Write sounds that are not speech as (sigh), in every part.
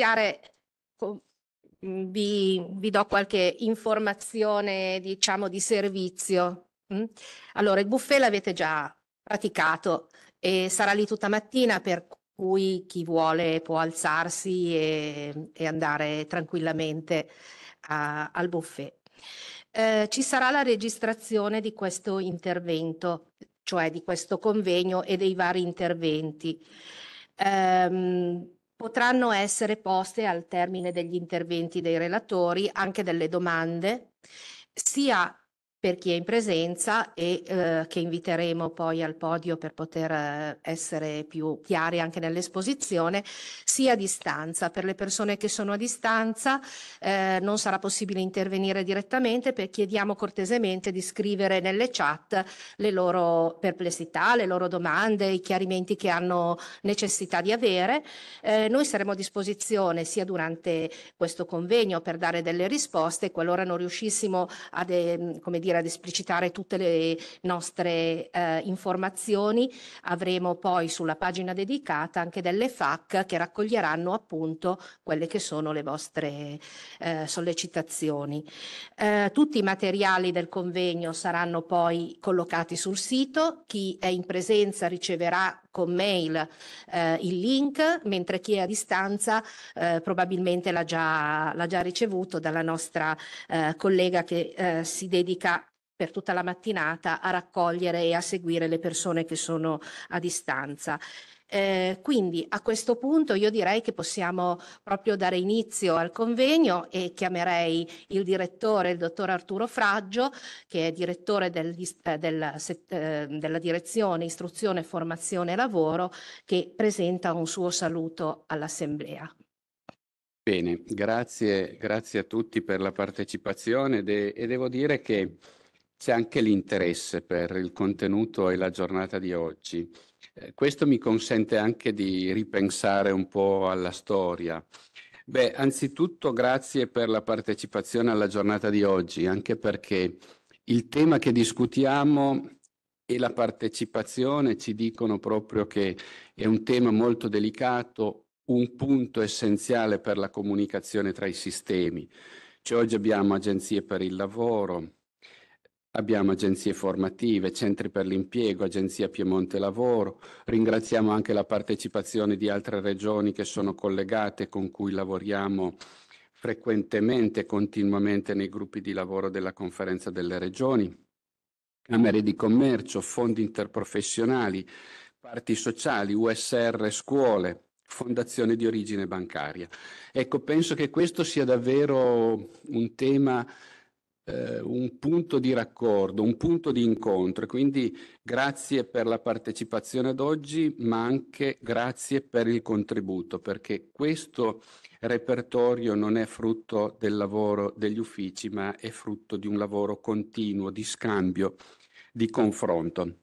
iniziare con, mm, vi, vi, do qualche informazione diciamo di servizio. Mm? Allora il buffet l'avete già praticato e sarà lì tutta mattina per cui chi vuole può alzarsi e, e andare tranquillamente a, al buffet. Eh, ci sarà la registrazione di questo intervento, cioè di questo convegno e dei vari interventi. Um, potranno essere poste al termine degli interventi dei relatori anche delle domande, sia per chi è in presenza e eh, che inviteremo poi al podio per poter eh, essere più chiari anche nell'esposizione, sia a distanza. Per le persone che sono a distanza eh, non sarà possibile intervenire direttamente, per chiediamo cortesemente di scrivere nelle chat le loro perplessità, le loro domande, i chiarimenti che hanno necessità di avere. Eh, noi saremo a disposizione sia durante questo convegno per dare delle risposte, qualora non riuscissimo a, ehm, come dire, riuscire ad esplicitare tutte le nostre eh, informazioni. Avremo poi sulla pagina dedicata anche delle FAC che raccoglieranno appunto quelle che sono le vostre eh, sollecitazioni. Eh, tutti i materiali del convegno saranno poi collocati sul sito, chi è in presenza riceverà con mail eh, il link, mentre chi è a distanza eh, probabilmente l'ha già, l'ha già ricevuto dalla nostra eh, collega che eh, si dedica per tutta la mattinata a raccogliere e a seguire le persone che sono a distanza. Eh, quindi a questo punto io direi che possiamo proprio dare inizio al convegno e chiamerei il direttore, il dottor Arturo Fraggio, che è direttore del, eh, del, eh, della direzione istruzione, formazione e lavoro, che presenta un suo saluto all'Assemblea. Bene, grazie, grazie, a tutti per la partecipazione de e devo dire che c'è anche l'interesse per il contenuto e la giornata di oggi. Eh, questo mi consente anche di ripensare un po' alla storia. Beh, anzitutto grazie per la partecipazione alla giornata di oggi, anche perché il tema che discutiamo e la partecipazione ci dicono proprio che è un tema molto delicato, un punto essenziale per la comunicazione tra i sistemi. Cioè oggi abbiamo agenzie per il lavoro, Abbiamo agenzie formative, centri per l'impiego, agenzia Piemonte Lavoro. Ringraziamo anche la partecipazione di altre regioni che sono collegate, con cui lavoriamo frequentemente e continuamente nei gruppi di lavoro della Conferenza delle Regioni, Camere di Commercio, fondi interprofessionali, parti sociali, USR, scuole, fondazione di origine bancaria. Ecco, penso che questo sia davvero un tema eh, un punto di raccordo, un punto di incontro. Quindi grazie per la partecipazione ad oggi, ma anche grazie per il contributo, perché questo repertorio non è frutto del lavoro degli uffici, ma è frutto di un lavoro continuo, di scambio, di confronto.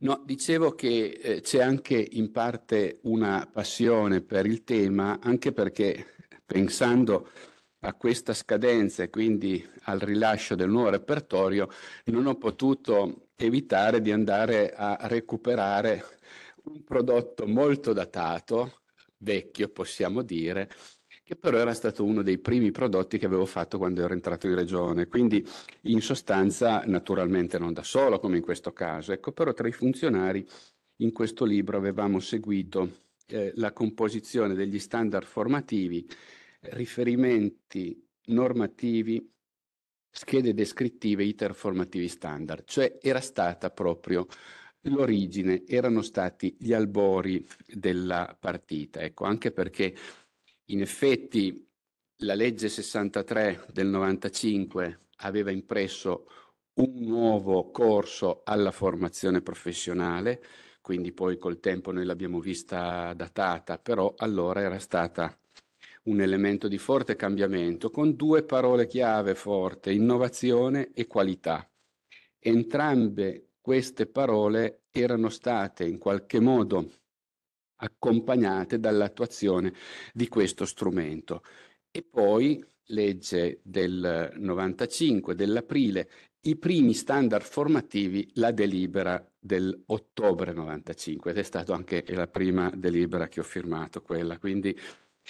No, dicevo che eh, c'è anche in parte una passione per il tema, anche perché pensando a questa scadenza e quindi al rilascio del nuovo repertorio, non ho potuto evitare di andare a recuperare un prodotto molto datato, vecchio possiamo dire, che però era stato uno dei primi prodotti che avevo fatto quando ero entrato in regione. Quindi in sostanza, naturalmente non da solo come in questo caso, ecco, però tra i funzionari in questo libro avevamo seguito eh, la composizione degli standard formativi riferimenti normativi, schede descrittive, iter formativi standard, cioè era stata proprio l'origine, erano stati gli albori della partita, ecco, anche perché in effetti la legge 63 del 95 aveva impresso un nuovo corso alla formazione professionale, quindi poi col tempo noi l'abbiamo vista datata, però allora era stata un elemento di forte cambiamento con due parole chiave forte, innovazione e qualità. Entrambe queste parole erano state in qualche modo accompagnate dall'attuazione di questo strumento. E poi, legge del 95, dell'aprile, i primi standard formativi, la delibera dell'ottobre 95, ed è stata anche la prima delibera che ho firmato quella, quindi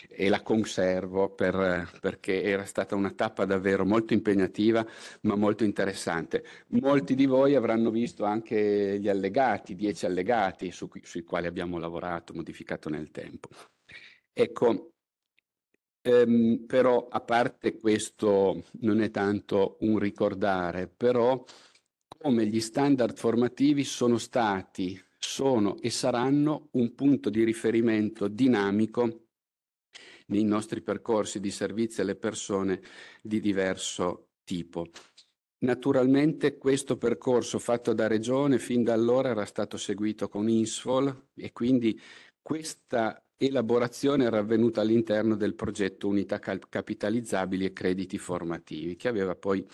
e la conservo per, perché era stata una tappa davvero molto impegnativa ma molto interessante. Molti di voi avranno visto anche gli allegati, dieci allegati su, sui quali abbiamo lavorato, modificato nel tempo. Ecco, ehm, però a parte questo non è tanto un ricordare, però come gli standard formativi sono stati, sono e saranno un punto di riferimento dinamico nei nostri percorsi di servizio alle persone di diverso tipo. Naturalmente questo percorso fatto da Regione fin da allora era stato seguito con INSFOL e quindi questa elaborazione era avvenuta all'interno del progetto Unità Capitalizzabili e Crediti Formativi, che aveva poi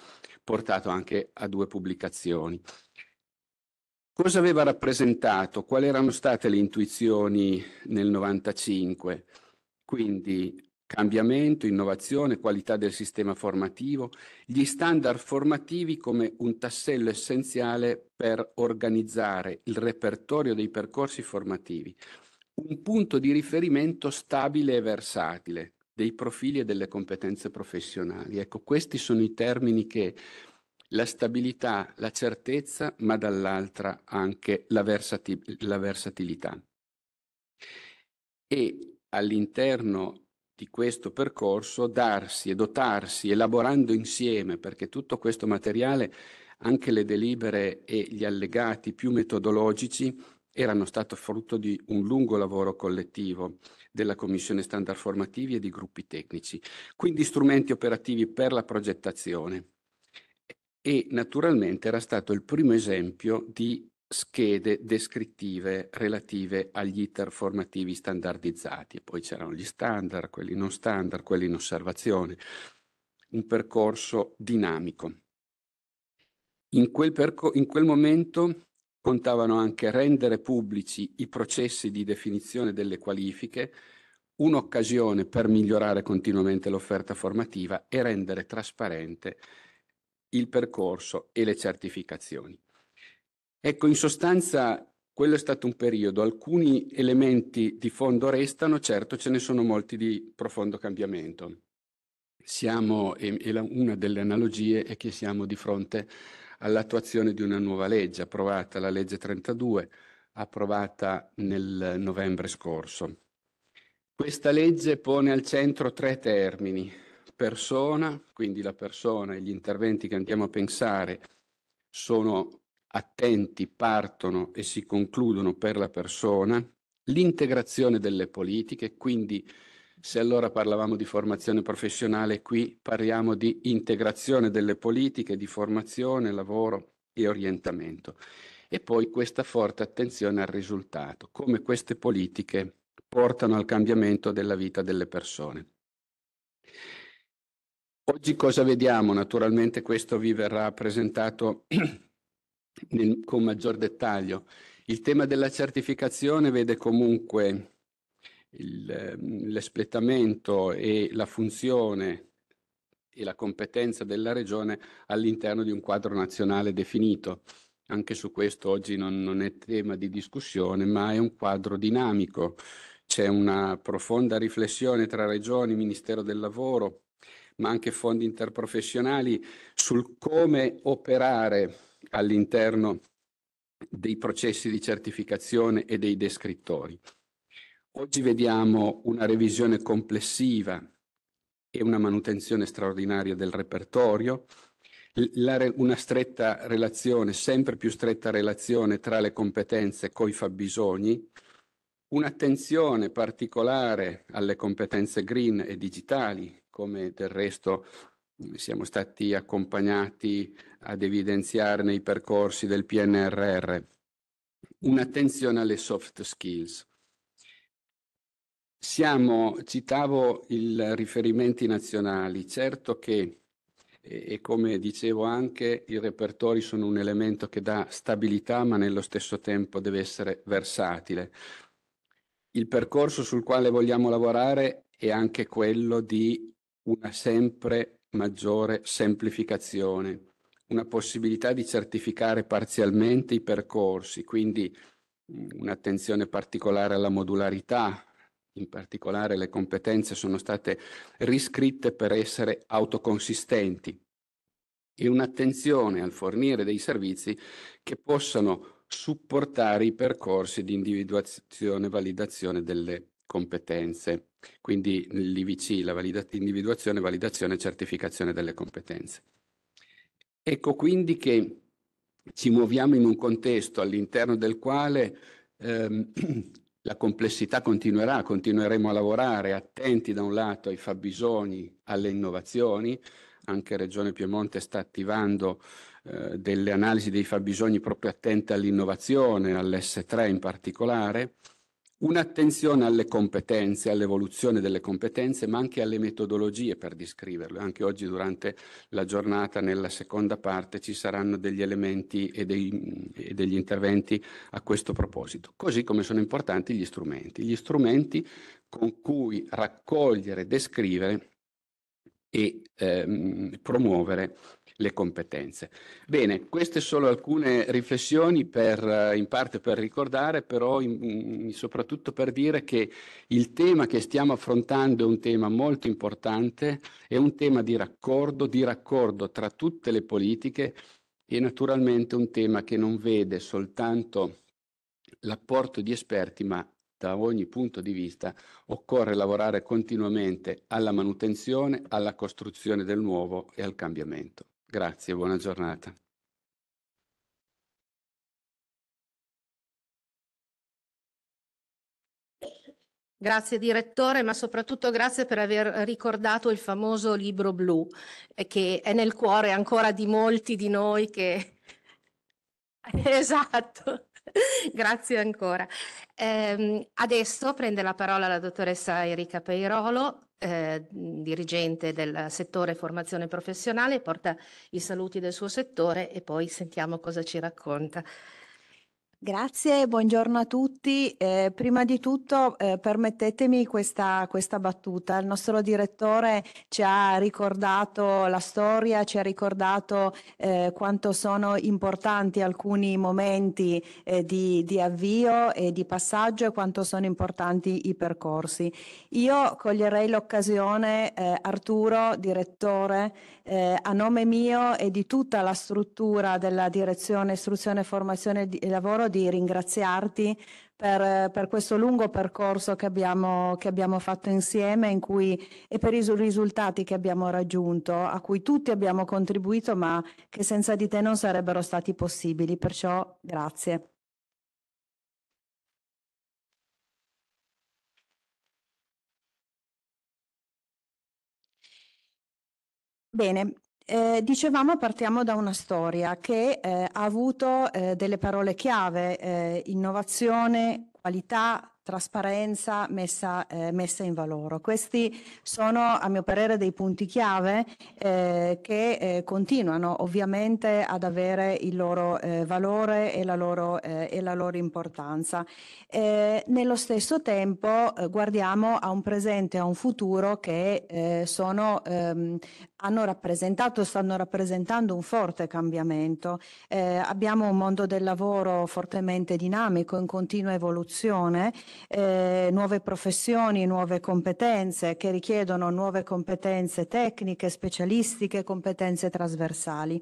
portato anche a due pubblicazioni. Cosa aveva rappresentato? Quali erano state le intuizioni nel 1995? Quindi cambiamento, innovazione, qualità del sistema formativo, gli standard formativi come un tassello essenziale per organizzare il repertorio dei percorsi formativi, un punto di riferimento stabile e versatile dei profili e delle competenze professionali. Ecco, questi sono i termini che la stabilità, la certezza, ma dall'altra anche la, versati- la versatilità. E all'interno di questo percorso darsi e dotarsi, elaborando insieme, perché tutto questo materiale, anche le delibere e gli allegati più metodologici, erano stato frutto di un lungo lavoro collettivo della Commissione Standard Formativi e di gruppi tecnici, quindi strumenti operativi per la progettazione. E naturalmente era stato il primo esempio di schede descrittive relative agli iter formativi standardizzati, poi c'erano gli standard, quelli non standard, quelli in osservazione, un percorso dinamico. In quel, perco in quel momento contavano anche rendere pubblici i processi di definizione delle qualifiche, un'occasione per migliorare continuamente l'offerta formativa e rendere trasparente il percorso e le certificazioni. Ecco, in sostanza quello è stato un periodo, alcuni elementi di fondo restano, certo ce ne sono molti di profondo cambiamento. Siamo, e, una delle analogie è che siamo di fronte all'attuazione di una nuova legge, approvata la legge 32, approvata nel novembre scorso. Questa legge pone al centro tre termini, persona, quindi la persona e gli interventi che andiamo a pensare sono attenti partono e si concludono per la persona, l'integrazione delle politiche, quindi se allora parlavamo di formazione professionale, qui parliamo di integrazione delle politiche di formazione, lavoro e orientamento. E poi questa forte attenzione al risultato, come queste politiche portano al cambiamento della vita delle persone. Oggi cosa vediamo? Naturalmente questo vi verrà presentato nel, con maggior dettaglio. Il tema della certificazione vede comunque ehm, l'espletamento e la funzione e la competenza della regione all'interno di un quadro nazionale definito. Anche su questo oggi non, non è tema di discussione, ma è un quadro dinamico. C'è una profonda riflessione tra regioni, Ministero del Lavoro, ma anche fondi interprofessionali sul come operare all'interno dei processi di certificazione e dei descrittori. Oggi vediamo una revisione complessiva e una manutenzione straordinaria del repertorio, la, una stretta relazione, sempre più stretta relazione tra le competenze e coi fabbisogni, un'attenzione particolare alle competenze green e digitali, come del resto mm, siamo stati accompagnati ad evidenziare nei percorsi del PNRR un'attenzione alle soft skills. Siamo, citavo i riferimenti nazionali, certo che, e, e come dicevo anche, i repertori sono un elemento che dà stabilità ma nello stesso tempo deve essere versatile. Il percorso sul quale vogliamo lavorare è anche quello di una sempre maggiore semplificazione una possibilità di certificare parzialmente i percorsi, quindi un'attenzione particolare alla modularità, in particolare le competenze sono state riscritte per essere autoconsistenti e un'attenzione al fornire dei servizi che possano supportare i percorsi di individuazione e validazione delle competenze. Quindi l'IVC, la valida- individuazione, validazione e certificazione delle competenze. Ecco quindi che ci muoviamo in un contesto all'interno del quale ehm, (clears throat) la complessità continuerà, continueremo a lavorare attenti da un lato ai fabbisogni, alle innovazioni, anche Regione Piemonte sta attivando eh, delle analisi dei fabbisogni proprio attente all'innovazione, all'S3 in particolare, un'attenzione alle competenze, all'evoluzione delle competenze, ma anche alle metodologie per descriverlo. Anche oggi durante la giornata, nella seconda parte, ci saranno degli elementi e, dei, e degli interventi a questo proposito, così come sono importanti gli strumenti, gli strumenti con cui raccogliere, descrivere e ehm, promuovere le competenze. Bene, queste sono alcune riflessioni per, eh, in parte per ricordare, però in, mm, soprattutto per dire che il tema che stiamo affrontando è un tema molto importante, è un tema di raccordo, di raccordo tra tutte le politiche e naturalmente un tema che non vede soltanto l'apporto di esperti, ma da ogni punto di vista occorre lavorare continuamente alla manutenzione, alla costruzione del nuovo e al cambiamento. Grazie, buona giornata. Grazie direttore, ma soprattutto grazie per aver ricordato il famoso libro blu eh, che è nel cuore ancora di molti di noi che... (laughs) esatto. (laughs) Grazie ancora. Eh, adesso prende la parola la dottoressa Erika Peirolo, eh, dirigente del settore formazione professionale, porta i saluti del suo settore e poi sentiamo cosa ci racconta. Grazie, buongiorno a tutti. Eh, prima di tutto eh, permettetemi questa, questa, battuta. Il nostro direttore ci ha ricordato la storia, ci ha ricordato eh, quanto sono importanti alcuni momenti eh, di, di, avvio e di passaggio e quanto sono importanti i percorsi. Io coglierei l'occasione, eh, Arturo, direttore, eh, a nome mio e di tutta la struttura della Direzione Istruzione, Formazione e Lavoro di ringraziarti per, per questo lungo percorso che abbiamo, che abbiamo fatto insieme in cui, e per i risultati che abbiamo raggiunto, a cui tutti abbiamo contribuito, ma che senza di te non sarebbero stati possibili. Perciò grazie. Bene, eh, dicevamo partiamo da una storia che eh, ha avuto eh, delle parole chiave, eh, innovazione, qualità, trasparenza messa, eh, messa, in valore. Questi sono a mio parere dei punti chiave eh, che eh, continuano ovviamente ad avere il loro eh, valore e la loro, eh, e la loro importanza. nello stesso tempo guardiamo a un presente e a un futuro che sono ehm, hanno rappresentato e stanno rappresentando un forte cambiamento. Eh, abbiamo un mondo del lavoro fortemente dinamico, in continua evoluzione, eh, nuove professioni, nuove competenze che richiedono nuove competenze tecniche, specialistiche, competenze trasversali.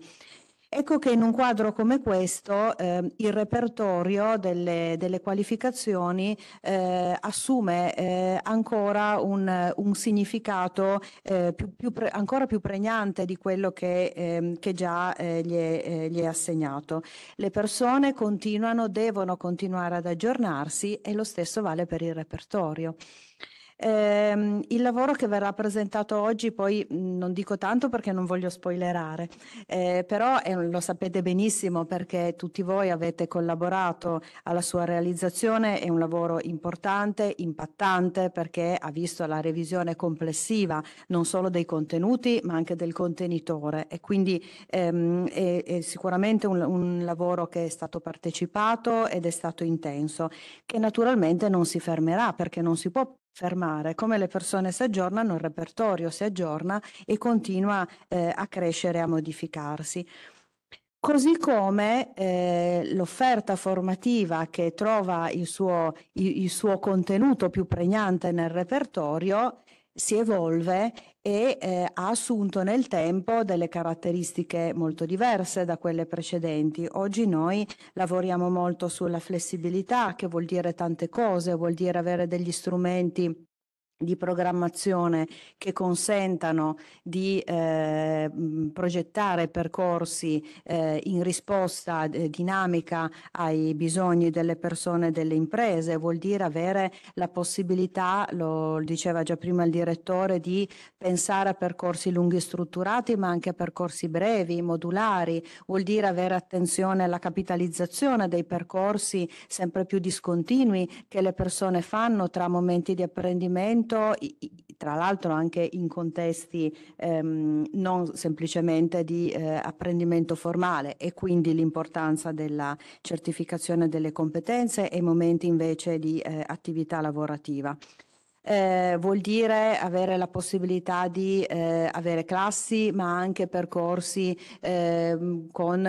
Ecco che in un quadro come questo eh, il repertorio delle, delle qualificazioni eh, assume eh, ancora un, un significato eh, più, più pre, ancora più pregnante di quello che, ehm, che già eh, gli è, eh, gli, è, assegnato. Le persone continuano, devono continuare ad aggiornarsi e lo stesso vale per il repertorio. Eh, il lavoro che verrà presentato oggi, poi non dico tanto perché non voglio spoilerare, eh, però eh, lo sapete benissimo perché tutti voi avete collaborato alla sua realizzazione, è un lavoro importante, impattante perché ha visto la revisione complessiva non solo dei contenuti ma anche del contenitore e quindi ehm, è, è, sicuramente un, un lavoro che è stato partecipato ed è stato intenso, che naturalmente non si fermerà perché non si può fermare, come le persone si aggiornano, il repertorio si aggiorna e continua eh, a crescere, a modificarsi. Così come eh, l'offerta formativa che trova il suo, il, il suo, contenuto più pregnante nel repertorio si evolve e eh, ha assunto nel tempo delle caratteristiche molto diverse da quelle precedenti. Oggi noi lavoriamo molto sulla flessibilità, che vuol dire tante cose, vuol dire avere degli strumenti di programmazione che consentano di eh, progettare percorsi eh, in risposta eh, dinamica ai bisogni delle persone e delle imprese, vuol dire avere la possibilità, lo diceva già prima il direttore, di pensare a percorsi lunghi e strutturati ma anche a percorsi brevi, modulari, vuol dire avere attenzione alla capitalizzazione dei percorsi sempre più discontinui che le persone fanno tra momenti di apprendimento momento, tra l'altro anche in contesti ehm, non semplicemente di eh, apprendimento formale e quindi l'importanza della certificazione delle competenze e momenti invece di eh, attività lavorativa. Eh, vuol dire avere la possibilità di eh, avere classi ma anche percorsi ehm, eh, con,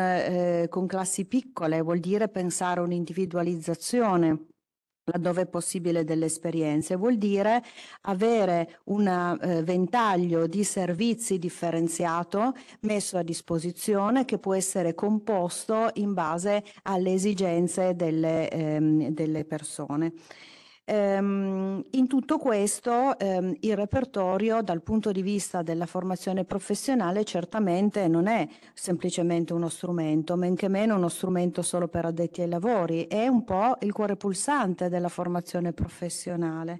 con classi piccole, vuol dire pensare a un'individualizzazione laddove è possibile delle esperienze, vuol dire avere un eh, ventaglio di servizi differenziato messo a disposizione che può essere composto in base alle esigenze delle, ehm, delle persone. Ehm, in tutto questo ehm, il repertorio dal punto di vista della formazione professionale certamente non è semplicemente uno strumento, men che meno uno strumento solo per addetti ai lavori, è un po' il cuore pulsante della formazione professionale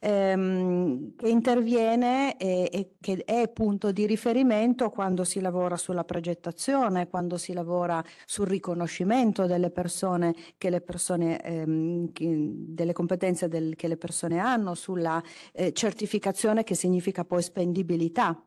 ehm, che interviene e, e, che è punto di riferimento quando si lavora sulla progettazione, quando si lavora sul riconoscimento delle persone, che le persone ehm, che, delle competenze del, che le persone hanno, sulla eh, certificazione che significa poi spendibilità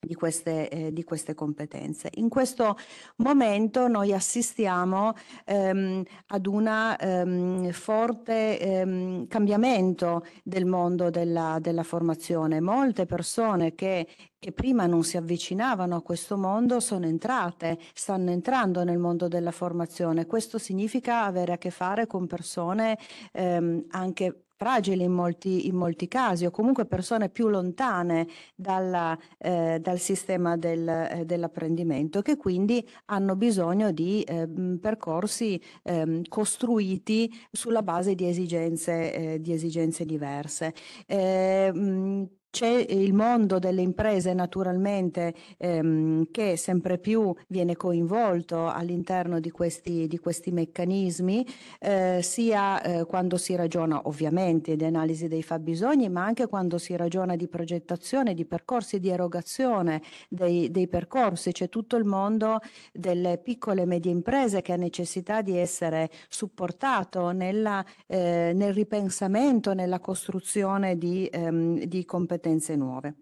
di queste, eh, di queste, competenze. In questo momento noi assistiamo ehm, ad un ehm, forte ehm, cambiamento del mondo della, della, formazione. Molte persone che, che prima non si avvicinavano a questo mondo sono entrate, stanno entrando nel mondo della formazione. Questo significa avere a che fare con persone ehm, anche fragili in molti, in molti, casi o comunque persone più lontane dalla, eh, dal sistema del, eh, dell'apprendimento che quindi hanno bisogno di eh, percorsi ehm, costruiti sulla base di esigenze, eh, di esigenze diverse. Eh, mh, c'è eh, il mondo delle imprese naturalmente ehm, che sempre più viene coinvolto all'interno di questi, di questi meccanismi, eh, sia eh, quando si ragiona ovviamente di analisi dei fabbisogni, ma anche quando si ragiona di progettazione, di percorsi, di erogazione dei, dei percorsi. C'è tutto il mondo delle piccole e medie imprese che ha necessità di essere supportato nella, eh, nel ripensamento, nella costruzione di, ehm, di competenze competenze nuove.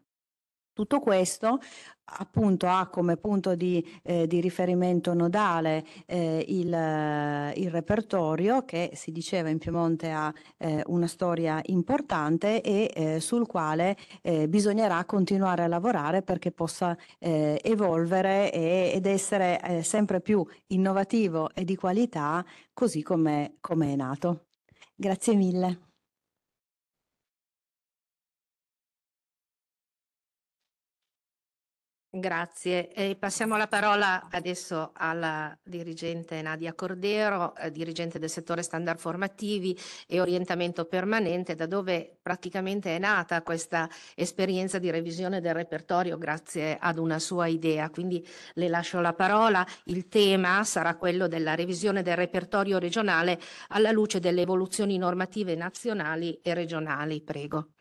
Tutto questo appunto ha come punto di, eh, di riferimento nodale eh, il, il, repertorio che si diceva in Piemonte ha eh, una storia importante e eh, sul quale eh, bisognerà continuare a lavorare perché possa eh, evolvere e, ed essere sempre più innovativo e di qualità così come è nato. Grazie mille. Grazie. E passiamo la parola adesso alla dirigente Nadia Cordero, eh, dirigente del settore standard formativi e orientamento permanente, da dove praticamente è nata questa esperienza di revisione del repertorio grazie ad una sua idea. Quindi le lascio la parola. Il tema sarà quello della revisione del repertorio regionale alla luce delle evoluzioni normative nazionali e regionali. Prego.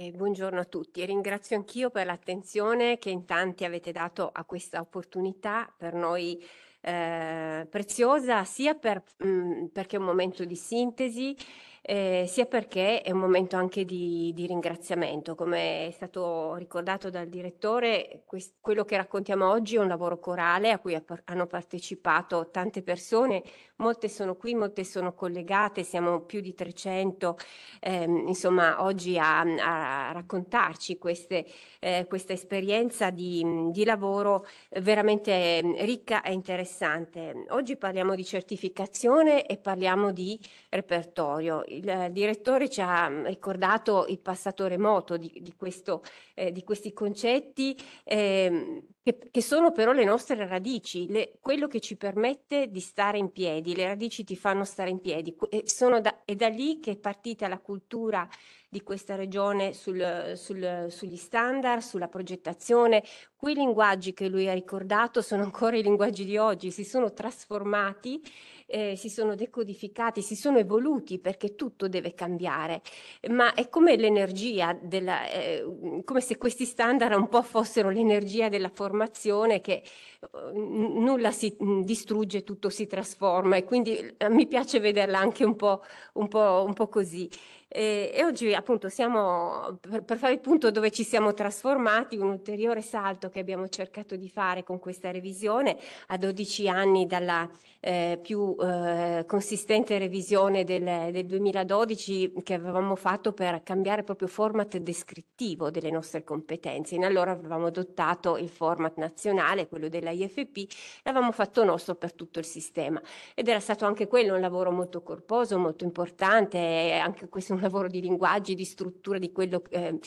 Eh, buongiorno a tutti e ringrazio anch'io per l'attenzione che in tanti avete dato a questa opportunità per noi eh, preziosa sia per, mh, mm, perché è un momento di sintesi eh, sia perché è un momento anche di, di ringraziamento. Come è stato ricordato dal direttore, quello che raccontiamo oggi è un lavoro corale a cui hanno partecipato tante persone molte sono qui, molte sono collegate, siamo più di 300 ehm, insomma, oggi a, a raccontarci queste, eh, questa esperienza di, di, lavoro veramente ehm, ricca e interessante. Oggi parliamo di certificazione e parliamo di repertorio. Il eh, direttore ci ha mm, ricordato il passato remoto di, di, questo, eh, di questi concetti. Eh, che, che sono però le nostre radici, le, quello che ci permette di stare in piedi, le radici ti fanno stare in piedi. E da, è da lì che è partita la cultura di questa regione sul, sul, sugli standard, sulla progettazione. Quei linguaggi che lui ha ricordato sono ancora i linguaggi di oggi, si sono trasformati eh, si sono decodificati, si sono evoluti perché tutto deve cambiare, ma è come l'energia, della, eh, come se questi standard un po' fossero l'energia della formazione che eh, nulla si mm, distrugge, tutto si trasforma e quindi eh, mi piace vederla anche un po', un po', un po così. E, e oggi appunto siamo, per, per, fare il punto dove ci siamo trasformati, un ulteriore salto che abbiamo cercato di fare con questa revisione a 12 anni dalla eh, più eh, consistente revisione del, del 2012 che avevamo fatto per cambiare proprio format descrittivo delle nostre competenze. In allora avevamo adottato il format nazionale, quello della IFP, l'avevamo fatto nostro per tutto il sistema ed era stato anche quello un lavoro molto corposo, molto importante, anche questo un lavoro di linguaggi, di struttura, di quello eh,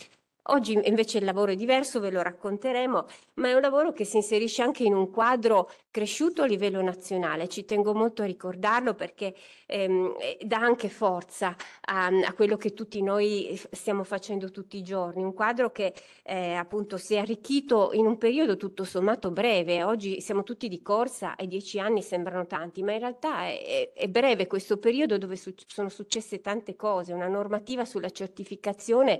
Oggi invece il lavoro è diverso, ve lo racconteremo, ma è un lavoro che si inserisce anche in un quadro cresciuto a livello nazionale. Ci tengo molto a ricordarlo perché ehm, eh, dà anche forza a, a, quello che tutti noi stiamo facendo tutti i giorni. Un quadro che eh, appunto si è arricchito in un periodo tutto sommato breve. Oggi siamo tutti di corsa e dieci anni sembrano tanti, ma in realtà è, è breve questo periodo dove su sono successe tante cose. Una normativa sulla certificazione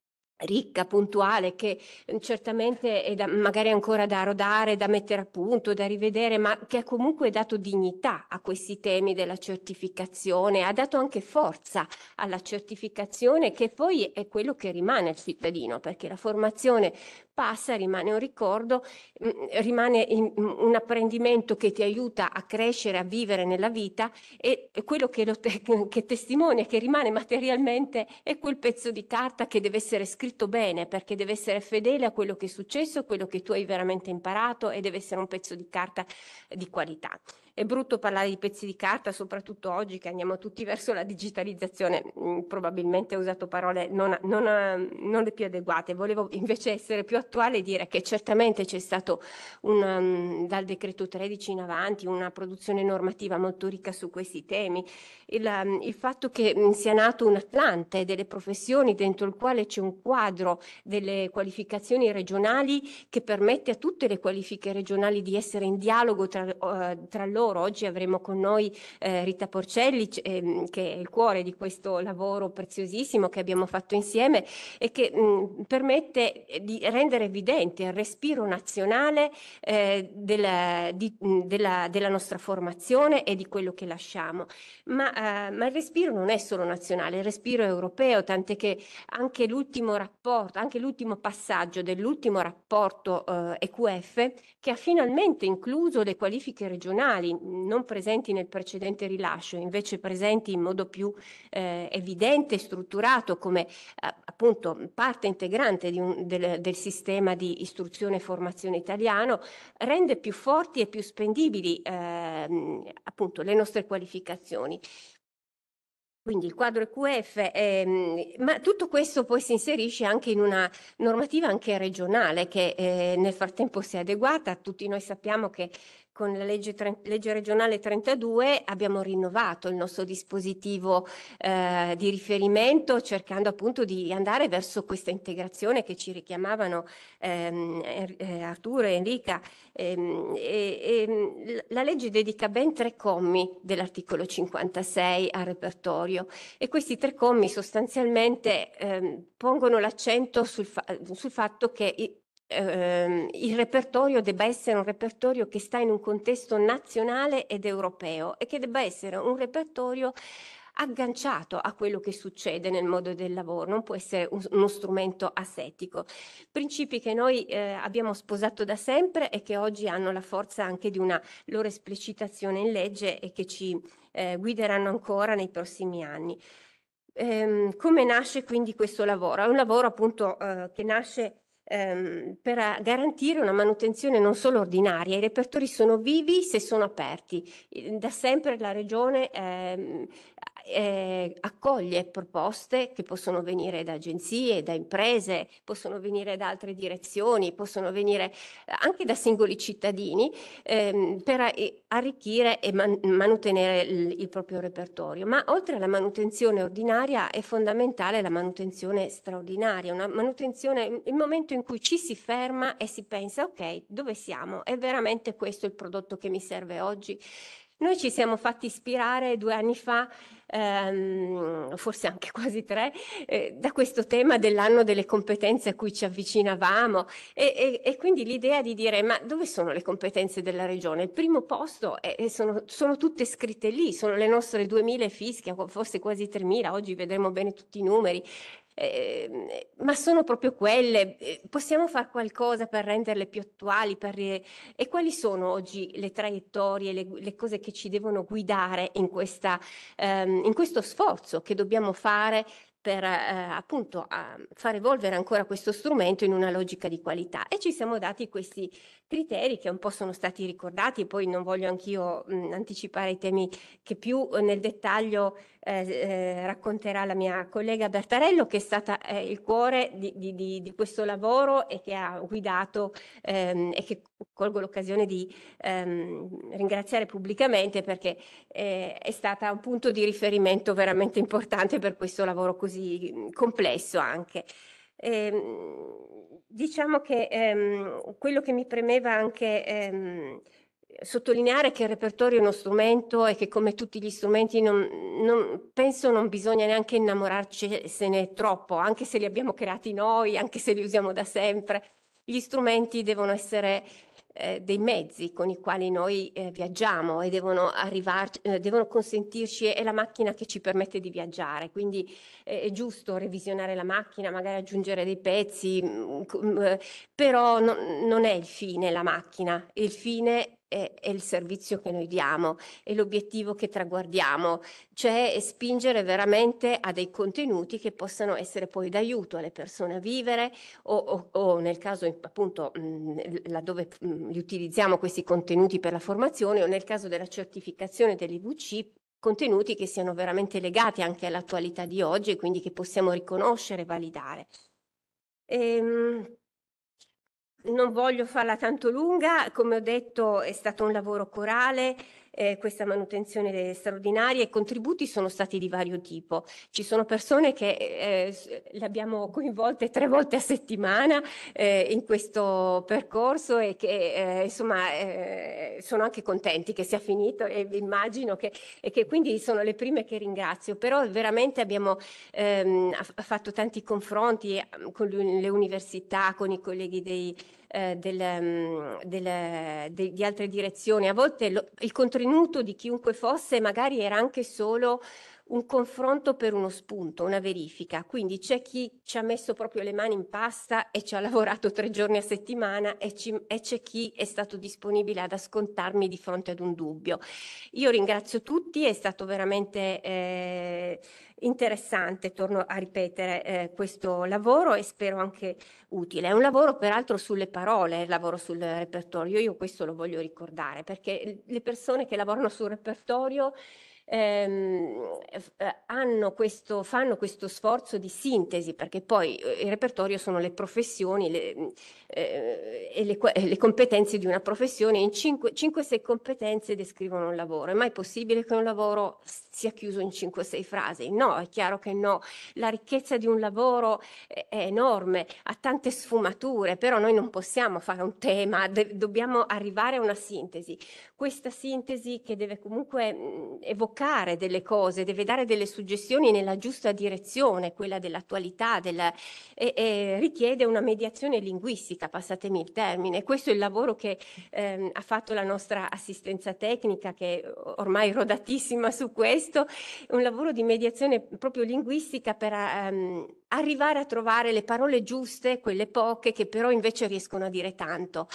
ricca, puntuale, che ehm, certamente è da, magari ancora da rodare, da mettere a punto, da rivedere, ma che ha comunque dato dignità a questi temi della certificazione, ha dato anche forza alla certificazione che poi è quello che rimane al cittadino, perché la formazione passa, rimane un ricordo, mm, rimane mm, un apprendimento che ti aiuta a crescere, a vivere nella vita e quello che, lo te- (laughs) che testimonia, che rimane materialmente, è quel pezzo di carta che deve essere scritto scritto bene perché deve essere fedele a quello che è successo, a quello che tu hai veramente imparato e deve essere un pezzo di carta di qualità. È brutto parlare di pezzi di carta, soprattutto oggi che andiamo tutti (laughs) verso la digitalizzazione. Mm, probabilmente ho usato parole non, non, non le più adeguate. Volevo invece essere più attuale e dire che certamente c'è stato un, um, dal decreto 13 in avanti una produzione normativa molto ricca su questi temi. Il, um, il fatto che mm, sia nato un Atlante delle professioni dentro il quale c'è un quadro delle qualificazioni regionali che permette a tutte le qualifiche regionali di essere in dialogo tra, uh, tra loro loro. Oggi avremo con noi eh, Rita Porcelli, eh, che è il cuore di questo lavoro preziosissimo che abbiamo fatto insieme e che mh, mm, permette di rendere evidente il respiro nazionale eh, della, di, mh, mm, della, della, nostra formazione e di quello che lasciamo. Ma, eh, ma, il respiro non è solo nazionale, il respiro è europeo, tant'è che anche l'ultimo rapporto, anche l'ultimo passaggio dell'ultimo rapporto EQF eh, che ha finalmente incluso le qualifiche regionali non presenti nel precedente rilascio, invece presenti in modo più eh, evidente e strutturato come eh, appunto parte integrante un, del, del, sistema di istruzione e formazione italiano, rende più forti e più spendibili eh, appunto le nostre qualificazioni. Quindi il quadro EQF, ehm, ma tutto questo poi si inserisce anche in una normativa anche regionale che eh, nel frattempo si è adeguata. Tutti noi sappiamo che con la legge, legge, regionale 32 abbiamo rinnovato il nostro dispositivo eh, di riferimento cercando appunto di andare verso questa integrazione che ci richiamavano ehm, eh, Arturo e Enrica. Ehm, e, e, ehm, la legge dedica ben tre commi dell'articolo 56 al repertorio e questi tre commi sostanzialmente ehm, pongono l'accento sul, fa sul fatto che ehm, il repertorio debba essere un repertorio che sta in un contesto nazionale ed europeo e che debba essere un repertorio agganciato a quello che succede nel mondo del lavoro, non può essere un, uno strumento asettico. Principi che noi eh, abbiamo sposato da sempre e che oggi hanno la forza anche di una loro esplicitazione in legge e che ci eh, guideranno ancora nei prossimi anni. Ehm, come nasce quindi questo lavoro? È un lavoro appunto eh, che nasce ehm, per garantire una manutenzione non solo ordinaria. I repertori sono vivi se sono aperti. Da sempre la Regione ehm, eh, accoglie proposte che possono venire da agenzie, da imprese, possono venire da altre direzioni, possono venire eh, anche da singoli cittadini ehm, per arricchire e man- mantenere il, il proprio repertorio. Ma oltre alla manutenzione ordinaria è fondamentale la manutenzione straordinaria, una manutenzione, il momento in cui ci si ferma e si pensa ok, dove siamo? È veramente questo il prodotto che mi serve oggi? Noi ci siamo fatti ispirare due anni fa, ehm, forse anche (laughs) quasi tre, eh, da questo tema dell'anno delle competenze a cui ci avvicinavamo e, e, e quindi l'idea di dire ma dove sono le competenze della regione? Il primo posto è, sono, sono, tutte scritte lì, sono le nostre 2000 fischie, forse quasi 3000, oggi vedremo bene tutti i numeri, eh, ma sono proprio quelle, eh, possiamo fare qualcosa per renderle più attuali per... e quali sono oggi le traiettorie, le, le cose che ci devono guidare in, questa, ehm, in questo sforzo che dobbiamo fare per eh, appunto far evolvere ancora questo strumento in una logica di qualità e ci siamo dati questi criteri che un po' sono stati ricordati, poi non voglio anch'io mh, anticipare i temi che più eh, nel dettaglio eh, eh, racconterà la mia collega Bertarello, che è stata eh, il cuore di, di, di, di, questo lavoro e che ha guidato ehm, e che colgo l'occasione di ehm, ringraziare pubblicamente perché eh, è stata un punto di riferimento veramente importante per questo lavoro così complesso anche. Ehm, diciamo che ehm, quello che mi premeva anche ehm, sottolineare che il repertorio è uno strumento e che come tutti gli strumenti non, non, penso non bisogna neanche innamorarcene troppo, anche se li abbiamo creati noi, anche se li usiamo da sempre. Gli strumenti devono essere eh, dei mezzi con i quali noi eh, viaggiamo e devono, arrivarci, eh, devono consentirci, è la macchina che ci permette di viaggiare, quindi eh, è giusto revisionare la macchina, magari aggiungere dei pezzi, mh, mm, mm, eh, mh, però no, non è il fine la macchina, il fine è, è il servizio che noi diamo, è l'obiettivo che traguardiamo, cioè spingere veramente a dei contenuti che possano essere poi d'aiuto alle persone a vivere o, o, o nel caso appunto mh, laddove mh, li utilizziamo questi contenuti per la formazione o nel caso della certificazione dell'IVC contenuti che siano veramente legati anche all'attualità di oggi e quindi che possiamo riconoscere e validare. Ehm, non voglio farla tanto lunga, come ho detto è stato un lavoro corale, eh, questa manutenzione straordinaria. I contributi sono stati di vario tipo. Ci sono persone che eh, le abbiamo coinvolte tre volte a settimana eh, in questo percorso e che eh, insomma eh, sono anche contenti che sia finito e immagino che, e che quindi sono le prime che ringrazio. Però veramente abbiamo ehm, fatto tanti confronti eh, con le università, con i colleghi dei eh, del, mm, del, de, di altre direzioni. A volte lo, il contenuto di chiunque fosse magari era anche solo un confronto per uno spunto, una verifica. Quindi c'è chi ci ha messo proprio le mani in pasta e ci ha lavorato tre giorni a settimana e, ci, e c'è chi è stato disponibile ad ascoltarmi di fronte ad un dubbio. Io ringrazio tutti, è stato veramente... Eh, interessante, torno a ripetere, eh, questo lavoro e spero anche utile. È un lavoro peraltro sulle parole, il lavoro sul repertorio, io questo lo voglio ricordare perché le persone che lavorano sul repertorio ehm, eh, questo, fanno questo sforzo di sintesi, perché poi eh, il repertorio sono le professioni le, mm, eh, e le, eh, le, competenze di una professione, in 5-6 competenze descrivono un lavoro. È mai possibile che un lavoro sia chiuso in 5-6 frasi? No, è chiaro che no. La ricchezza di un lavoro è, è enorme, ha tante sfumature, però noi non possiamo fare un tema, do, dobbiamo arrivare a una sintesi. Questa sintesi che deve comunque mm, evocare indicare delle cose, deve dare delle suggestioni nella giusta direzione, quella dell'attualità, della, e, e richiede una mediazione linguistica, passatemi il termine. Questo è il lavoro che ehm, ha fatto la nostra assistenza tecnica, che è ormai rodatissima su questo, un lavoro di mediazione proprio linguistica per ehm, arrivare a trovare le parole giuste, quelle poche, che però invece riescono a dire tanto.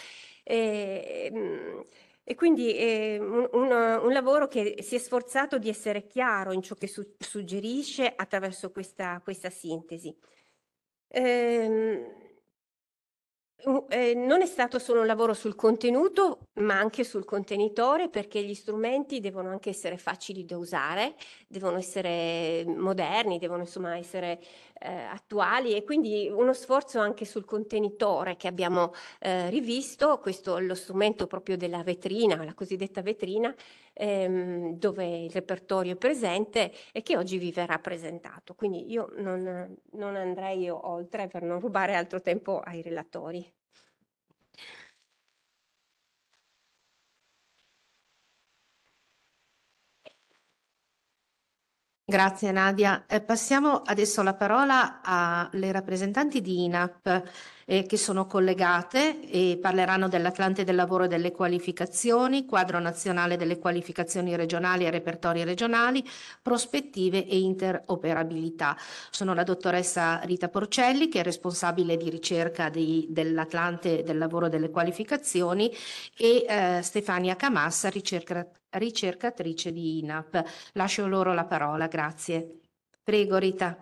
E, ehm, e quindi eh, un, un, un, lavoro che si è sforzato di essere chiaro in ciò che su, suggerisce attraverso questa, questa sintesi. Ehm, eh, non è stato solo un lavoro sul contenuto, ma anche sul contenitore, perché gli strumenti devono anche essere facili da usare, devono essere moderni, devono insomma essere eh, attuali e quindi uno sforzo anche sul contenitore che abbiamo eh, rivisto, questo è lo strumento proprio della vetrina, la cosiddetta vetrina, ehm, dove il repertorio è presente e che oggi vi verrà presentato. Quindi io non, non andrei oltre per non rubare altro tempo ai relatori. Grazie Nadia. Eh, passiamo adesso la parola alle rappresentanti di INAP eh, che sono collegate e parleranno dell'Atlante del lavoro e delle qualificazioni, quadro nazionale delle qualificazioni regionali e repertori regionali, prospettive e interoperabilità. Sono la dottoressa Rita Porcelli che è responsabile di ricerca dell'Atlante del lavoro e delle qualificazioni e eh, Stefania Camassa, ricerca, ricercatrice di INAP. Lascio loro la parola, grazie. Prego Rita.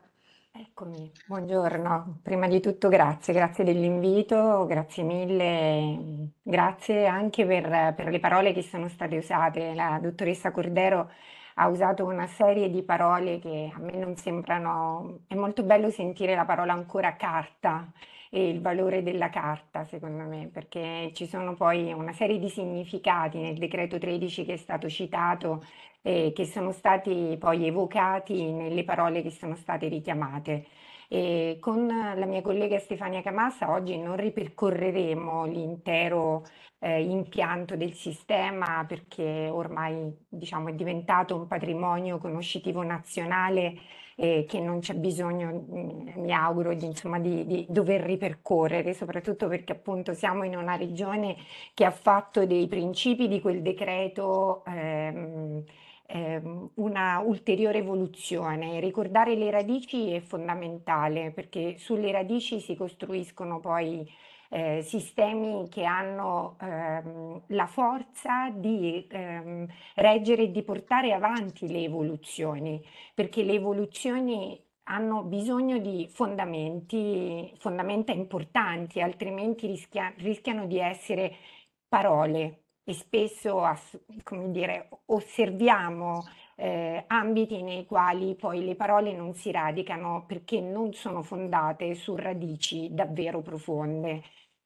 Eccomi, buongiorno. Prima di tutto grazie, grazie dell'invito, grazie mille, grazie anche per, per, le parole che sono state usate. La dottoressa Cordero ha usato una serie di parole che a me non sembrano, è molto bello sentire la parola ancora carta e il valore della carta, secondo me, perché ci sono poi una serie di significati nel decreto 13 che è stato citato e eh, che sono stati poi evocati nelle parole che sono state richiamate. E con la mia collega Stefania Camassa oggi non ripercorreremo l'intero eh, impianto del sistema perché ormai diciamo, è diventato un patrimonio conoscitivo nazionale eh, che non c'è bisogno, mhmm, mi auguro, di, insomma, di, di, dover ripercorrere, soprattutto perché appunto siamo in una regione che ha fatto dei principi di quel decreto. Ehm, ehm una ulteriore evoluzione. Ricordare le radici è fondamentale perché sulle radici si costruiscono poi eh, sistemi che hanno ehm, la forza di ehm, reggere e di portare avanti le evoluzioni, perché le evoluzioni hanno bisogno di fondamenti, fondamenta importanti, altrimenti rischia, rischiano di essere parole e spesso come dire, osserviamo eh, ambiti nei quali poi le parole non si radicano perché non sono fondate su radici davvero profonde.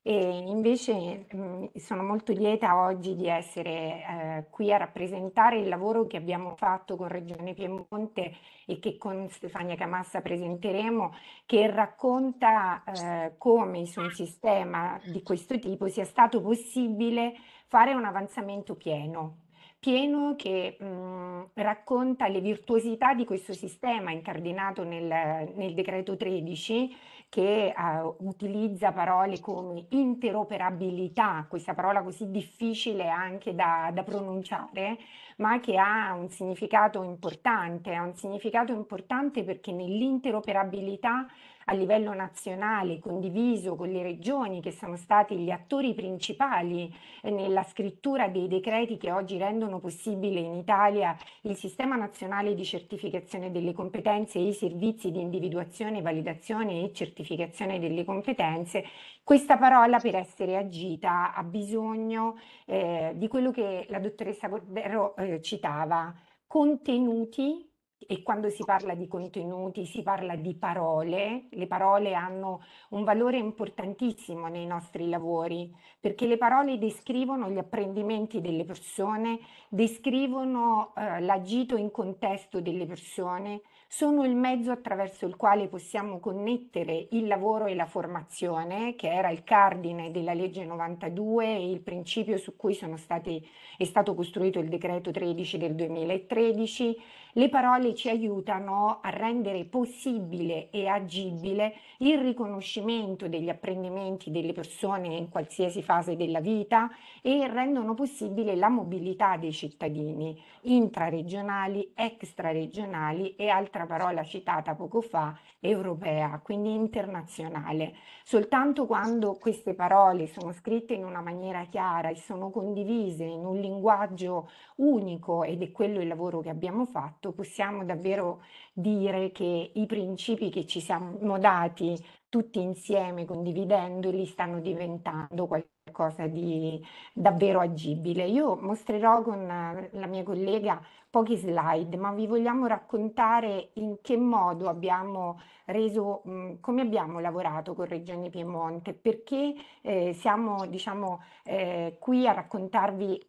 E invece mh, mhmm, sono molto lieta oggi di essere eh, qui a rappresentare il lavoro che abbiamo fatto con Regione Piemonte e che con Stefania Camassa presenteremo, che racconta eh, come su un sistema di questo tipo sia stato possibile fare un avanzamento pieno, pieno che mh, mhmm, racconta le virtuosità di questo sistema incardinato nel, nel decreto 13 che uh, utilizza parole come interoperabilità, questa parola così difficile anche da, da pronunciare, ma che ha un significato importante, ha un significato importante perché nell'interoperabilità a livello nazionale, condiviso con le regioni che sono stati gli attori principali eh, nella scrittura dei decreti che oggi rendono possibile in Italia il sistema nazionale di certificazione delle competenze e i servizi di individuazione, validazione e certificazione delle competenze, questa parola per essere agita ha bisogno eh, di quello che la dottoressa Cordero eh, citava, contenuti e quando si parla di contenuti si parla di parole, le parole hanno un valore importantissimo nei nostri lavori perché le parole descrivono gli apprendimenti delle persone, descrivono eh, l'agito in contesto delle persone, sono il mezzo attraverso il quale possiamo connettere il lavoro e la formazione, che era il cardine della legge 92 e il principio su cui stati, è stato costruito il decreto 13 del 2013 le parole ci aiutano a rendere possibile e agibile il riconoscimento degli apprendimenti delle persone in qualsiasi fase della vita e rendono possibile la mobilità dei cittadini intraregionali, extraregionali e altra parola citata poco fa, europea, quindi internazionale. Soltanto quando queste parole sono scritte in una maniera chiara e sono condivise in un linguaggio unico ed è quello il lavoro che abbiamo fatto, fatto possiamo davvero dire che i principi che ci siamo dati tutti insieme condividendoli stanno diventando qualcosa di davvero agibile. Io mostrerò con la mia collega pochi slide, ma vi vogliamo raccontare in che modo abbiamo reso, mm, come abbiamo lavorato con Regione Piemonte, perché eh, siamo diciamo, eh, qui a raccontarvi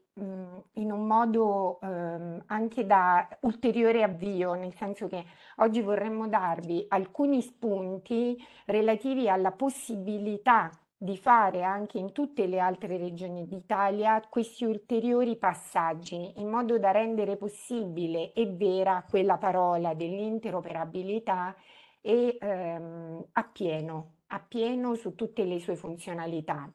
in un modo ehm, anche da ulteriore avvio, nel senso che oggi vorremmo darvi alcuni spunti relativi alla possibilità di fare anche in tutte le altre regioni d'Italia questi ulteriori passaggi in modo da rendere possibile e vera quella parola dell'interoperabilità e ehm, appieno, appieno su tutte le sue funzionalità.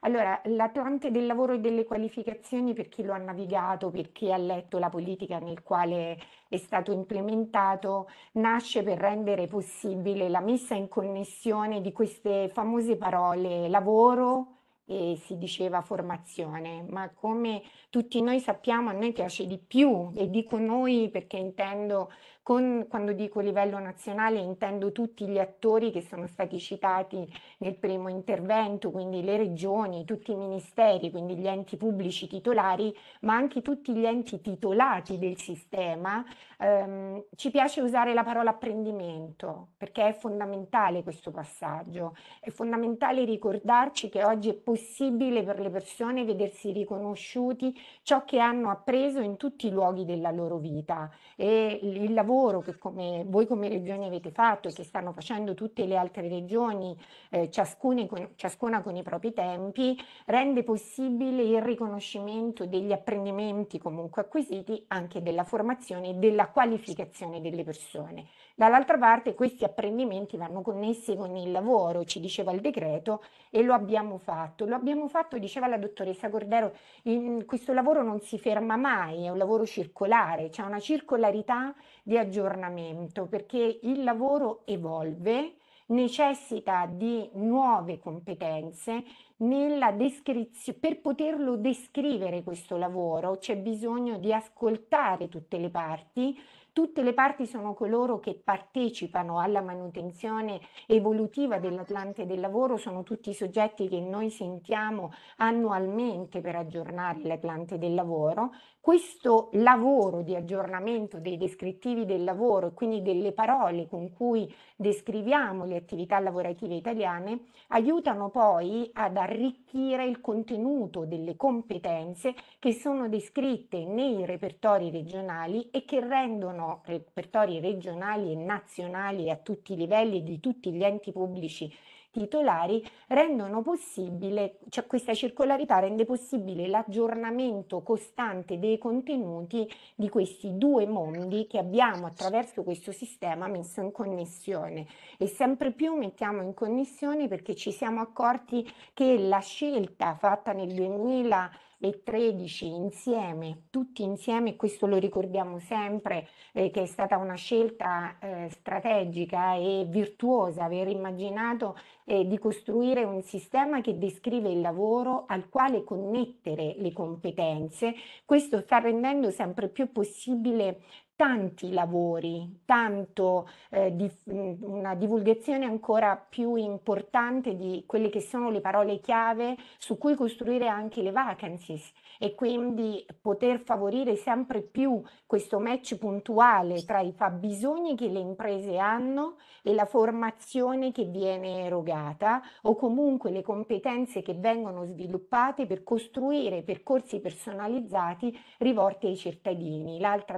Allora, l'Atlante del lavoro e delle qualificazioni, per chi lo ha navigato, per chi ha letto la politica nel quale è stato implementato, nasce per rendere possibile la messa in connessione di queste famose parole lavoro e si diceva formazione, ma come tutti noi sappiamo a noi piace di più e dico noi perché intendo con, quando dico livello nazionale intendo tutti gli attori che sono stati citati nel primo intervento, quindi le regioni, tutti i ministeri, quindi gli enti pubblici titolari, ma anche tutti gli enti titolati del sistema. Ehm, ci piace usare la parola apprendimento perché è fondamentale questo passaggio, è fondamentale ricordarci che oggi è possibile per le persone vedersi riconosciuti ciò che hanno appreso in tutti i luoghi della loro vita e il lavoro lavoro che come, voi come regione avete fatto e che stanno facendo tutte le altre regioni, eh, ciascuna, con, ciascuna con i propri tempi, rende possibile il riconoscimento degli apprendimenti comunque acquisiti, anche della formazione e della qualificazione delle persone. Dall'altra parte questi apprendimenti vanno connessi con il lavoro, ci diceva il decreto, e lo abbiamo fatto. Lo abbiamo fatto, diceva la dottoressa Cordero, in, questo lavoro non si ferma mai, è un lavoro circolare, c'è una circolarità di aggiornamento, perché il lavoro evolve, necessita di nuove competenze per poterlo descrivere questo lavoro c'è bisogno di ascoltare tutte le parti tutte le parti sono coloro che partecipano alla manutenzione evolutiva dell'Atlante del lavoro, sono tutti i soggetti che noi sentiamo annualmente per aggiornare l'Atlante del lavoro, questo lavoro di aggiornamento dei descrittivi del lavoro, e quindi delle parole con cui descriviamo le attività lavorative italiane, aiutano poi ad arricchire il contenuto delle competenze che sono descritte nei repertori regionali e che rendono repertori regionali e nazionali a tutti i livelli di tutti gli enti pubblici titolari rendono possibile, cioè questa circolarità rende possibile l'aggiornamento costante dei contenuti di questi due mondi che abbiamo attraverso questo sistema messo in connessione e sempre più mettiamo in connessione perché ci siamo accorti che la scelta fatta nel 2000 e 13 insieme, tutti insieme, questo lo ricordiamo sempre, eh, che è stata una scelta eh, strategica e virtuosa aver immaginato eh, di costruire un sistema che descrive il lavoro al quale connettere le competenze. Questo sta rendendo sempre più possibile tanti lavori, tanto eh, di, una divulgazione ancora più importante di quelle che sono le parole chiave su cui costruire anche le vacancies e quindi poter favorire sempre più questo match puntuale tra i fabbisogni che le imprese hanno e la formazione che viene erogata o comunque le competenze che vengono sviluppate per costruire percorsi personalizzati rivolti ai cittadini. L'altra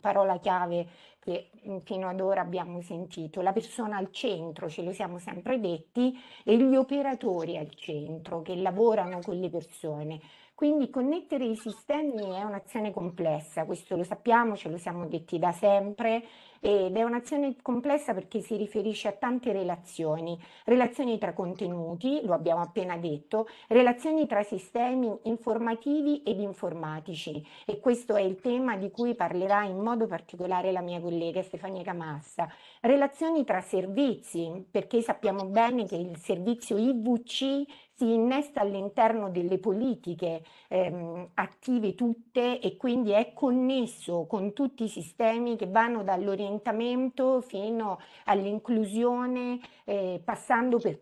parola parola chiave che mm, fino ad ora abbiamo sentito, la persona al centro, ce lo siamo sempre detti, e gli operatori al centro che lavorano con le persone. Quindi connettere i sistemi è un'azione complessa, questo lo sappiamo, ce lo siamo detti da sempre, ed è un'azione complessa perché si riferisce a tante relazioni, relazioni tra contenuti, lo abbiamo appena detto, relazioni tra sistemi informativi ed informatici e questo è il tema di cui parlerà in modo particolare la mia collega Stefania Camassa, relazioni tra servizi, perché sappiamo bene che il servizio IVC si innesta all'interno delle politiche ehm, attive tutte e quindi è connesso con tutti i sistemi che vanno dall'orientamento fino all'inclusione, eh, passando per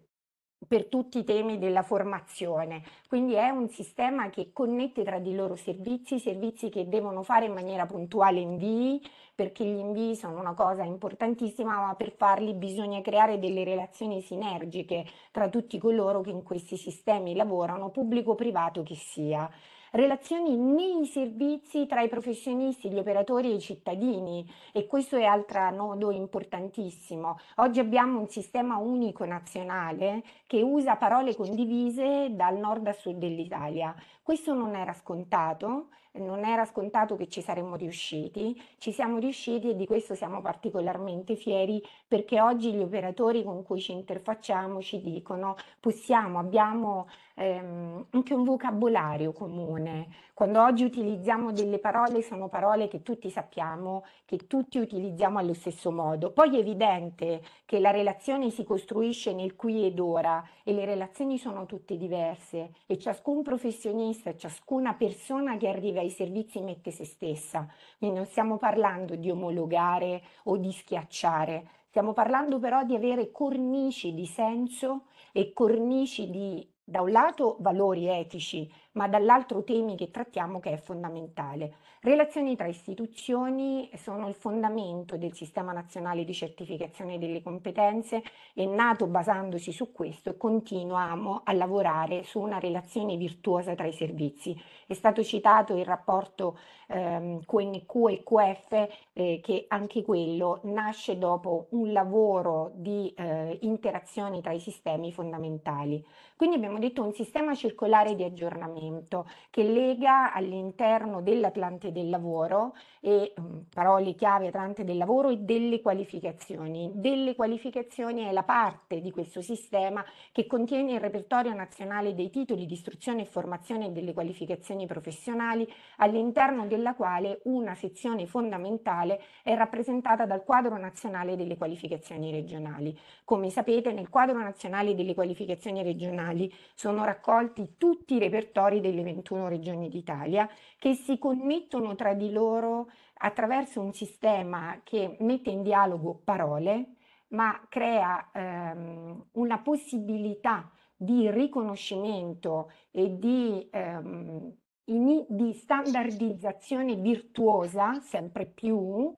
per tutti i temi della formazione. Quindi è un sistema che connette tra di loro servizi, servizi che devono fare in maniera puntuale invii, perché gli invii sono una cosa importantissima, ma per farli bisogna creare delle relazioni sinergiche tra tutti coloro che in questi sistemi lavorano, pubblico o privato che sia. Relazioni nei servizi tra i professionisti, gli operatori e i cittadini e questo è altro nodo importantissimo. Oggi abbiamo un sistema unico nazionale che usa parole condivise dal nord a sud dell'Italia. Questo non era scontato, non era scontato che ci saremmo riusciti, ci siamo riusciti e di questo siamo particolarmente fieri perché oggi gli operatori con cui ci interfacciamo ci dicono possiamo, abbiamo ehm, anche un vocabolario comune. Quando oggi utilizziamo delle parole sono parole che tutti sappiamo, che tutti utilizziamo allo stesso modo. Poi è evidente che la relazione si costruisce nel qui ed ora e le relazioni sono tutte diverse e ciascun professionista stessa, ciascuna persona che arriva ai servizi mette se stessa, quindi non stiamo parlando di omologare o di schiacciare, stiamo parlando però di avere cornici di senso e cornici di da un lato valori etici, ma dall'altro temi che trattiamo che è fondamentale. Relazioni tra istituzioni sono il fondamento del Sistema Nazionale di Certificazione delle Competenze, è nato basandosi su questo e continuiamo a lavorare su una relazione virtuosa tra i servizi. È stato citato il rapporto ehm, QNQF eh, che anche quello nasce dopo un lavoro di eh, interazione tra i sistemi fondamentali. Quindi abbiamo detto un sistema circolare di aggiornamento che lega all'interno dell'Atlante del lavoro e mm, parole chiave Atlante del lavoro e delle qualificazioni. Delle qualificazioni è la parte di questo sistema che contiene il repertorio nazionale dei titoli di istruzione e formazione e delle qualificazioni professionali all'interno del della quale una sezione fondamentale è rappresentata dal quadro nazionale delle qualificazioni regionali. Come sapete nel quadro nazionale delle qualificazioni regionali sono raccolti tutti i repertori delle 21 regioni d'Italia che si connettono tra di loro attraverso un sistema che mette in dialogo parole, ma crea ehm, una possibilità di riconoscimento e di ehm, in, di standardizzazione virtuosa sempre più,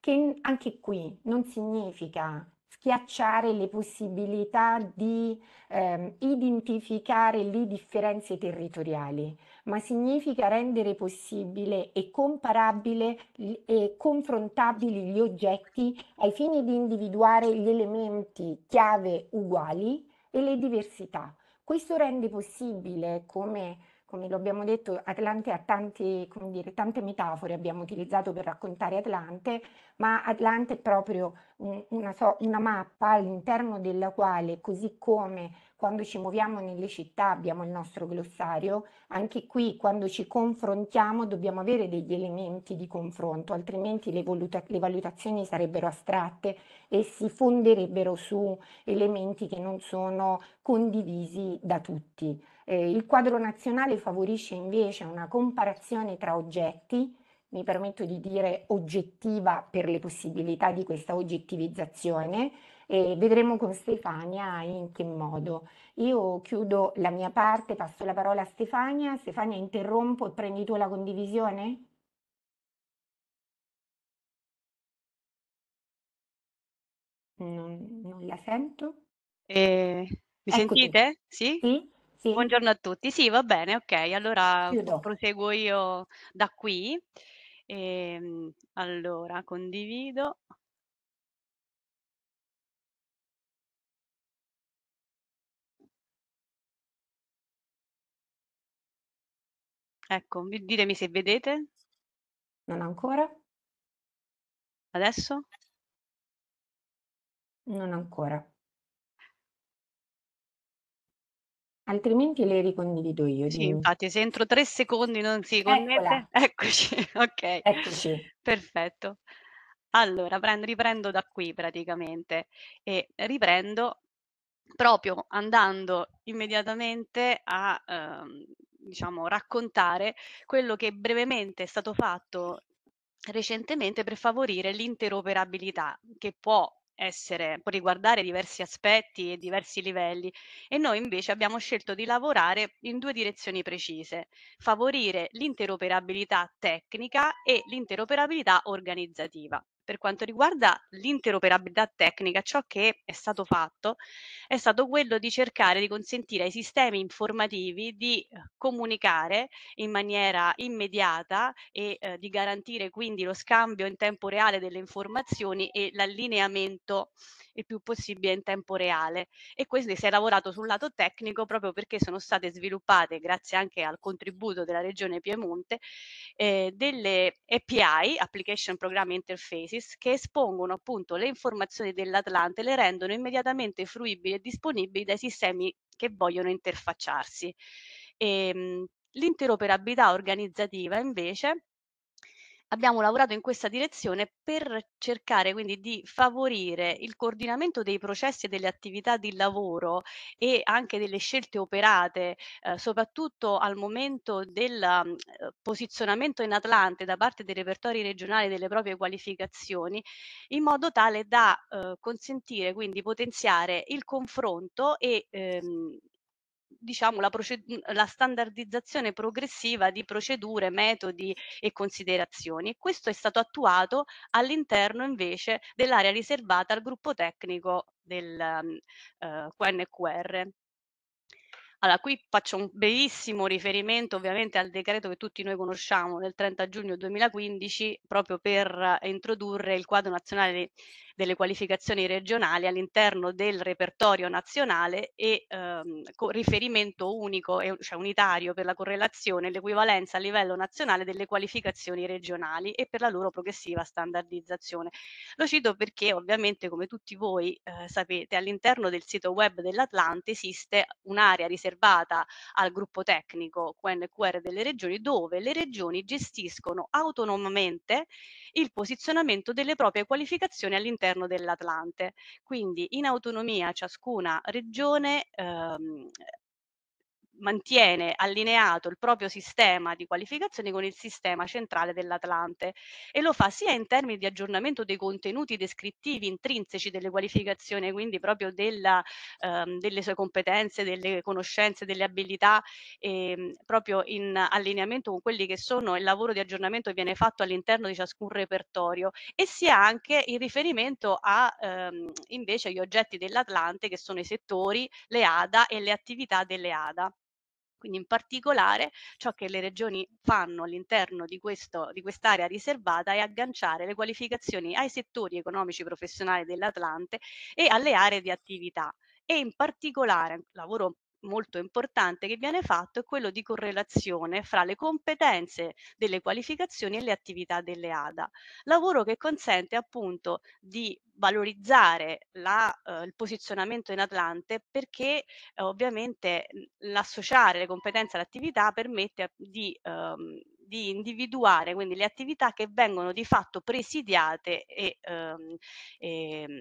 che anche qui non significa schiacciare le possibilità di eh, identificare le differenze territoriali, ma significa rendere possibile e comparabile e confrontabili gli oggetti ai fini di individuare gli elementi chiave uguali e le diversità. Questo rende possibile, come come lo abbiamo detto, Atlante ha tanti, dire, tante metafore abbiamo utilizzato per raccontare Atlante, ma Atlante è proprio una, una mappa all'interno della quale, così come quando ci muoviamo nelle città abbiamo il nostro glossario, anche qui quando ci confrontiamo dobbiamo avere degli elementi di confronto, altrimenti le, valuta le valutazioni sarebbero astratte e si fonderebbero su elementi che non sono condivisi da tutti. Eh, il quadro nazionale favorisce invece una comparazione tra oggetti, mi permetto di dire oggettiva per le possibilità di questa oggettivizzazione, e vedremo con Stefania in che modo. Io chiudo la mia parte, passo la parola a Stefania. Stefania, interrompo e prendi tu la condivisione? Non, non la sento. Eh, mi ecco sentite? Sì? sì? Sì. Buongiorno a tutti. Sì, va bene, ok. Allora Chiudo. proseguo io da qui. E, ehm, allora, condivido. Ecco, ditemi se vedete Non ancora? adesso. Non ancora. Altrimenti le ricondivido io, Sì, infatti se entro tre secondi non si connette (laughs) eccoci, Ok, Eccoci. perfetto. Allora prendo riprendo da qui praticamente e riprendo proprio andando immediatamente a, uhm, diciamo raccontare quello che brevemente è stato fatto recentemente per favorire l'interoperabilità che può essere, può riguardare diversi aspetti e diversi livelli e noi invece abbiamo scelto di lavorare in due direzioni precise, favorire l'interoperabilità tecnica e l'interoperabilità organizzativa. Per quanto riguarda l'interoperabilità tecnica, ciò che è stato fatto è stato quello di cercare di consentire ai sistemi informativi di eh, comunicare in maniera immediata e eh, di garantire quindi lo scambio in tempo reale delle informazioni e l'allineamento il più possibile in tempo reale. E quindi si è lavorato sul lato tecnico proprio perché sono state sviluppate, grazie anche al contributo della Regione Piemonte, eh, delle API, Application Program Interfaces, Notice che espongono appunto le informazioni dell'Atlante e le rendono immediatamente fruibili e disponibili dai sistemi che vogliono interfacciarsi. E, ehm, mh, l'interoperabilità organizzativa invece abbiamo lavorato in questa direzione per cercare quindi di favorire il coordinamento dei processi e delle attività di lavoro e anche delle scelte operate, eh, soprattutto al momento del mm, eh, posizionamento in Atlante da parte dei repertori regionali delle proprie qualificazioni, in modo tale da eh, consentire quindi potenziare il confronto e ehm, diciamo, la, mhmm, la, standardizzazione progressiva di procedure, metodi e considerazioni. E questo è stato attuato all'interno invece dell'area riservata al gruppo tecnico del mhmm, eh, QNQR. Allora, qui faccio un bellissimo riferimento ovviamente al decreto che tutti noi conosciamo del 30 giugno 2015 proprio per introdurre il quadro nazionale delle qualificazioni regionali all'interno del repertorio nazionale e ehm, riferimento unico, e, cioè unitario per la correlazione e l'equivalenza a livello nazionale delle qualificazioni regionali e per la loro progressiva standardizzazione. Lo cito perché ovviamente come tutti voi eh, sapete all'interno del sito web dell'Atlante esiste un'area riservata al gruppo tecnico QNQR delle regioni dove le regioni gestiscono autonomamente il posizionamento delle proprie qualificazioni all'interno all'interno dell'Atlante. Quindi in autonomia ciascuna regione ehm, mantiene allineato il proprio sistema di qualificazione con il sistema centrale dell'Atlante e lo fa sia in termini di aggiornamento dei contenuti descrittivi intrinseci delle qualificazioni, quindi proprio della, ehm, delle sue competenze, delle conoscenze, delle abilità, ehm, proprio in allineamento con quelli che sono il lavoro di aggiornamento che viene fatto all'interno di ciascun repertorio e sia anche in riferimento a ehm, invece gli oggetti dell'Atlante che sono i settori, le ADA e le attività delle ADA. Quindi in particolare ciò che le regioni fanno all'interno di, questo, di quest'area riservata è agganciare le qualificazioni ai settori economici professionali dell'Atlante e alle aree di attività e in particolare, lavoro molto importante che viene fatto è quello di correlazione fra le competenze delle qualificazioni e le attività delle ADA, lavoro che consente appunto di valorizzare la, eh, il posizionamento in Atlante perché eh, ovviamente l'associare le competenze all'attività permette eh, di, ehm, di individuare quindi le attività che vengono di fatto presidiate e, ehm, e ehm,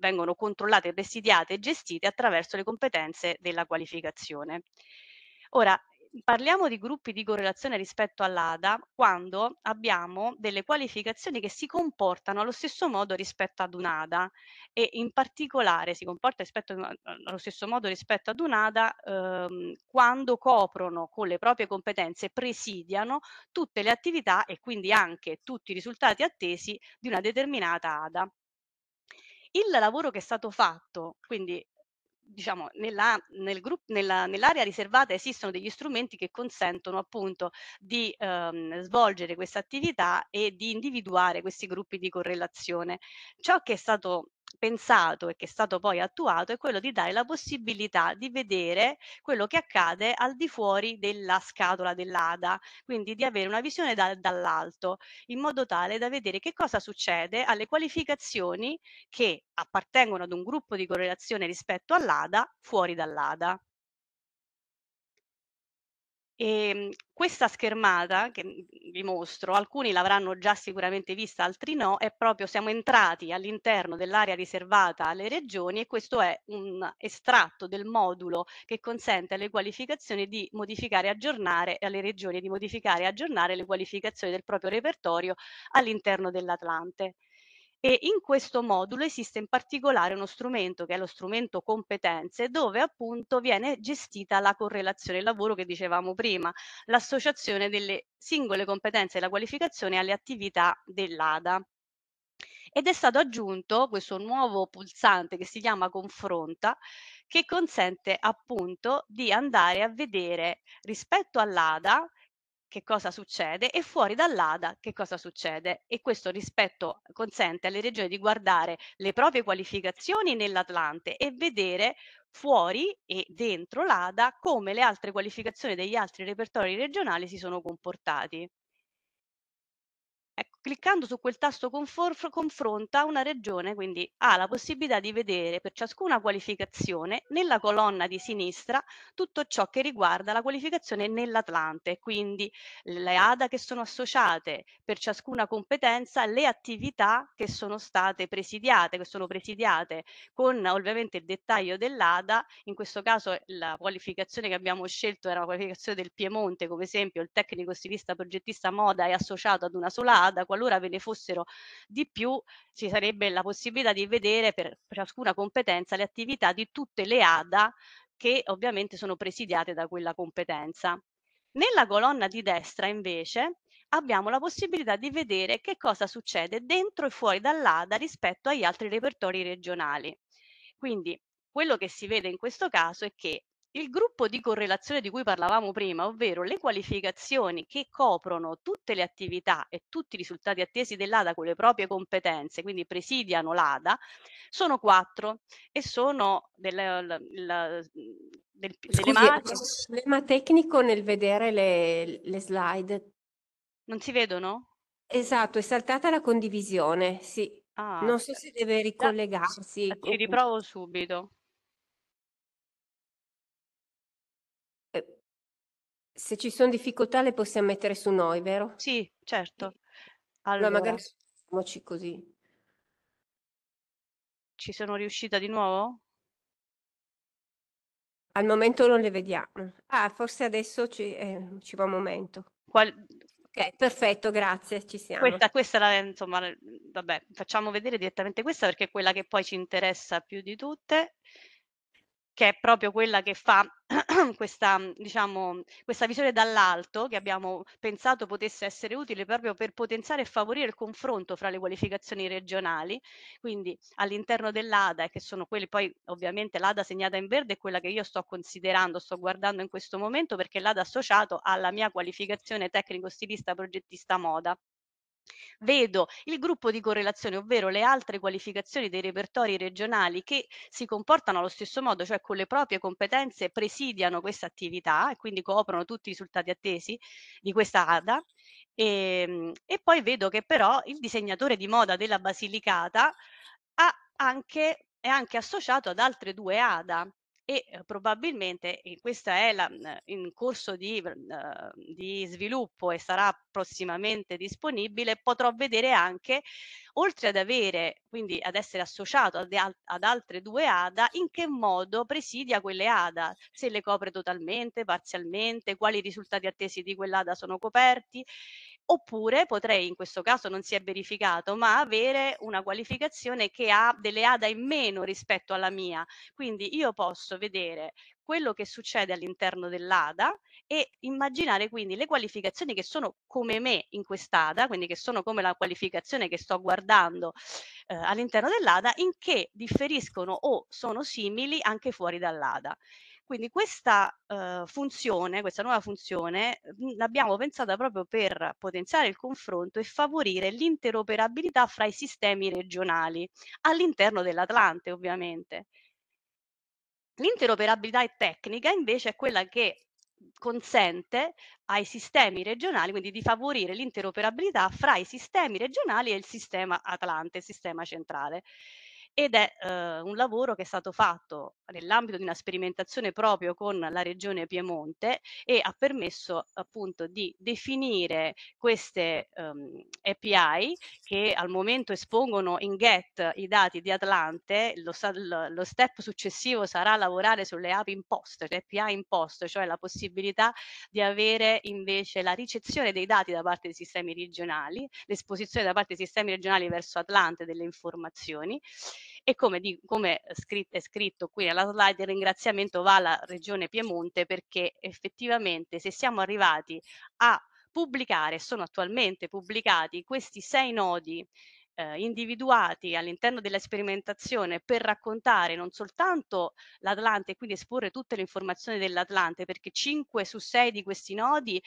vengono controllate, presidiate e gestite attraverso le competenze della qualificazione. Ora, parliamo di gruppi di correlazione rispetto all'ADA quando abbiamo delle qualificazioni che si comportano allo stesso modo rispetto ad un'ADA e in particolare si comporta rispetto, allo stesso modo rispetto ad un'ADA ehm, quando coprono con le proprie competenze, presidiano tutte le attività e quindi anche tutti i risultati attesi di una determinata ADA. Il lavoro che è stato fatto, quindi diciamo, nella, nel gruppo, nella, nell'area riservata esistono degli strumenti che consentono appunto di ehm, svolgere questa attività e di individuare questi gruppi di correlazione. Ciò che è stato pensato e che è stato poi attuato è quello di dare la possibilità di vedere quello che accade al di fuori della scatola dell'ADA, quindi di avere una visione da, dall'alto, in modo tale da vedere che cosa succede alle qualificazioni che appartengono ad un gruppo di correlazione rispetto all'ADA fuori dall'ADA. E ehm, questa schermata che mhmm, vi mostro, alcuni l'avranno già sicuramente vista, altri no, è proprio siamo entrati all'interno dell'area riservata alle regioni e questo è un estratto del modulo che consente alle qualificazioni di modificare e aggiornare, alle regioni di modificare e aggiornare le qualificazioni del proprio repertorio all'interno dell'Atlante. E in questo modulo esiste in particolare uno strumento che è lo strumento competenze dove appunto viene gestita la correlazione lavoro che dicevamo prima, l'associazione delle singole competenze e la qualificazione alle attività dell'ADA. Ed è stato aggiunto questo nuovo pulsante che si chiama confronta che consente appunto di andare a vedere rispetto all'ADA che cosa succede e fuori dall'ADA che cosa succede. E questo rispetto consente alle regioni di guardare le proprie qualificazioni nell'Atlante e vedere fuori e dentro l'ADA come le altre qualificazioni degli altri repertori regionali si sono comportati. Ecco, cliccando su quel tasto confor- confronta una regione, quindi ha la possibilità di vedere per ciascuna qualificazione nella colonna di sinistra tutto ciò che riguarda la qualificazione nell'Atlante, quindi le ADA che sono associate per ciascuna competenza, le attività che sono state presidiate, che sono presidiate con ovviamente il dettaglio dell'ADA, in questo caso la qualificazione che abbiamo scelto era la qualificazione del Piemonte, come esempio il tecnico stilista progettista moda è associato ad una sola ADA, qualora ve ne fossero di più, ci sarebbe la possibilità di vedere per ciascuna competenza le attività di tutte le ADA che ovviamente sono presidiate da quella competenza. Nella colonna di destra invece abbiamo la possibilità di vedere che cosa succede dentro e fuori dall'ADA rispetto agli altri repertori regionali. Quindi quello che si vede in questo caso è che il gruppo di correlazione di cui parlavamo prima, ovvero le qualificazioni che coprono tutte le attività e tutti i risultati attesi dell'ADA con le proprie competenze, quindi presidiano l'ADA, sono quattro e sono delle, la, del, Scusi, delle problema tecnico nel vedere le, le slide. Non si vedono? Esatto, è saltata la condivisione, sì. Ah, non so se deve ricollegarsi. Ti riprovo subito. se ci sono difficoltà le possiamo mettere su noi, vero? Sì, certo. Allora, No, magari facciamoci così. ci sono riuscita di nuovo? Al momento non le vediamo. Ah, forse adesso ci, eh, ci va un momento. Qual- Ok, perfetto, grazie, ci siamo. Questa, questa la, insomma, vabbè, facciamo vedere direttamente questa perché è quella che poi ci interessa più di tutte che è proprio quella che fa (clears throat) questa, diciamo, questa visione dall'alto che abbiamo pensato potesse essere utile proprio per potenziare e favorire il confronto fra le qualificazioni regionali, quindi all'interno dell'ADA, che sono quelle poi ovviamente l'ADA segnata in verde è quella che io sto considerando, sto guardando in questo momento perché l'ADA associato alla mia qualificazione tecnico-stilista progettista moda vedo il gruppo di correlazione, ovvero le altre qualificazioni dei repertori regionali che si comportano allo stesso modo, cioè con le proprie competenze presidiano questa attività e quindi coprono tutti i risultati attesi di questa ADA. E, ehm, e poi vedo che però il disegnatore di moda della Basilicata ha anche, è anche associato ad altre due ADA, e eh, probabilmente e eh, questa è la, mhmm, in corso di, mhmm, eh, di sviluppo e sarà prossimamente disponibile, potrò vedere anche, oltre ad avere, quindi ad essere associato ad, ad altre due ADA, in che modo presidia quelle ADA, se le copre totalmente, parzialmente, quali risultati attesi di quell'ADA sono coperti oppure potrei, in questo caso non si è verificato, ma avere una qualificazione che ha delle ADA in meno rispetto alla mia. Quindi io posso vedere quello che succede all'interno dell'ADA e immaginare quindi le qualificazioni che sono come me in quest'ADA, quindi che sono come la qualificazione che sto guardando eh, all'interno dell'ADA, in che differiscono o sono simili anche fuori dall'ADA. Quindi questa eh, funzione, questa nuova funzione, mhmm, l'abbiamo pensata proprio per potenziare il confronto e favorire l'interoperabilità fra i sistemi regionali, all'interno dell'Atlante ovviamente. L'interoperabilità tecnica invece è quella che consente ai sistemi regionali, quindi di favorire l'interoperabilità fra i sistemi regionali e il sistema Atlante, il sistema centrale ed è eh, un lavoro che è stato fatto nell'ambito di una sperimentazione proprio con la regione Piemonte e ha permesso appunto di definire queste um, API che al momento espongono in GET i dati di Atlante, lo, lo step successivo sarà lavorare sulle API in post, cioè API in post, cioè la possibilità di avere invece la ricezione dei dati da parte dei sistemi regionali, l'esposizione da parte dei sistemi regionali verso Atlante delle informazioni e come, di, come eh, scritto, è scritto qui nella slide il ringraziamento va alla regione Piemonte perché effettivamente se siamo arrivati a pubblicare, sono attualmente pubblicati questi sei nodi eh, individuati all'interno della sperimentazione per raccontare non soltanto l'Atlante e quindi esporre tutte le informazioni dell'Atlante, perché 5 su 6 di questi nodi eh,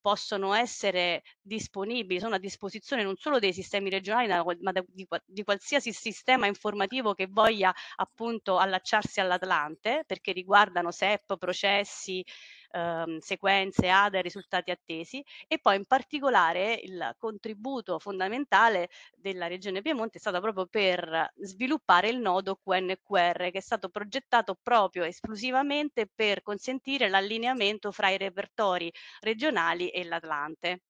possono essere disponibili, sono a disposizione non solo dei sistemi regionali, ma di, di qualsiasi sistema informativo che voglia appunto allacciarsi all'Atlante, perché riguardano SEP, processi, ehm, sequenze ADA ah, e risultati attesi e poi in particolare il contributo fondamentale della Regione Piemonte è stato proprio per sviluppare il nodo QNQR che è stato progettato proprio esclusivamente per consentire l'allineamento fra i repertori regionali e l'Atlante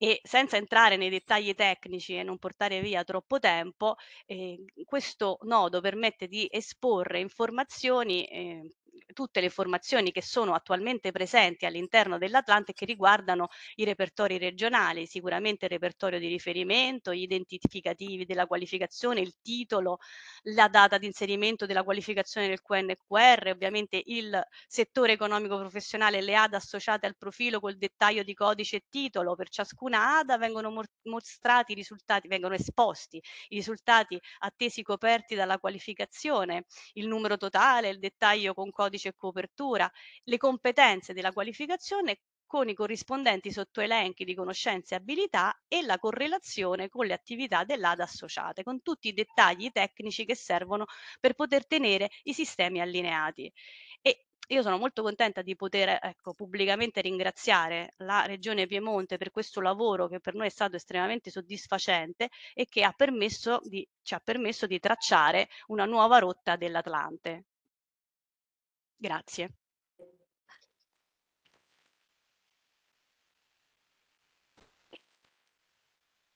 e senza entrare nei dettagli tecnici e non portare via troppo tempo, eh, questo nodo permette di esporre informazioni eh, tutte le formazioni che sono attualmente presenti all'interno dell'Atlante che riguardano i repertori regionali, sicuramente il repertorio di riferimento, gli identificativi della qualificazione, il titolo, la data di inserimento della qualificazione del QNQR, ovviamente il settore economico professionale e le ADA associate al profilo col dettaglio di codice e titolo, per ciascuna ADA vengono mostrati i risultati, vengono esposti i risultati attesi coperti dalla qualificazione, il numero totale, il dettaglio con codice codice e copertura, le competenze della qualificazione con i corrispondenti sottoelenchi di conoscenze e abilità e la correlazione con le attività dell'ADA associate, con tutti i dettagli tecnici che servono per poter tenere i sistemi allineati. E io sono molto contenta di poter ecco, pubblicamente ringraziare la Regione Piemonte per questo lavoro che per noi è stato estremamente soddisfacente e che ha permesso di, ci ha permesso di tracciare una nuova rotta dell'Atlante. Grazie.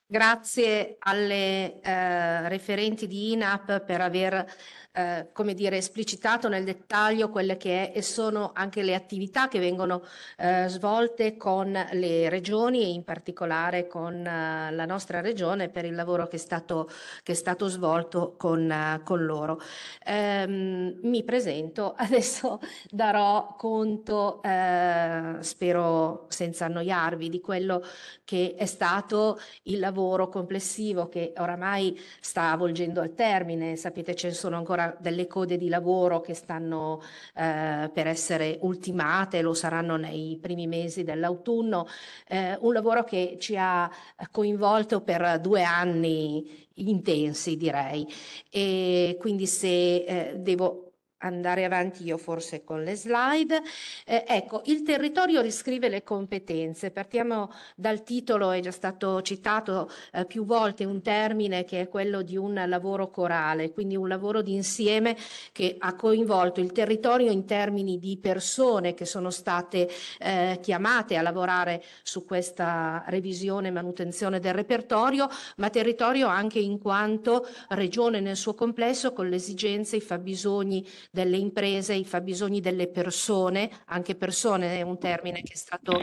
Grazie alle eh, referenti di INAP per aver eh, come dire, esplicitato nel dettaglio quelle che è, e sono anche le attività che vengono eh, svolte con le regioni e in particolare con eh, la nostra regione per il lavoro che è stato, che è stato svolto con, eh, con loro. Ehm, mi presento, (laughs) adesso darò conto, eh, spero senza annoiarvi, di quello che è stato il lavoro complessivo che oramai sta avvolgendo al termine, sapete ce ne sono ancora ancora delle code di lavoro che stanno eh, per essere ultimate, lo saranno nei primi mesi dell'autunno, eh, un lavoro che ci ha coinvolto per due anni intensi direi e quindi se eh, devo andare avanti io forse con le slide. Eh, ecco, il territorio riscrive le competenze. Partiamo dal titolo, è già stato citato eh, più volte un termine che è quello di un lavoro corale, quindi un lavoro d'insieme che ha coinvolto il territorio in termini di persone che sono state eh, chiamate a lavorare su questa revisione e manutenzione del repertorio, ma territorio anche in quanto regione nel suo complesso con le esigenze, i fabbisogni delle imprese, i fabbisogni delle persone, anche persone è un termine che è stato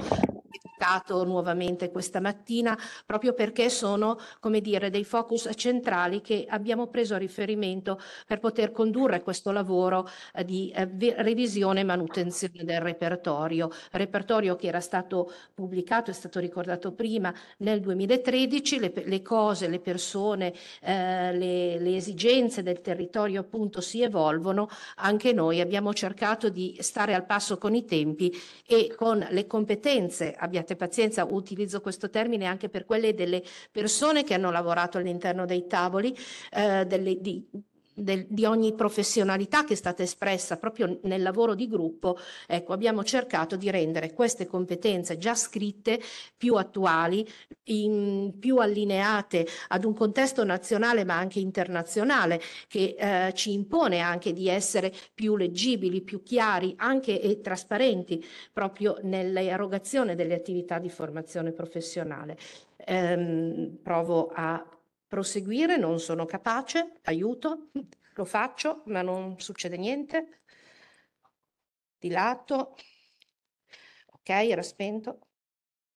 mercato nuovamente questa mattina, proprio perché sono, come dire, dei focus centrali che abbiamo preso a riferimento per poter condurre questo lavoro eh, di eh, revisione e manutenzione del repertorio. Repertorio che era stato pubblicato, è stato ricordato prima, nel 2013, le, le cose, le persone, eh, le, le esigenze del territorio appunto si evolvono, anche noi abbiamo cercato di stare al passo con i tempi e con le competenze abbiate paziente, pazienza utilizzo questo termine anche per quelle delle persone che hanno lavorato all'interno dei tavoli, eh, delle, di del, di ogni professionalità che è stata espressa proprio nel lavoro di gruppo, ecco, abbiamo cercato di rendere queste competenze già scritte più attuali, in, più allineate ad un contesto nazionale ma anche internazionale che eh, ci impone anche di essere più leggibili, più chiari anche e trasparenti proprio nell'erogazione delle attività di formazione professionale. Ehm, provo a proseguire, non sono capace, aiuto, (laughs) lo faccio, ma non succede niente. Di lato, ok, era spento.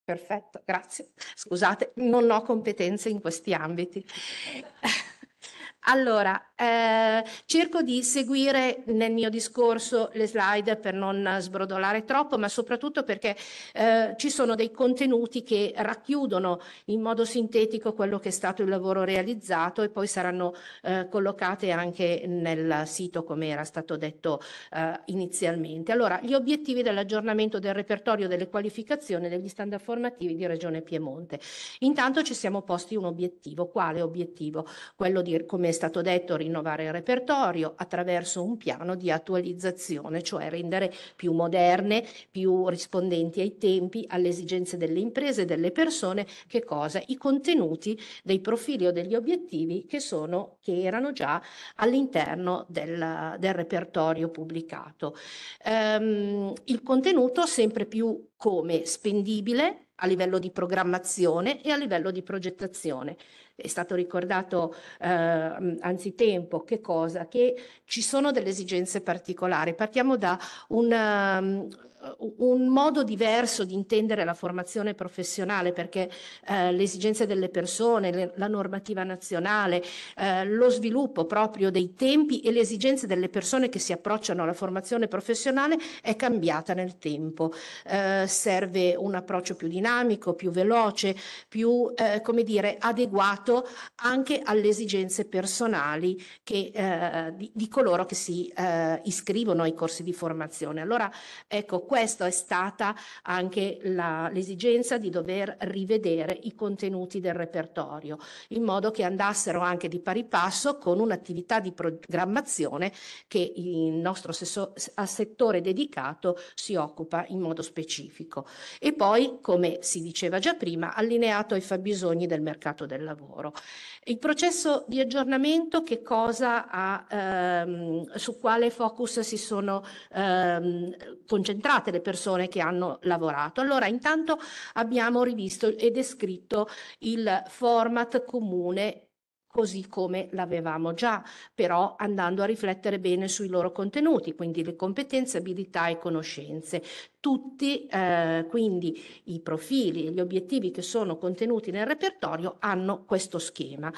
Perfetto, grazie. Scusate, non ho competenze in questi ambiti. (laughs) Allora, eh, cerco di seguire nel mio discorso le slide per non sbrodolare troppo, ma soprattutto perché eh, ci sono dei contenuti che racchiudono in modo sintetico quello che è stato il lavoro realizzato e poi saranno eh, collocate anche nel sito come era stato detto eh, inizialmente. Allora, gli obiettivi dell'aggiornamento del repertorio delle qualificazioni degli standard formativi di Regione Piemonte. Intanto ci siamo posti un obiettivo, quale obiettivo? Quello di come è stato detto rinnovare il repertorio attraverso un piano di attualizzazione, cioè rendere più moderne, più rispondenti ai tempi, alle esigenze delle imprese e delle persone, che cosa? I contenuti dei profili o degli obiettivi che, sono, che erano già all'interno del, del repertorio pubblicato. Ehm, il contenuto sempre più come spendibile a livello di programmazione e a livello di progettazione è stato ricordato eh, anzitempo che cosa, che ci sono delle esigenze particolari. Partiamo da un ehm, eh, un modo diverso di intendere la formazione professionale perché eh, le esigenze delle persone, le, la normativa nazionale, eh, lo sviluppo proprio dei tempi e le esigenze delle persone che si approcciano alla formazione professionale è cambiata nel tempo. Eh, serve un approccio più dinamico, più veloce, più eh, come dire, adeguato anche alle esigenze personali che, eh, di, di, coloro che si iscrivono ai corsi di formazione. Allora, ecco, questa è stata anche la, l'esigenza di dover rivedere i contenuti del repertorio, in modo che andassero anche di pari passo con un'attività di programmazione che il nostro sesso, settore dedicato si occupa in modo specifico. E poi, come si diceva già prima, allineato ai fabbisogni del mercato del lavoro. Il processo di aggiornamento che cosa ha, ehm, su quale focus si sono ehm, concentrate le persone che hanno lavorato? Allora, intanto abbiamo rivisto e descritto il format comune così come l'avevamo già, però andando a riflettere bene sui loro contenuti, quindi le competenze, abilità e conoscenze. Tutti eh, quindi i profili e gli obiettivi che sono contenuti nel repertorio hanno questo schema.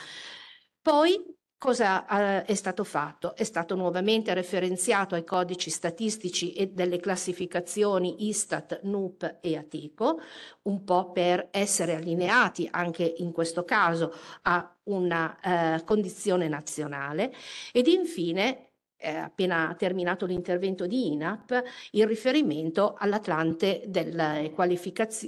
Poi Cosa eh, è stato fatto? È stato nuovamente referenziato ai codici statistici e delle classificazioni Istat, NUP e ATECO, un po' per essere allineati anche in questo caso a una eh, condizione nazionale ed infine eh, appena terminato l'intervento di INAP, il riferimento all'Atlante del, eh,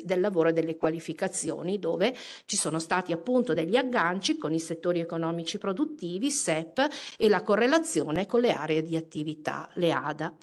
del lavoro e delle qualificazioni, dove ci sono stati appunto degli agganci con i settori economici produttivi, SEP, e la correlazione con le aree di attività, le ADA.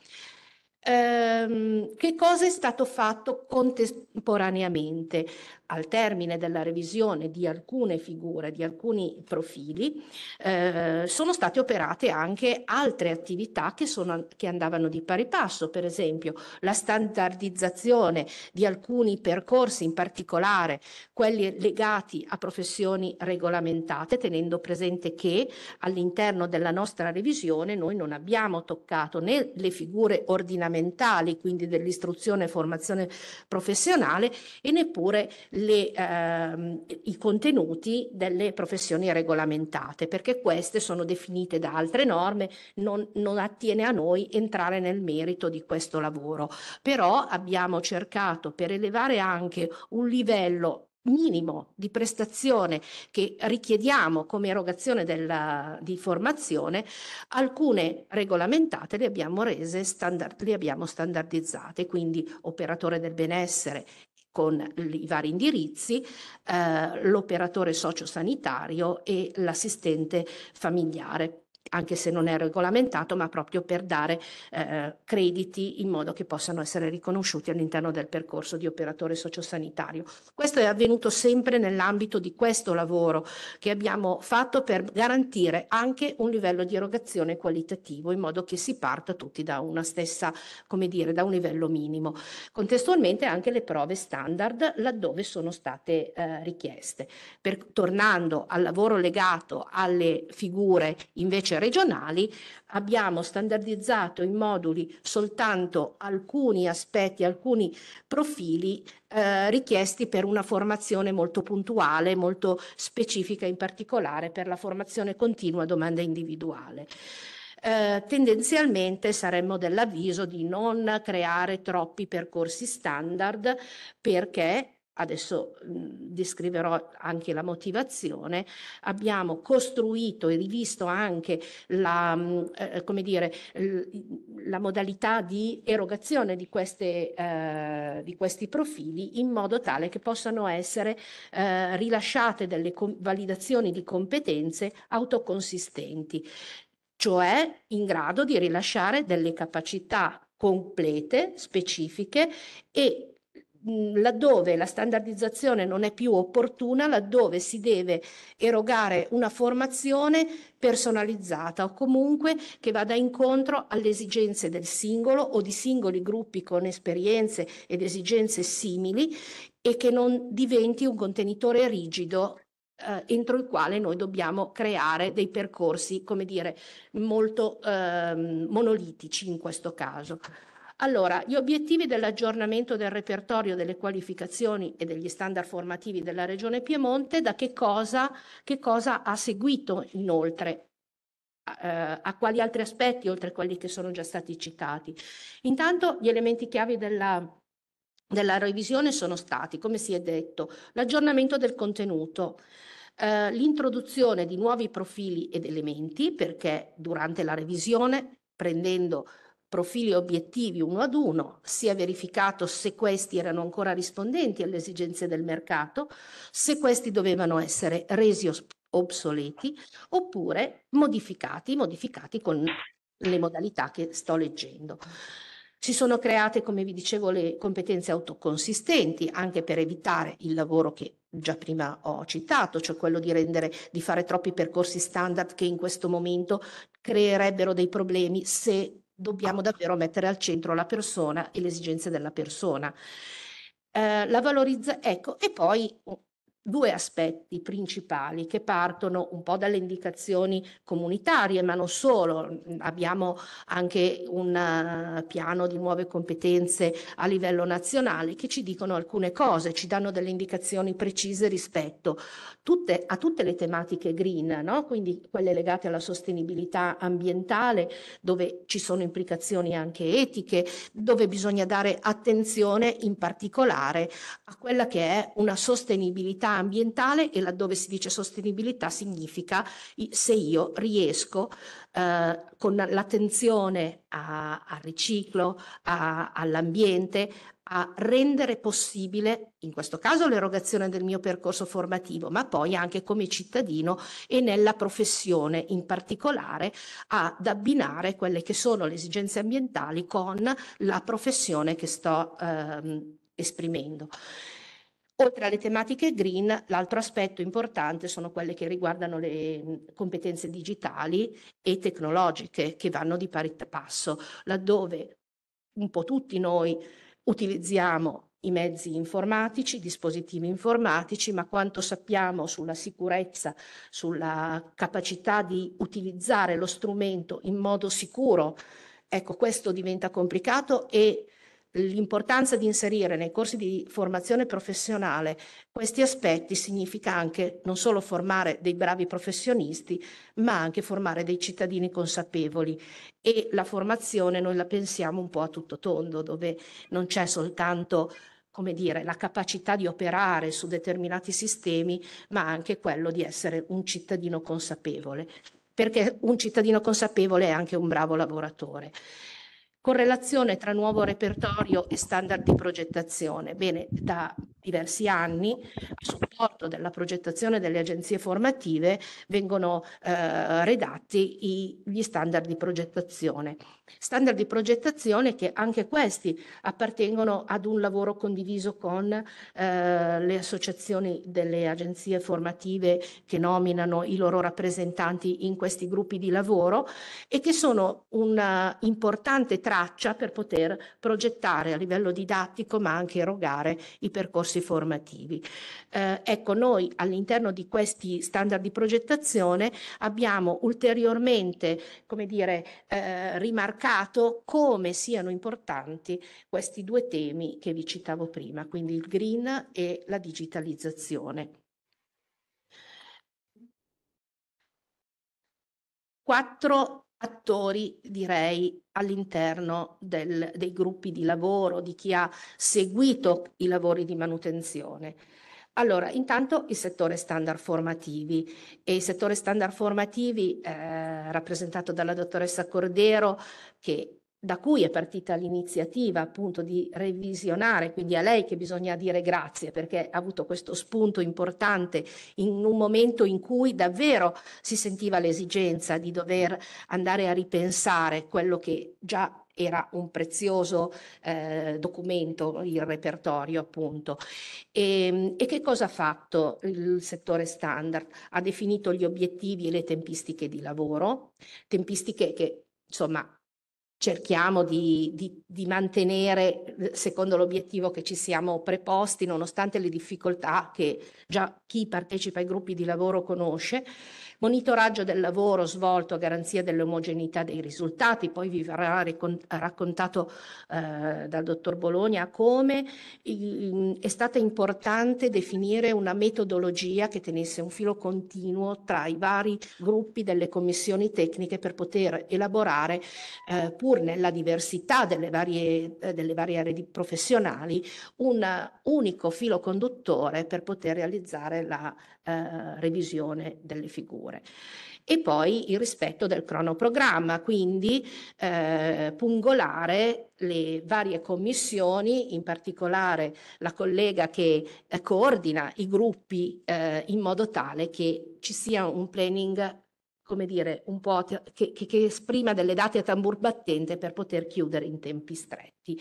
Ehm, che cosa è stato fatto contemporaneamente? al termine della revisione di alcune figure, di alcuni profili, eh, sono state operate anche altre attività che, sono, che andavano di pari passo, per esempio la standardizzazione di alcuni percorsi, in particolare quelli legati a professioni regolamentate, tenendo presente che all'interno della nostra revisione noi non abbiamo toccato né le figure ordinamentali, quindi dell'istruzione e formazione professionale, e neppure le, ehm, i contenuti delle professioni regolamentate, perché queste sono definite da altre norme, non, non attiene a noi entrare nel merito di questo lavoro. Però abbiamo cercato per elevare anche un livello minimo di prestazione che richiediamo come erogazione della, di formazione, alcune regolamentate le abbiamo rese, standard, le abbiamo standardizzate, quindi operatore del benessere, con i vari indirizzi, eh, l'operatore sociosanitario e l'assistente familiare anche se non è regolamentato, ma proprio per dare eh, crediti in modo che possano essere riconosciuti all'interno del percorso di operatore sociosanitario. Questo è avvenuto sempre nell'ambito di questo lavoro che abbiamo fatto per garantire anche un livello di erogazione qualitativo in modo che si parta tutti da una stessa, come dire, da un livello minimo. Contestualmente anche le prove standard laddove sono state eh, richieste. Per, tornando al lavoro legato alle figure invece invece regionali abbiamo standardizzato in moduli soltanto alcuni aspetti, alcuni profili eh, richiesti per una formazione molto puntuale, molto specifica, in particolare per la formazione continua domanda individuale. Eh, tendenzialmente saremmo dell'avviso di non creare troppi percorsi standard perché adesso descriverò anche la motivazione, abbiamo costruito e rivisto anche la, eh, come dire, la modalità di erogazione di, queste, eh, di questi profili in modo tale che possano essere eh, rilasciate delle validazioni di competenze autoconsistenti cioè in grado di rilasciare delle capacità complete, specifiche e Mm, laddove la standardizzazione non è più opportuna, laddove si deve erogare una formazione personalizzata o comunque che vada incontro alle esigenze del singolo o di singoli gruppi con esperienze ed esigenze simili e che non diventi un contenitore rigido eh, entro il quale noi dobbiamo creare dei percorsi, come dire, molto eh, monolitici in questo caso. Allora, gli obiettivi dell'aggiornamento del repertorio delle qualificazioni e degli standard formativi della Regione Piemonte, da che cosa, che cosa ha seguito inoltre? A, eh, a quali altri aspetti, oltre a quelli che sono già stati citati? Intanto gli elementi chiavi della, della revisione sono stati, come si è detto, l'aggiornamento del contenuto. Eh, l'introduzione di nuovi profili ed elementi perché durante la revisione prendendo profili e obiettivi uno ad uno, si è verificato se questi erano ancora rispondenti alle esigenze del mercato, se questi dovevano essere resi obsoleti oppure modificati, modificati con le modalità che sto leggendo. Si sono create, come vi dicevo, le competenze autoconsistenti, anche per evitare il lavoro che già prima ho citato, cioè quello di, rendere, di fare troppi percorsi standard che in questo momento creerebbero dei problemi se dobbiamo davvero mettere al centro la persona e le esigenze della persona. Eh, la valorizza, ecco, e poi due aspetti principali che partono un po' dalle indicazioni comunitarie, ma non solo. Abbiamo anche un uh, piano di nuove competenze a livello nazionale che ci dicono alcune cose, ci danno delle indicazioni precise rispetto tutte, a tutte le tematiche green, no? quindi quelle legate alla sostenibilità ambientale, dove ci sono implicazioni anche etiche, dove bisogna dare attenzione in particolare a quella che è una sostenibilità ambientale e laddove si dice sostenibilità significa se io riesco eh, con l'attenzione al riciclo, all'ambiente, a rendere possibile, in questo caso, l'erogazione del mio percorso formativo, ma poi anche come cittadino e nella professione in particolare, ad abbinare quelle che sono le esigenze ambientali con la professione che sto ehm, esprimendo. Oltre alle tematiche green, l'altro aspetto importante sono quelle che riguardano le mm, competenze digitali e tecnologiche che vanno di pari passo, laddove un po' tutti noi utilizziamo i mezzi informatici, i dispositivi informatici, ma quanto sappiamo sulla sicurezza, sulla capacità di utilizzare lo strumento in modo sicuro, ecco questo diventa complicato e l'importanza di inserire nei corsi di formazione professionale questi aspetti significa anche non solo formare dei bravi professionisti, ma anche formare dei cittadini consapevoli e la formazione noi la pensiamo un po' a tutto tondo, dove non c'è soltanto come dire, la capacità di operare su determinati sistemi, ma anche quello di essere un cittadino consapevole, perché un cittadino consapevole è anche un bravo lavoratore correlazione tra nuovo repertorio e standard di progettazione. Bene, da diversi anni, a supporto della progettazione delle agenzie formative, vengono eh, redatti i, gli standard di progettazione Standard di progettazione che anche questi appartengono ad un lavoro condiviso con eh, le associazioni delle agenzie formative che nominano i loro rappresentanti in questi gruppi di lavoro e che sono un'importante traccia per poter progettare a livello didattico ma anche erogare i percorsi formativi. Eh, ecco, noi all'interno di questi standard di progettazione abbiamo ulteriormente, come dire, eh, rimarcato rimarcato come siano importanti questi due temi che vi citavo prima, quindi il green e la digitalizzazione. Quattro attori direi all'interno dei gruppi di lavoro, di chi ha seguito i lavori di manutenzione. Allora, intanto il settore standard formativi e il settore standard formativi eh, rappresentato dalla dottoressa Cordero che da cui è partita l'iniziativa appunto di revisionare, quindi a lei che bisogna dire grazie perché ha avuto questo spunto importante in un momento in cui davvero si sentiva l'esigenza di dover andare a ripensare quello che già era un prezioso eh, documento, il repertorio appunto. E, ehm, e, che cosa ha fatto il settore standard? Ha definito gli obiettivi e le tempistiche di lavoro, tempistiche che insomma cerchiamo di, di, di mantenere eh, secondo l'obiettivo che ci siamo preposti, nonostante le difficoltà che già chi partecipa ai gruppi di lavoro conosce monitoraggio del lavoro svolto a garanzia dell'omogeneità dei risultati, poi vi verrà raccontato eh, dal dottor Bologna come il, mm, è stata importante definire una metodologia che tenesse un filo continuo tra i vari gruppi delle commissioni tecniche per poter elaborare, eh, pur nella diversità delle varie, eh, delle varie aree professionali, un unico filo conduttore per poter realizzare la, eh, revisione delle figure. E poi il rispetto del cronoprogramma, quindi eh, pungolare le varie commissioni, in particolare la collega che eh, coordina i gruppi eh, in modo tale che ci sia un planning come dire, un po' che, che, che esprima delle date a tambur battente per poter chiudere in tempi stretti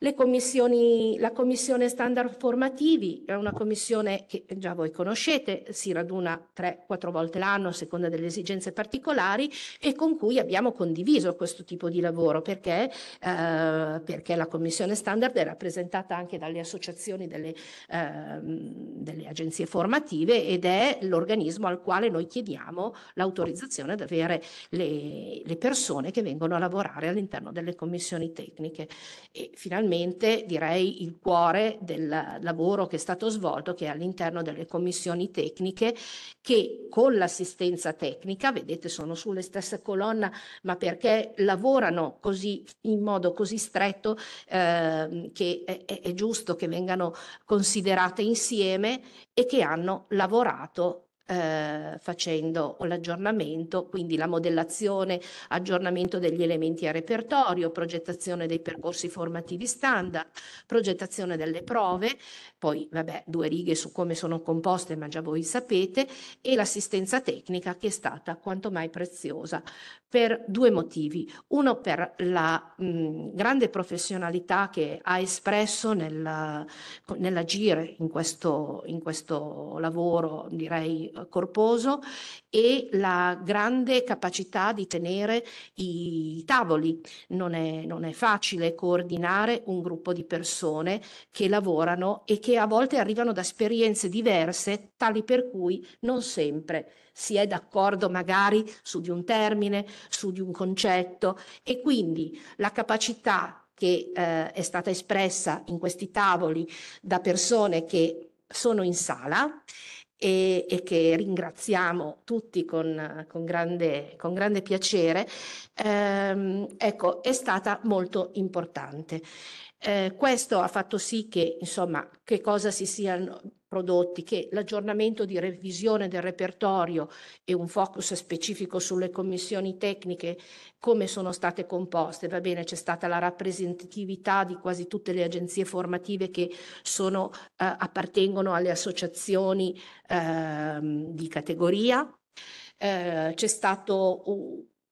la commissione standard formativi è una commissione che già voi conoscete, si raduna 3-4 volte l'anno a seconda delle esigenze particolari e con cui abbiamo condiviso questo tipo di lavoro perché, eh, perché la commissione standard è rappresentata anche dalle associazioni delle, eh, delle agenzie formative ed è l'organismo al quale noi chiediamo l'autorizzazione ad avere le, le persone che vengono a lavorare all'interno delle commissioni tecniche. E finalmente sostanzialmente direi il cuore del lavoro che è stato svolto che è all'interno delle commissioni tecniche che con l'assistenza tecnica, vedete sono sulle stesse colonne, ma perché lavorano così in modo così stretto eh, che è, è giusto che vengano considerate insieme e che hanno lavorato eh, facendo l'aggiornamento, quindi la modellazione, aggiornamento degli elementi a repertorio, progettazione dei percorsi formativi standard, progettazione delle prove, poi vabbè due righe su come sono composte ma già voi sapete, e l'assistenza tecnica che è stata quanto mai preziosa per due motivi. Uno per la mh, grande professionalità che ha espresso nell'agire in questo, in questo lavoro, direi corposo e la grande capacità di tenere i tavoli. Non è, non è facile coordinare un gruppo di persone che lavorano e che a volte arrivano da esperienze diverse, tali per cui non sempre si è d'accordo magari su di un termine, su di un concetto e quindi la capacità che eh, è stata espressa in questi tavoli da persone che sono in sala e, e che ringraziamo tutti con, con, grande, con grande, piacere, ehm, ecco, è stata molto importante. Eh, questo ha fatto sì che, insomma, che cosa si siano, prodotti che l'aggiornamento di revisione del repertorio e un focus specifico sulle commissioni tecniche, come sono state composte, va bene, c'è stata la rappresentatività di quasi tutte le agenzie formative che sono, eh, appartengono alle associazioni eh, di categoria, eh, c'è stato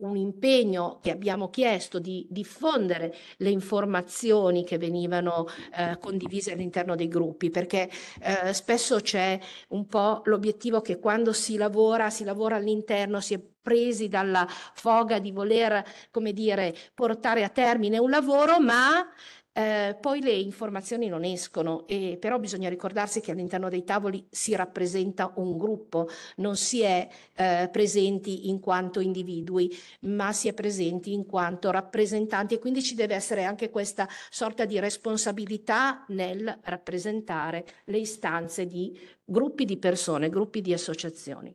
un impegno che abbiamo chiesto di diffondere le informazioni che venivano eh, condivise all'interno dei gruppi, perché eh, spesso c'è un po' l'obiettivo che quando si lavora, si lavora all'interno, si è presi dalla foga di voler, come dire, portare a termine un lavoro, ma eh, poi le informazioni non escono, eh, però bisogna ricordarsi che all'interno dei tavoli si rappresenta un gruppo, non si è eh, presenti in quanto individui, ma si è presenti in quanto rappresentanti e quindi ci deve essere anche questa sorta di responsabilità nel rappresentare le istanze di gruppi di persone, gruppi di associazioni.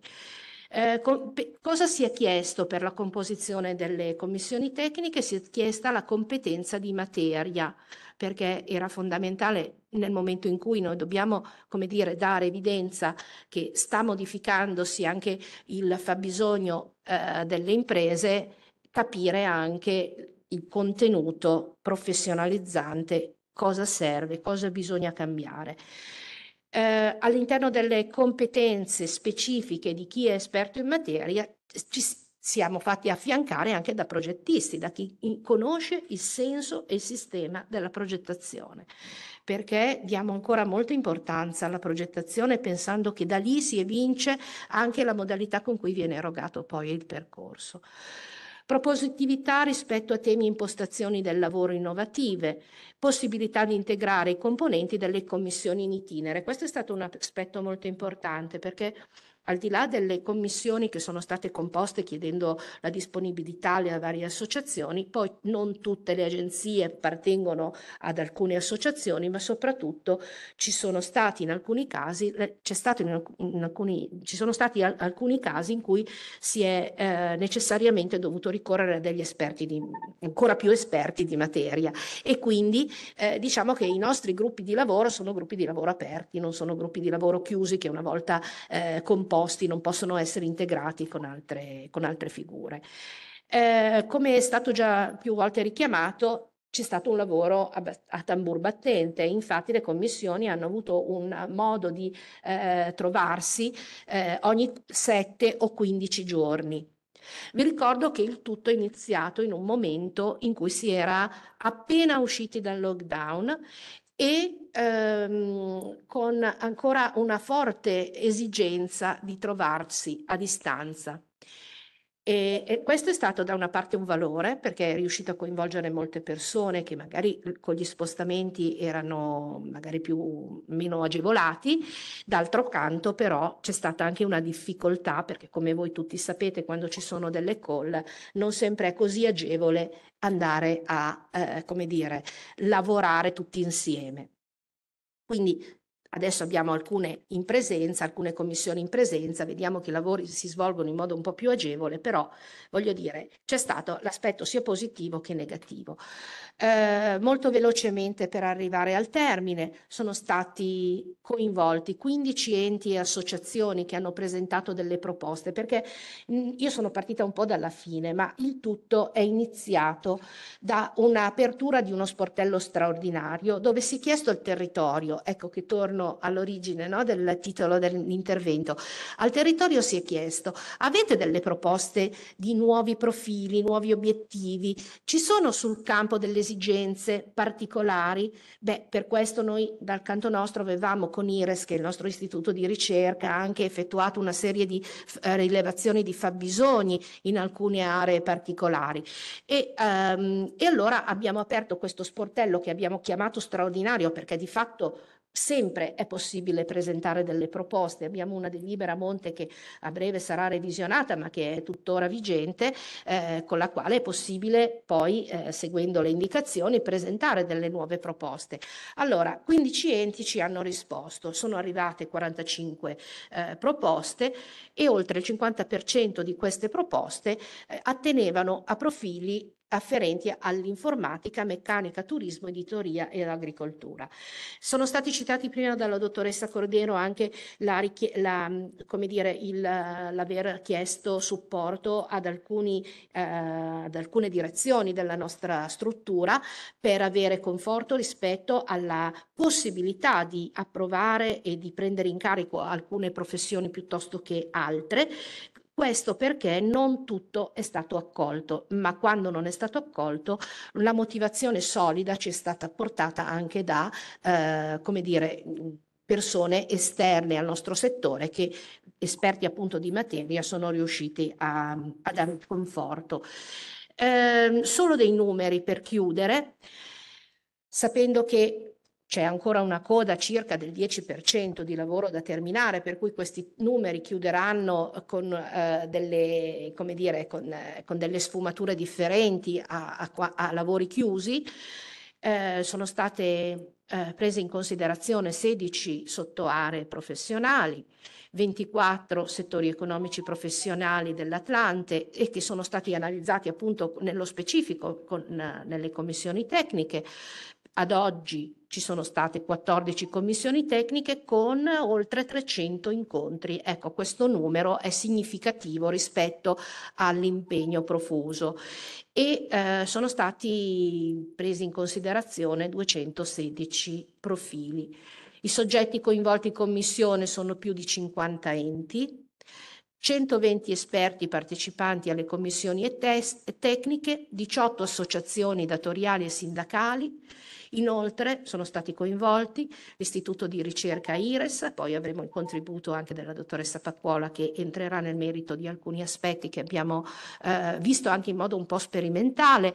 Eh, co- pe- cosa si è chiesto per la composizione delle commissioni tecniche? Si è chiesta la competenza di materia, perché era fondamentale nel momento in cui noi dobbiamo, come dire, dare evidenza che sta modificandosi anche il fabbisogno eh, delle imprese, capire anche il contenuto professionalizzante, cosa serve, cosa bisogna cambiare eh, all'interno delle competenze specifiche di chi è esperto in materia, ci siamo fatti affiancare anche da progettisti, da chi conosce il senso e il sistema della progettazione, perché diamo ancora molta importanza alla progettazione pensando che da lì si evince anche la modalità con cui viene erogato poi il percorso propositività rispetto a temi e impostazioni del lavoro innovative, possibilità di integrare i componenti delle commissioni in itinere. Questo è stato un aspetto molto importante perché al di là delle commissioni che sono state composte chiedendo la disponibilità alle varie associazioni, poi non tutte le agenzie appartengono ad alcune associazioni, ma soprattutto ci sono stati in alcuni casi, c'è stato in, alcuni, ci sono stati alcuni casi in cui si è eh, necessariamente dovuto ricorrere a degli esperti di, ancora più esperti di materia e quindi eh, diciamo che i nostri gruppi di lavoro sono gruppi di lavoro aperti, non sono gruppi di lavoro chiusi che una volta eh, composti posti non possono essere integrati con altre, con altre figure. Eh, come è stato già più volte richiamato, c'è stato un lavoro a, a, tambur battente, infatti le commissioni hanno avuto un modo di eh, trovarsi eh, ogni 7 o 15 giorni. Vi ricordo che il tutto è iniziato in un momento in cui si era appena usciti dal lockdown e ehm, con ancora una forte esigenza di trovarsi a distanza. E, e questo è stato da una parte un valore perché è riuscito a coinvolgere molte persone che magari con gli spostamenti erano magari più, meno agevolati, d'altro canto però c'è stata anche una difficoltà perché come voi tutti sapete quando ci sono delle call non sempre è così agevole andare a eh, come dire, lavorare tutti insieme. Quindi Adesso abbiamo alcune in presenza, alcune commissioni in presenza, vediamo che i lavori si svolgono in modo un po' più agevole, però voglio dire, c'è stato l'aspetto sia positivo che negativo. Eh, molto velocemente per arrivare al termine. Sono stati coinvolti 15 enti e associazioni che hanno presentato delle proposte, perché mh, mm, io sono partita un po' dalla fine, ma il tutto è iniziato da un'apertura di uno sportello straordinario dove si è chiesto al territorio, ecco che torno all'origine no, del titolo dell'intervento, al territorio si è chiesto avete delle proposte di nuovi profili, nuovi obiettivi? Ci sono sul campo delle esigenze particolari. Beh, per questo noi dal canto nostro avevamo con IRES, che è il nostro istituto di ricerca, anche effettuato una serie di eh, rilevazioni di fabbisogni in alcune aree particolari. E, ehm, e allora abbiamo aperto questo sportello che abbiamo chiamato straordinario perché di fatto Sempre è possibile presentare delle proposte, abbiamo una delibera Monte che a breve sarà revisionata ma che è tuttora vigente, eh, con la quale è possibile poi, eh, seguendo le indicazioni, presentare delle nuove proposte. Allora, 15 enti ci hanno risposto, sono arrivate 45 eh, proposte e oltre il 50% di queste proposte eh, attenevano a profili afferenti all'informatica, meccanica, turismo, editoria e agricoltura. Sono stati citati prima dalla dottoressa Cordero anche mm, l'aver la, chiesto supporto ad, alcuni, eh, ad, alcune direzioni della nostra struttura per avere conforto rispetto alla possibilità di approvare e di prendere in carico alcune professioni piuttosto che altre, questo perché non tutto è stato accolto, ma quando non è stato accolto la motivazione solida ci è stata portata anche da, eh, come dire, persone esterne al nostro settore che esperti appunto di materia sono riusciti a, a dare conforto. Eh, solo dei numeri per chiudere, sapendo che c'è ancora una coda circa del 10% di lavoro da terminare, per cui questi numeri chiuderanno eh, con, eh, delle, dire, con, eh, con delle, sfumature differenti a, a, a lavori chiusi. Eh, sono state eh, prese in considerazione 16 sottoaree professionali, 24 settori economici professionali dell'Atlante e che sono stati analizzati appunto nello specifico con, eh, nelle commissioni tecniche, ad oggi ci sono state 14 commissioni tecniche con oltre 300 incontri. Ecco, questo numero è significativo rispetto all'impegno profuso e eh, sono stati presi in considerazione 216 profili. I soggetti coinvolti in commissione sono più di 50 enti, 120 esperti partecipanti alle commissioni e test- tecniche, 18 associazioni datoriali e sindacali, Inoltre sono stati coinvolti l'Istituto di ricerca IRES, poi avremo il contributo anche della dottoressa Pacquola che entrerà nel merito di alcuni aspetti che abbiamo eh, visto anche in modo un po' sperimentale,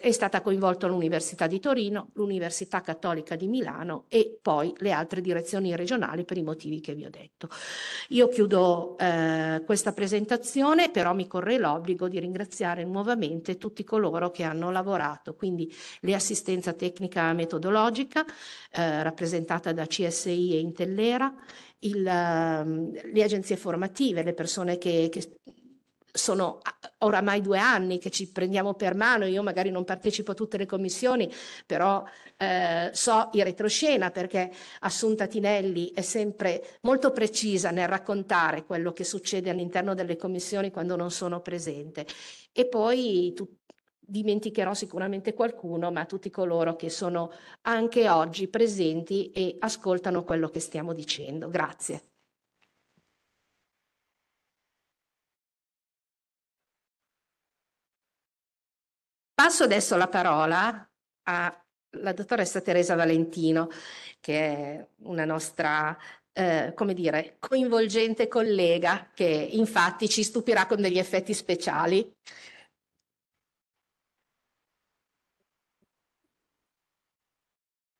è stata coinvolta l'Università di Torino, l'Università Cattolica di Milano e poi le altre direzioni regionali per i motivi che vi ho detto. Io chiudo eh, questa presentazione, però mi corre l'obbligo di ringraziare nuovamente tutti coloro che hanno lavorato, quindi l'assistenza tecnica metodologica eh, rappresentata da CSI e Intellera, il, ehm, le agenzie formative, le persone che, che sono oramai due anni che ci prendiamo per mano, io magari non partecipo a tutte le commissioni, però eh, so in retroscena perché Assunta Tinelli è sempre molto precisa nel raccontare quello che succede all'interno delle commissioni quando non sono presente. E poi tu, dimenticherò sicuramente qualcuno, ma tutti coloro che sono anche oggi presenti e ascoltano quello che stiamo dicendo. Grazie. Passo adesso la parola alla dottoressa Teresa Valentino, che è una nostra eh, come dire, coinvolgente collega che infatti ci stupirà con degli effetti speciali.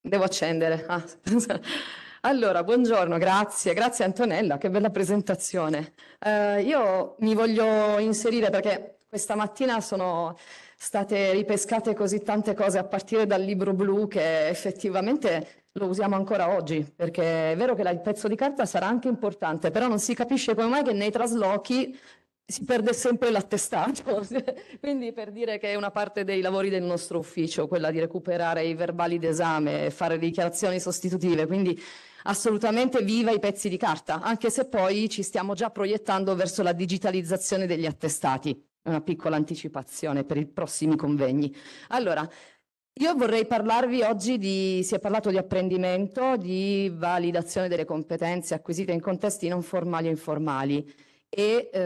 Devo accendere. Ah. (laughs) Allora, buongiorno, grazie, grazie Antonella, che bella presentazione. Eh, io mi voglio inserire perché questa mattina sono state ripescate così tante cose a partire dal libro blu che effettivamente lo usiamo ancora oggi, perché è vero che il pezzo di carta sarà anche importante, però non si capisce come mai che nei traslochi si perde sempre l'attestato, (laughs) quindi per dire che è una parte dei lavori del nostro ufficio, quella di recuperare i verbali d'esame e fare dichiarazioni sostitutive, quindi assolutamente viva i pezzi di carta, anche se poi ci stiamo già proiettando verso la digitalizzazione degli attestati una piccola anticipazione per i prossimi convegni. Allora, io vorrei parlarvi oggi di, si è parlato di apprendimento, di validazione delle competenze acquisite in contesti non formali e informali e eh,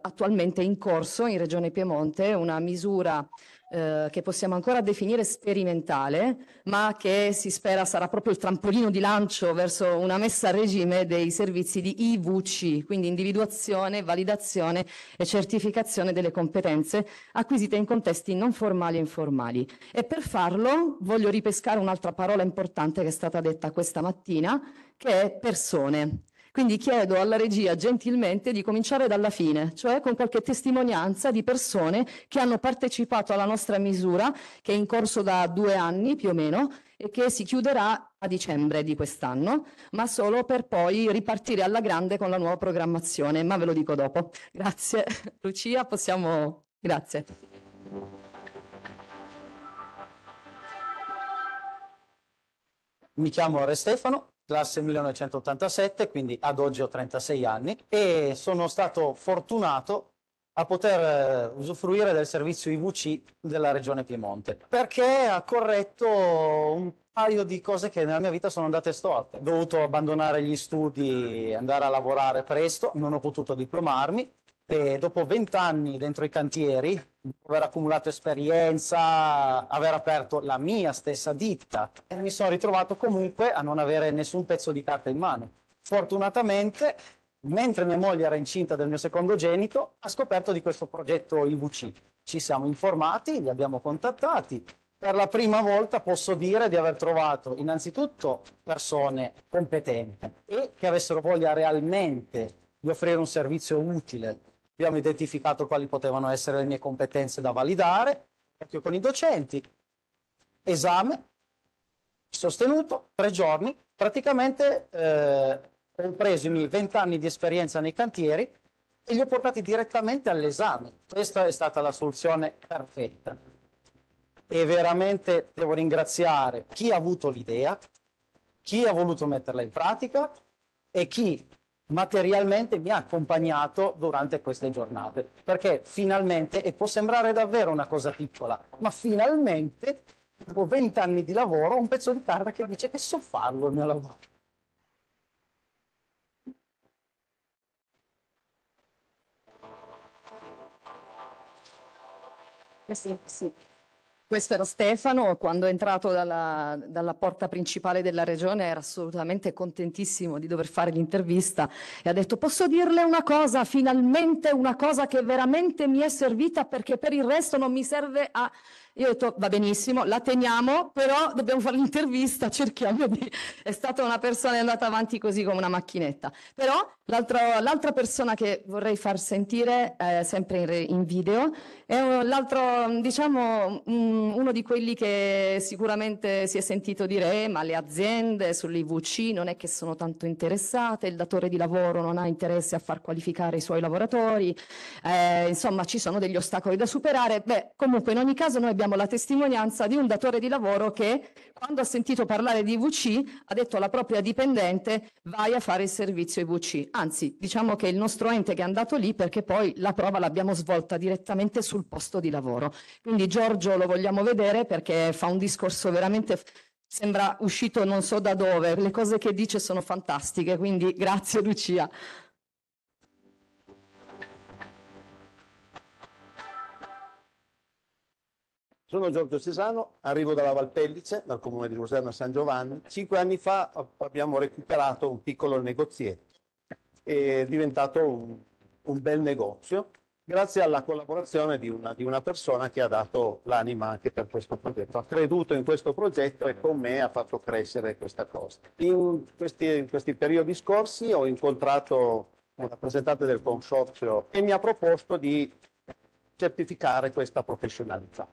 attualmente è in corso in Regione Piemonte una misura eh, che possiamo ancora definire sperimentale, ma che si spera sarà proprio il trampolino di lancio verso una messa a regime dei servizi di IVC, quindi individuazione, validazione e certificazione delle competenze acquisite in contesti non formali e informali. E per farlo voglio ripescare un'altra parola importante che è stata detta questa mattina, che è persone. Quindi chiedo alla regia gentilmente di cominciare dalla fine, cioè con qualche testimonianza di persone che hanno partecipato alla nostra misura, che è in corso da due anni più o meno, e che si chiuderà a dicembre di quest'anno, ma solo per poi ripartire alla grande con la nuova programmazione, ma ve lo dico dopo. Grazie. (laughs) Lucia, possiamo... Grazie. Mi chiamo Re Stefano, classe 1987, quindi ad oggi ho 36 anni e sono stato fortunato a poter eh, usufruire del servizio IVC della regione Piemonte perché ha corretto un paio di cose che nella mia vita sono andate storte. Ho dovuto abbandonare gli studi e andare a lavorare presto, non ho potuto diplomarmi e dopo vent'anni dentro i cantieri, dopo aver accumulato esperienza, aver aperto la mia stessa ditta, mi sono ritrovato comunque a non avere nessun pezzo di carta in mano. Fortunatamente, mentre mia moglie era incinta del mio secondo genito, ha scoperto di questo progetto IVC. Ci siamo informati, li abbiamo contattati. Per la prima volta posso dire di aver trovato innanzitutto persone competenti e che avessero voglia realmente di offrire un servizio utile abbiamo identificato quali potevano essere le mie competenze da validare, proprio con i docenti, esame sostenuto, tre giorni, praticamente eh, ho preso i miei vent'anni di esperienza nei cantieri e li ho portati direttamente all'esame. Questa è stata la soluzione perfetta. E veramente devo ringraziare chi ha avuto l'idea, chi ha voluto metterla in pratica e chi materialmente mi ha accompagnato durante queste giornate, perché finalmente, e può sembrare davvero una cosa piccola, ma finalmente, dopo vent'anni di lavoro, ho un pezzo di carta che dice che so farlo il mio lavoro. Eh sì, sì questo era Stefano, quando è entrato dalla, dalla, porta principale della regione era assolutamente contentissimo di dover fare l'intervista e ha detto posso dirle una cosa, finalmente una cosa che veramente mi è servita perché per il resto non mi serve a... Io ho detto va benissimo, la teniamo, però dobbiamo fare l'intervista, cerchiamo di... (laughs) È stata una persona, che è andata avanti così come una macchinetta. Però l'altra persona che vorrei far sentire, eh, sempre in, re, in video, è l'altro, diciamo, mm, uno di quelli che sicuramente si è sentito dire, eh, ma le aziende sull'IVC non è che sono tanto interessate, il datore di lavoro non ha interesse a far qualificare i suoi lavoratori, eh, insomma ci sono degli ostacoli da superare. Beh, comunque in ogni caso noi abbiamo la testimonianza di un datore di lavoro che quando ha sentito parlare di IVC ha detto alla propria dipendente vai a fare il servizio IVC. Anzi, diciamo che il nostro ente che è andato lì perché poi la prova l'abbiamo svolta direttamente sul posto di lavoro. Quindi Giorgio lo vogliamo vedere perché fa un discorso veramente sembra uscito non so da dove, le cose che dice sono fantastiche, quindi grazie Lucia. Sono Giorgio Cesano, arrivo dalla Valpellice, dal comune di Luserna San Giovanni. Cinque anni fa abbiamo recuperato un piccolo negozietto, è diventato un, un bel negozio grazie alla collaborazione di una, di una, persona che ha dato l'anima anche per questo progetto, ha creduto in questo progetto e con me ha fatto crescere questa cosa. In questi, in questi periodi scorsi ho incontrato un rappresentante del consorzio e mi ha proposto di certificare questa professionalità.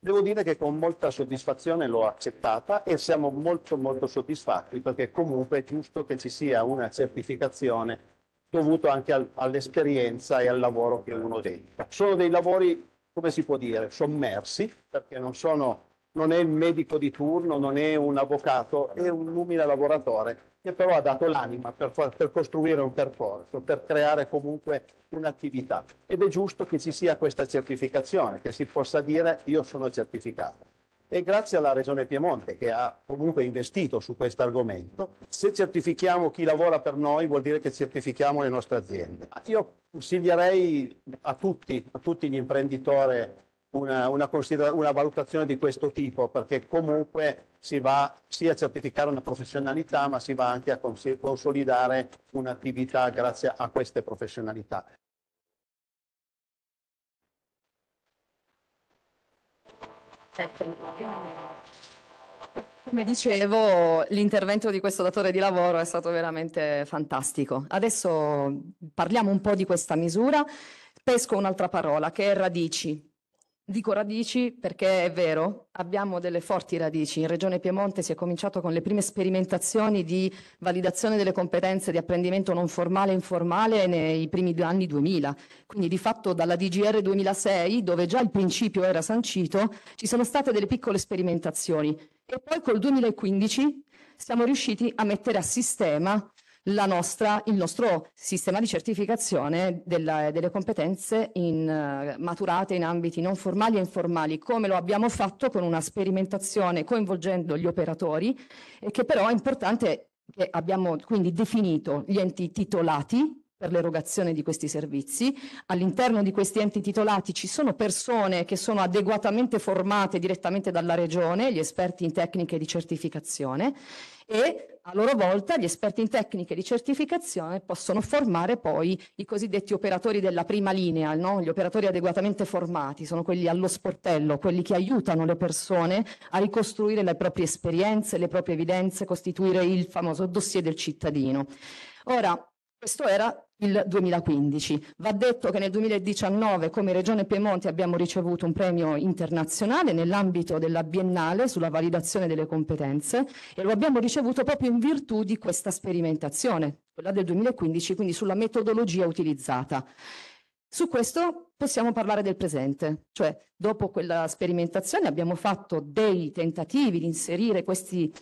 Devo dire che con molta soddisfazione l'ho accettata e siamo molto molto soddisfatti perché comunque è giusto che ci sia una certificazione dovuto anche al, all'esperienza e al lavoro che uno dedica. Sono dei lavori, come si può dire, sommersi, perché non, sono, non è il medico di turno, non è un avvocato, è un umile lavoratore che però ha dato l'anima per, per costruire un percorso, per creare comunque un'attività. Ed è giusto che ci sia questa certificazione, che si possa dire io sono certificato e grazie alla Regione Piemonte che ha comunque investito su questo argomento. Se certifichiamo chi lavora per noi vuol dire che certifichiamo le nostre aziende. Io consiglierei a tutti, a tutti gli imprenditori una, una, una valutazione di questo tipo perché comunque si va sia a certificare una professionalità ma si va anche a consolidare un'attività grazie a queste professionalità. Come dicevo, l'intervento di questo datore di lavoro è stato veramente fantastico. Adesso parliamo un po' di questa misura. Pesco un'altra parola che è radici. Dico radici perché è vero, abbiamo delle forti radici. In Regione Piemonte si è cominciato con le prime sperimentazioni di validazione delle competenze di apprendimento non formale e informale nei primi anni 2000. Quindi di fatto dalla DGR 2006, dove già il principio era sancito, ci sono state delle piccole sperimentazioni. E poi col 2015 siamo riusciti a mettere a sistema nostra, il nostro sistema di certificazione della, delle competenze in, eh, maturate in ambiti non formali e informali, come lo abbiamo fatto con una sperimentazione coinvolgendo gli operatori, e che però è importante che abbiamo quindi definito gli enti titolati per l'erogazione di questi servizi. All'interno di questi enti titolati ci sono persone che sono adeguatamente formate direttamente dalla regione, gli esperti in tecniche di certificazione e a loro volta gli esperti in tecniche di certificazione possono formare poi i cosiddetti operatori della prima linea, no? gli operatori adeguatamente formati, sono quelli allo sportello, quelli che aiutano le persone a ricostruire le proprie esperienze, le proprie evidenze, costituire il famoso dossier del cittadino. Ora, questo era il 2015. Va detto che nel 2019 come Regione Piemonte abbiamo ricevuto un premio internazionale nell'ambito della Biennale sulla validazione delle competenze e lo abbiamo ricevuto proprio in virtù di questa sperimentazione, quella del 2015, quindi sulla metodologia utilizzata. Su questo possiamo parlare del presente, cioè dopo quella sperimentazione abbiamo fatto dei tentativi di inserire questi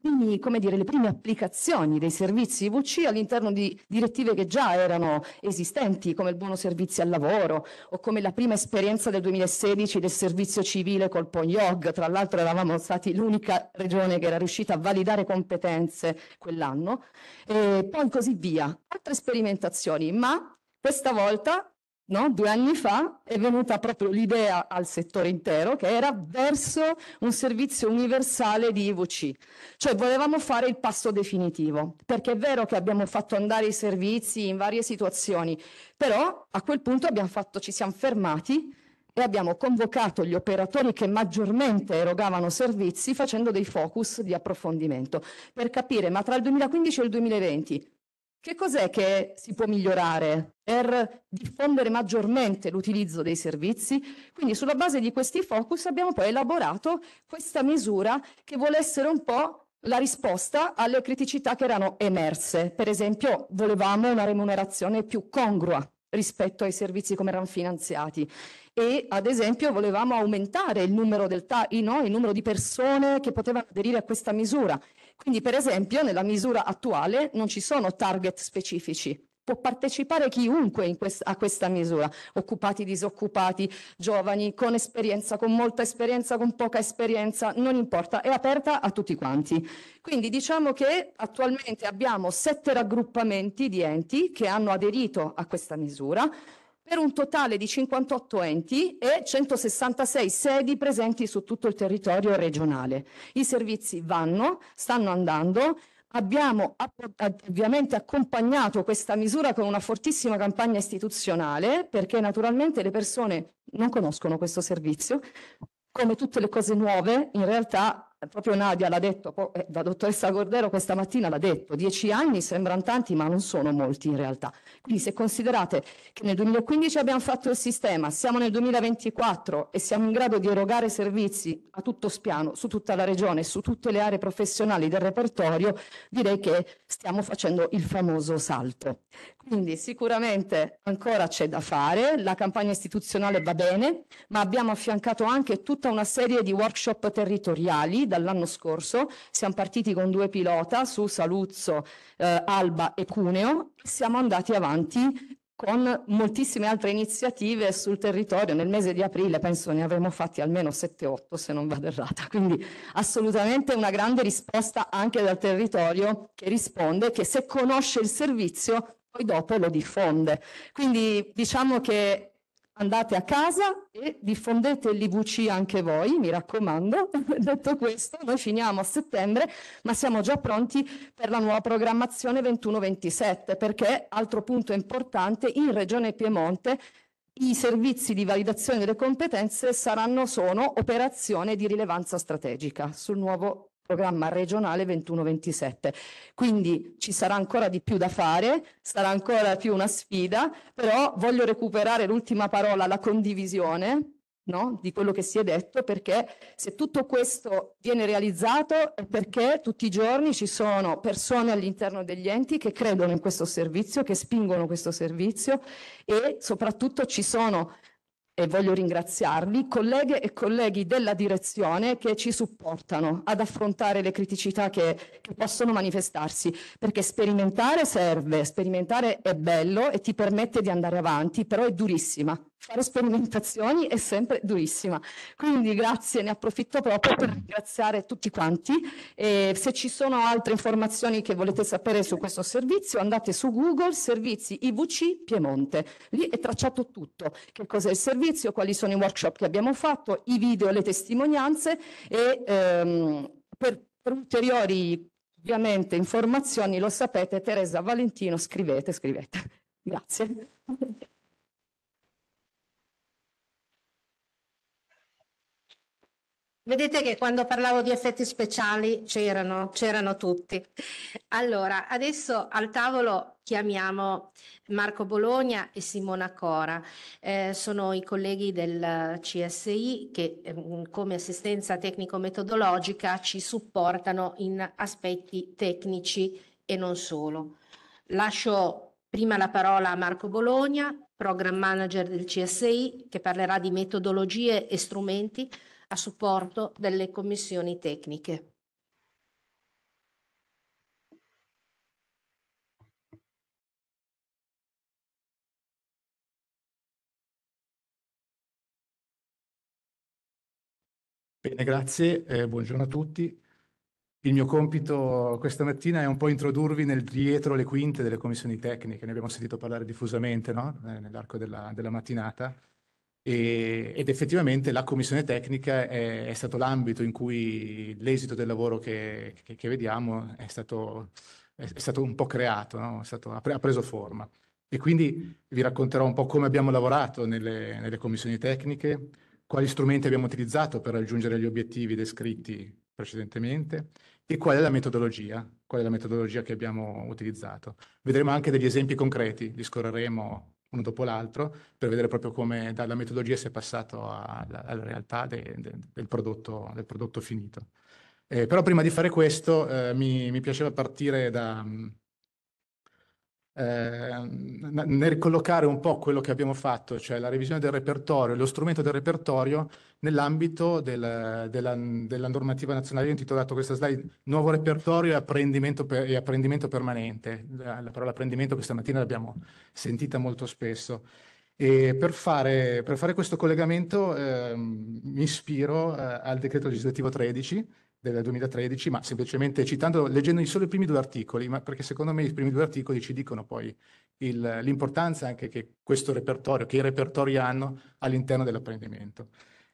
primi, come dire, le prime applicazioni dei servizi IVC all'interno di direttive che già erano esistenti, come il buono servizi al lavoro o come la prima esperienza del 2016 del servizio civile col PONIOG. Tra l'altro eravamo stati l'unica regione che era riuscita a validare competenze quell'anno. E poi così via. Altre sperimentazioni, ma questa volta no? due anni fa è venuta proprio l'idea al settore intero che era verso un servizio universale di IVC, cioè volevamo fare il passo definitivo, perché è vero che abbiamo fatto andare i servizi in varie situazioni, però a quel punto fatto, ci siamo fermati e abbiamo convocato gli operatori che maggiormente erogavano servizi facendo dei focus di approfondimento per capire ma tra il 2015 e il 2020 che cos'è che si può migliorare per diffondere maggiormente l'utilizzo dei servizi? Quindi sulla base di questi focus abbiamo poi elaborato questa misura che vuole essere un po' la risposta alle criticità che erano emerse. Per esempio, volevamo una remunerazione più congrua rispetto ai servizi come erano finanziati e ad esempio volevamo aumentare il numero, del ta- il numero di persone che potevano aderire a questa misura quindi, per esempio, nella misura attuale non ci sono target specifici. Può partecipare chiunque quest a questa misura, occupati, disoccupati, giovani, con esperienza, con molta esperienza, con poca esperienza, non importa, è aperta a tutti quanti. Quindi diciamo che attualmente abbiamo sette raggruppamenti di enti che hanno aderito a questa misura, per un totale di 58 enti e 166 sedi presenti su tutto il territorio regionale. I servizi vanno, stanno andando, Abbiamo ovviamente accompagnato questa misura con una fortissima campagna istituzionale perché naturalmente le persone non conoscono questo servizio. Come tutte le cose nuove, in realtà proprio Nadia l'ha detto, eh, la dottoressa Cordero questa mattina l'ha detto, dieci anni sembrano tanti ma non sono molti in realtà. Quindi se considerate che nel 2015 abbiamo fatto il sistema, siamo nel 2024 e siamo in grado di erogare servizi a tutto spiano, su tutta la regione, su tutte le aree professionali del repertorio, direi che stiamo facendo il famoso salto. Quindi sicuramente ancora c'è da fare, la campagna istituzionale va bene, ma abbiamo affiancato anche tutta una serie di workshop territoriali dall'anno scorso. Siamo partiti con due pilota su Saluzzo, eh, Alba e Cuneo. Siamo andati avanti con moltissime altre iniziative sul territorio. Nel mese di aprile penso ne avremo fatti almeno 7-8 se non vado errata, quindi assolutamente una grande risposta anche dal territorio che risponde, che se conosce il servizio poi dopo lo diffonde. Quindi diciamo che andate a casa e diffondete l'IVC anche voi, mi raccomando. (laughs) Detto questo, noi finiamo a settembre, ma siamo già pronti per la nuova programmazione 21-27, perché, altro punto importante, in Regione Piemonte i servizi di validazione delle competenze saranno, sono operazione di rilevanza strategica sul nuovo programma regionale 21-27. Quindi ci sarà ancora di più da fare, sarà ancora più una sfida, però voglio recuperare l'ultima parola, la condivisione, No? di quello che si è detto, perché se tutto questo viene realizzato è perché tutti i giorni ci sono persone all'interno degli enti che credono in questo servizio, che spingono questo servizio e soprattutto ci sono e voglio ringraziarvi, colleghe e colleghi della direzione che ci supportano ad affrontare le criticità che, che, possono manifestarsi, perché sperimentare serve, sperimentare è bello e ti permette di andare avanti, però è durissima, fare sperimentazioni è sempre durissima. Quindi grazie, ne approfitto proprio per ringraziare tutti quanti. E se ci sono altre informazioni che volete sapere su questo servizio, andate su Google Servizi IVC Piemonte. Lì è tracciato tutto, che cos'è il servizio, quali sono i workshop che abbiamo fatto, i video, le testimonianze e ehm, per, per ulteriori ovviamente informazioni lo sapete, Teresa Valentino, scrivete, scrivete. Grazie. Vedete che quando parlavo di effetti speciali c'erano, c'erano tutti. Allora, adesso al tavolo chiamiamo Marco Bologna e Simona Cora. Eh, sono i colleghi del CSI che ehm, come assistenza tecnico-metodologica ci supportano in aspetti tecnici e non solo. Lascio prima la parola a Marco Bologna, program manager del CSI, che parlerà di metodologie e strumenti a supporto delle commissioni tecniche. Bene, grazie, eh, buongiorno a tutti. Il mio compito questa mattina è un po' introdurvi nel dietro le quinte delle commissioni tecniche, ne abbiamo sentito parlare diffusamente no? eh, nell'arco della, della mattinata. E, ed effettivamente la commissione tecnica è, è stato l'ambito in cui l'esito del lavoro che, che, che vediamo è stato, è stato, un po' creato, no? stato, ha preso forma. E quindi vi racconterò un po' come abbiamo lavorato nelle, nelle, commissioni tecniche, quali strumenti abbiamo utilizzato per raggiungere gli obiettivi descritti precedentemente e qual è la metodologia, qual è la metodologia che abbiamo utilizzato. Vedremo anche degli esempi concreti, li scorreremo uno dopo l'altro, per vedere proprio come dalla metodologia si è passato alla, alla realtà de, de, del, prodotto, del, prodotto, finito. Eh, però prima di fare questo eh, mi, mi, piaceva partire da, Ehm, nel collocare un po' quello che abbiamo fatto, cioè la revisione del repertorio, lo strumento del repertorio nell'ambito del, della, della, normativa nazionale. Io ho intitolato questa slide Nuovo repertorio e apprendimento, per, e apprendimento permanente. La, la parola apprendimento questa mattina l'abbiamo sentita molto spesso. E per fare, per fare questo collegamento eh, mi ispiro eh, al decreto legislativo 13 del 2013, ma semplicemente citando, leggendo solo i primi due articoli, ma perché secondo me i primi due articoli ci dicono poi l'importanza anche che questo repertorio, che i repertori hanno all'interno dell'apprendimento.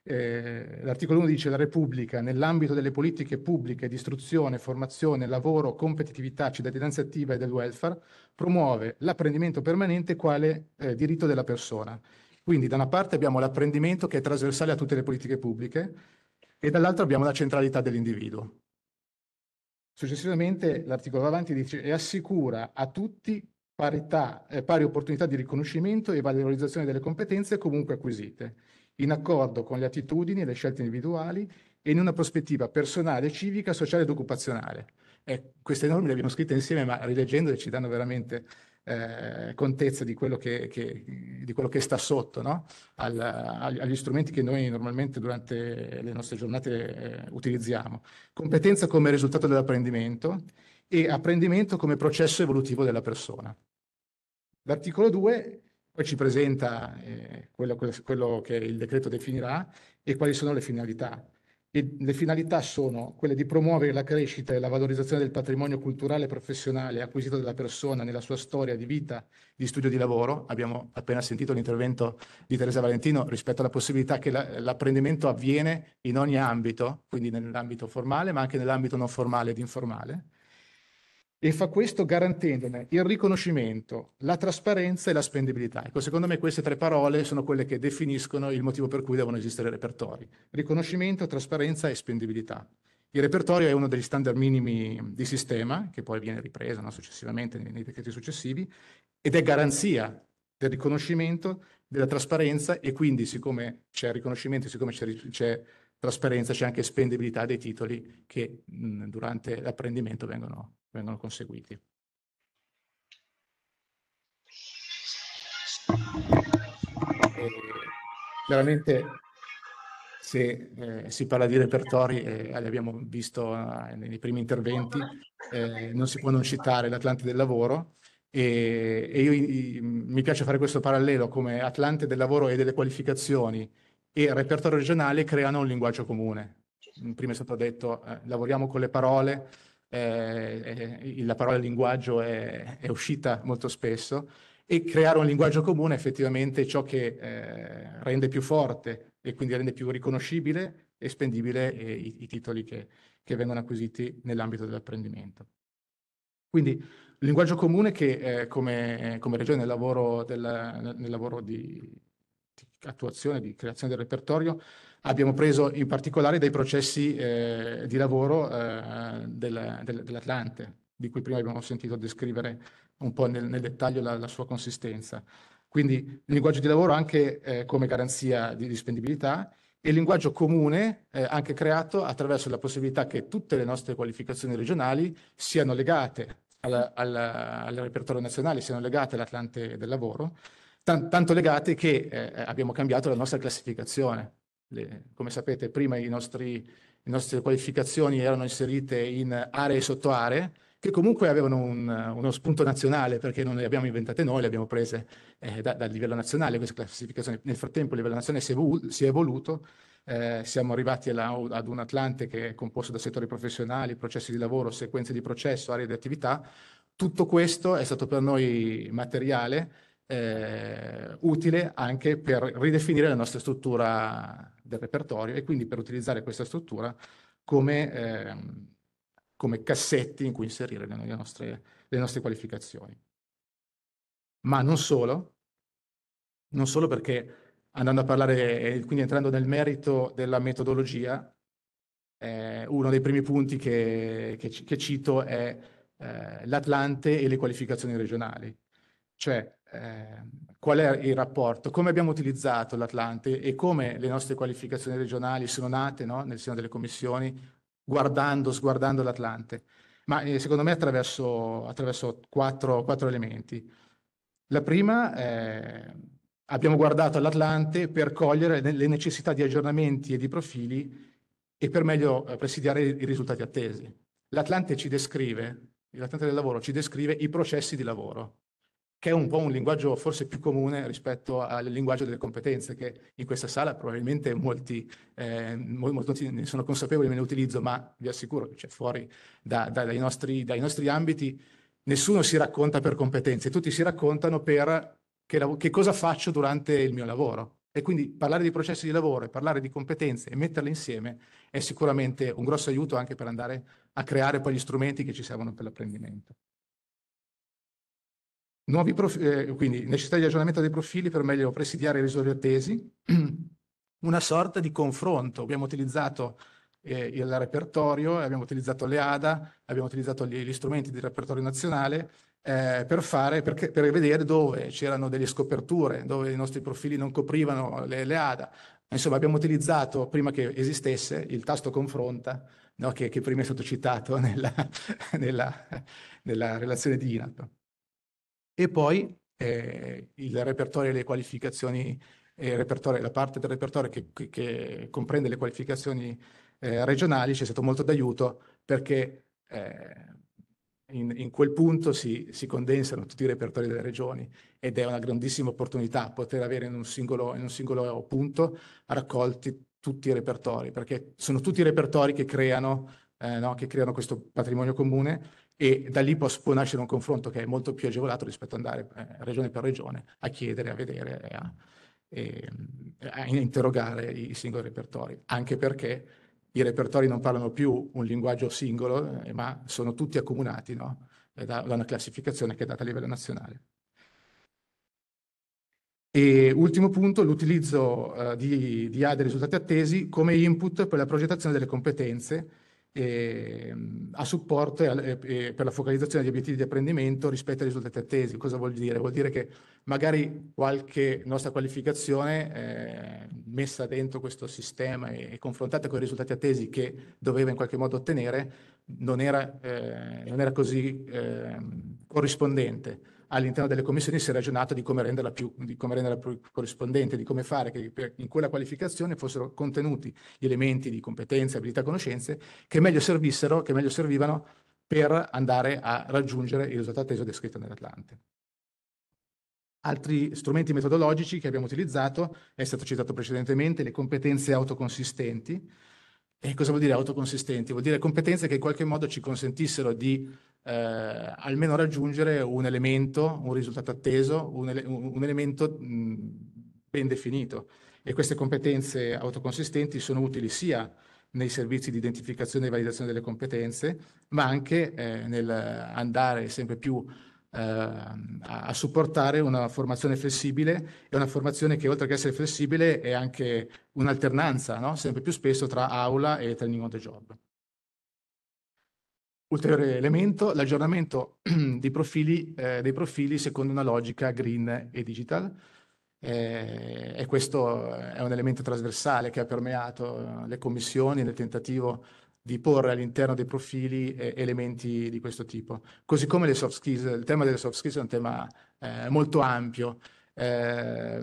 Eh, l'articolo 1 dice la Repubblica nell'ambito delle politiche pubbliche di istruzione, formazione, lavoro, competitività, cittadinanza attiva e del welfare promuove l'apprendimento permanente quale eh, diritto della persona. Quindi da una parte abbiamo l'apprendimento che è trasversale a tutte le politiche pubbliche e dall'altro abbiamo la centralità dell'individuo. Successivamente l'articolo va avanti dice e assicura a tutti parità, eh, pari opportunità di riconoscimento e valorizzazione delle competenze comunque acquisite, in accordo con le attitudini e le scelte individuali e in una prospettiva personale, civica, sociale ed occupazionale. Eh, queste norme le abbiamo scritte insieme, ma rileggendole ci danno veramente eh, contezza di quello che, che, di quello che, sta sotto no? Al, agli strumenti che noi normalmente durante le nostre giornate eh, utilizziamo. Competenza come risultato dell'apprendimento e apprendimento come processo evolutivo della persona. L'articolo 2 poi ci presenta eh, quello, quello che il decreto definirà e quali sono le finalità le finalità sono quelle di promuovere la crescita e la valorizzazione del patrimonio culturale e professionale acquisito dalla persona nella sua storia di vita, di studio e di lavoro. Abbiamo appena sentito l'intervento di Teresa Valentino rispetto alla possibilità che l'apprendimento avviene in ogni ambito, quindi nell'ambito formale, ma anche nell'ambito non formale ed informale e fa questo garantendone il riconoscimento, la trasparenza e la spendibilità. Ecco, secondo me queste tre parole sono quelle che definiscono il motivo per cui devono esistere repertori. Riconoscimento, trasparenza e spendibilità. Il repertorio è uno degli standard minimi di sistema, che poi viene ripreso no, successivamente nei, nei decreti successivi, ed è garanzia del riconoscimento, della trasparenza e quindi siccome c'è riconoscimento, siccome c'è trasparenza, c'è anche spendibilità dei titoli che mh, mm, durante l'apprendimento vengono, vengono conseguiti. E veramente se eh, si parla di repertori, eh, abbiamo visto eh, nei primi interventi, eh, non si può non citare l'Atlante del lavoro e, e io, i, mi piace fare questo parallelo come Atlante del lavoro e delle qualificazioni e il repertorio regionale creano un linguaggio comune. Prima è stato detto, eh, lavoriamo con le parole, eh, eh, la parola linguaggio è, è, uscita molto spesso e creare un linguaggio comune è effettivamente ciò che eh, rende più forte e quindi rende più riconoscibile e spendibile eh, i, i, titoli che, che, vengono acquisiti nell'ambito dell'apprendimento. Quindi il linguaggio comune che eh, come, come regione nel lavoro, del, nel lavoro di, attuazione, di creazione del repertorio, abbiamo preso in particolare dai processi eh, di lavoro eh, del, del, dell'Atlante, di cui prima abbiamo sentito descrivere un po' nel, nel dettaglio la, la, sua consistenza. Quindi il linguaggio di lavoro anche eh, come garanzia di dispendibilità e il linguaggio comune eh, anche creato attraverso la possibilità che tutte le nostre qualificazioni regionali siano legate al, al, al repertorio nazionale, siano legate all'Atlante del lavoro tanto legati che eh, eh, abbiamo cambiato la nostra classificazione. Le, come sapete, prima nostri, le nostre qualificazioni erano inserite in aree e sottoaree, che comunque avevano un, uno spunto nazionale, perché non le abbiamo inventate noi, le abbiamo prese eh, da, dal livello nazionale, queste classificazioni. Nel frattempo il livello nazionale si è, evol si è evoluto, eh, siamo arrivati alla, ad un Atlante che è composto da settori professionali, processi di lavoro, sequenze di processo, aree di attività. Tutto questo è stato per noi materiale eh, utile anche per ridefinire la nostra struttura del repertorio e quindi per utilizzare questa struttura come, eh, come cassetti in cui inserire le, le, nostre, le nostre qualificazioni. Ma non solo, non solo perché andando a parlare quindi entrando nel merito della metodologia, eh, uno dei primi punti che, che, che cito è eh, l'Atlante e le qualificazioni regionali. Cioè, Ehm, qual è il rapporto, come abbiamo utilizzato l'Atlante e come le nostre qualificazioni regionali sono nate no? nel seno delle commissioni, guardando, sguardando l'Atlante. Ma eh, secondo me attraverso, attraverso quattro, quattro, elementi. La prima, eh, abbiamo guardato all'Atlante per cogliere le necessità di aggiornamenti e di profili e per meglio eh, presidiare i risultati attesi. L'Atlante ci descrive, l'Atlante del lavoro ci descrive i processi di lavoro, che è un po' un linguaggio forse più comune rispetto al linguaggio delle competenze, che in questa sala probabilmente molti, eh, molti ne sono consapevoli, me ne utilizzo, ma vi assicuro che cioè, fuori da, da, dai, nostri, dai, nostri, ambiti nessuno si racconta per competenze, tutti si raccontano per che, che cosa faccio durante il mio lavoro. E quindi parlare di processi di lavoro e parlare di competenze e metterle insieme è sicuramente un grosso aiuto anche per andare a creare poi gli strumenti che ci servono per l'apprendimento. Profili, eh, quindi necessità di aggiornamento dei profili per meglio presidiare i risori attesi, una sorta di confronto. Abbiamo utilizzato eh, il repertorio, abbiamo utilizzato le ADA, abbiamo utilizzato gli, gli strumenti del repertorio nazionale eh, per, fare, per, per, vedere dove c'erano delle scoperture, dove i nostri profili non coprivano le, le, ADA. Insomma, abbiamo utilizzato, prima che esistesse, il tasto confronta, no, che, che, prima è stato citato nella, (laughs) nella, nella relazione di INAP e poi eh, il repertorio e le qualificazioni, eh, la parte del repertorio che, che comprende le qualificazioni eh, regionali ci è stato molto d'aiuto perché eh, in, in, quel punto si, si, condensano tutti i repertori delle regioni ed è una grandissima opportunità poter avere in un singolo, in un singolo punto raccolti tutti i repertori, perché sono tutti i repertori che creano, eh, no, che creano questo patrimonio comune e da lì può, può, nascere un confronto che è molto più agevolato rispetto ad andare eh, regione per regione a chiedere, a vedere, a, eh, a interrogare i singoli repertori, anche perché i repertori non parlano più un linguaggio singolo, eh, ma sono tutti accomunati no? da, da una classificazione che è data a livello nazionale. E ultimo punto, l'utilizzo uh, di, di ADA risultati attesi come input per la progettazione delle competenze eh, a supporto eh, per la focalizzazione degli obiettivi di apprendimento rispetto ai risultati attesi. Cosa vuol dire? Vuol dire che magari qualche nostra qualificazione eh, messa dentro questo sistema e, e, confrontata con i risultati attesi che doveva in qualche modo ottenere non era, eh, non era così ehm, corrispondente all'interno delle commissioni si è ragionato di come renderla più, come renderla più corrispondente, di come fare che in quella qualificazione fossero contenuti gli elementi di competenze, abilità, conoscenze che meglio servissero, che meglio servivano per andare a raggiungere il risultato atteso descritto nell'Atlante. Altri strumenti metodologici che abbiamo utilizzato, è stato citato precedentemente, le competenze autoconsistenti, e cosa vuol dire autoconsistenti? Vuol dire competenze che in qualche modo ci consentissero di eh, almeno raggiungere un elemento, un risultato atteso, un, ele un elemento mh, ben definito. E queste competenze autoconsistenti sono utili sia nei servizi di identificazione e validazione delle competenze, ma anche eh, andare sempre più Ehm, a supportare una formazione flessibile e una formazione che oltre che essere flessibile è anche un'alternanza no? sempre più spesso tra aula e training on the job. Ulteriore elemento, l'aggiornamento (clears throat) dei profili, eh, dei profili secondo una logica green e digital. Eh, e questo è un elemento trasversale che ha permeato eh, le commissioni nel tentativo di porre all'interno dei profili eh, elementi di questo tipo. Così come le soft skills, il tema delle soft skills è un tema eh, molto ampio. Eh,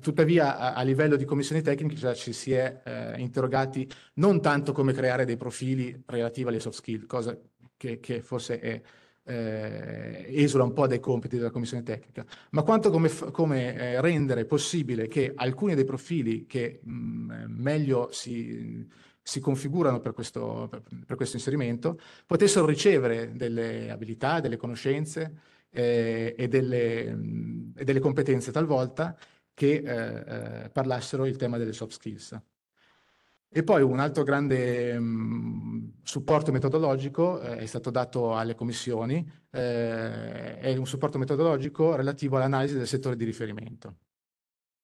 tuttavia, a, a, livello di commissioni tecniche cioè, ci si è eh, interrogati non tanto come creare dei profili relativi alle soft skills, cosa che, che forse è, eh, esula un po' dai compiti della commissione tecnica, ma quanto come, come eh, rendere possibile che alcuni dei profili che mh, mm, meglio si, si configurano per questo, per questo inserimento, potessero ricevere delle abilità, delle conoscenze eh, e, delle, mh, mm, e, delle, competenze talvolta che eh, eh, parlassero il tema delle soft skills. E poi un altro grande mh, mm, supporto metodologico eh, è stato dato alle commissioni, eh, è un supporto metodologico relativo all'analisi del settore di riferimento.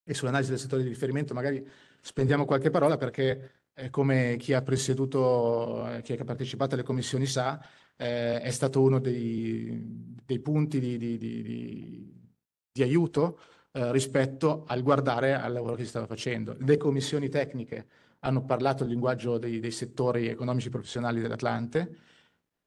E sull'analisi del settore di riferimento magari spendiamo qualche parola perché eh, come chi ha presieduto, eh, chi ha partecipato alle commissioni sa, eh, è stato uno dei, dei punti di, di, di, di aiuto eh, rispetto al guardare al lavoro che si stava facendo. Le commissioni tecniche hanno parlato il linguaggio dei, dei settori economici professionali dell'Atlante,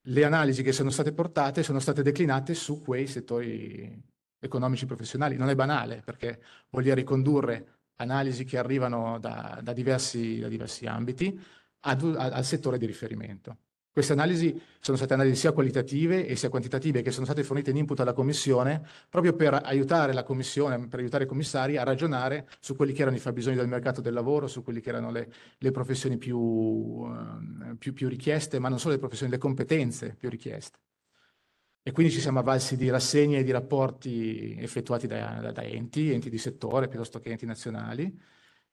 le analisi che sono state portate sono state declinate su quei settori economici professionali. Non è banale perché voglia ricondurre analisi che arrivano da, da, diversi, da diversi, ambiti ad, ad, al settore di riferimento. Queste analisi sono state analisi sia qualitative e sia quantitative che sono state fornite in input alla Commissione proprio per aiutare la Commissione, per aiutare i commissari a ragionare su quelli che erano i fabbisogni del mercato del lavoro, su quelli che erano le, le professioni più, ehm, più, più richieste, ma non solo le professioni, le competenze più richieste e quindi ci siamo avvalsi di rassegne e di rapporti effettuati da, da, da enti, enti di settore piuttosto che enti nazionali,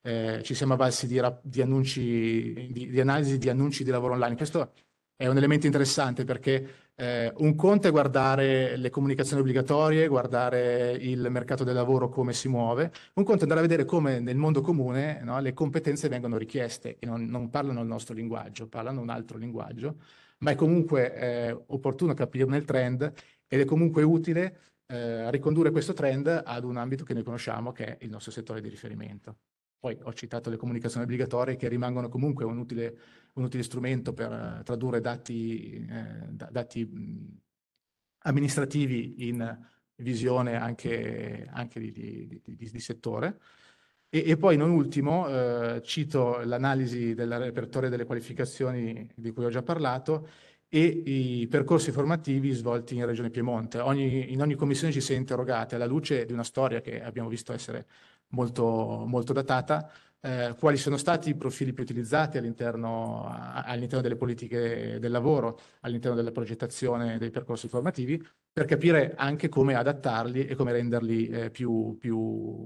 eh, ci siamo avvalsi di, di, annunci, di, di, analisi di annunci di lavoro online. Questo è un elemento interessante perché eh, un conto è guardare le comunicazioni obbligatorie, guardare il mercato del lavoro come si muove, un conto è andare a vedere come nel mondo comune no, le competenze vengono richieste e non, non parlano il nostro linguaggio, parlano un altro linguaggio ma è comunque eh, opportuno capirne il trend ed è comunque utile eh, ricondurre questo trend ad un ambito che noi conosciamo, che è il nostro settore di riferimento. Poi ho citato le comunicazioni obbligatorie che rimangono comunque un utile, un utile strumento per eh, tradurre dati, eh, dati amministrativi in visione anche, anche di, di, di, di settore. E, e poi, non ultimo, eh, cito l'analisi del repertorio delle qualificazioni di cui ho già parlato e i percorsi formativi svolti in Regione Piemonte. Ogni, in ogni commissione ci si è interrogati alla luce di una storia che abbiamo visto essere molto, molto datata, eh, quali sono stati i profili più utilizzati all'interno, all'interno delle politiche del lavoro, all'interno della progettazione dei percorsi formativi, per capire anche come adattarli e come renderli eh, più, più,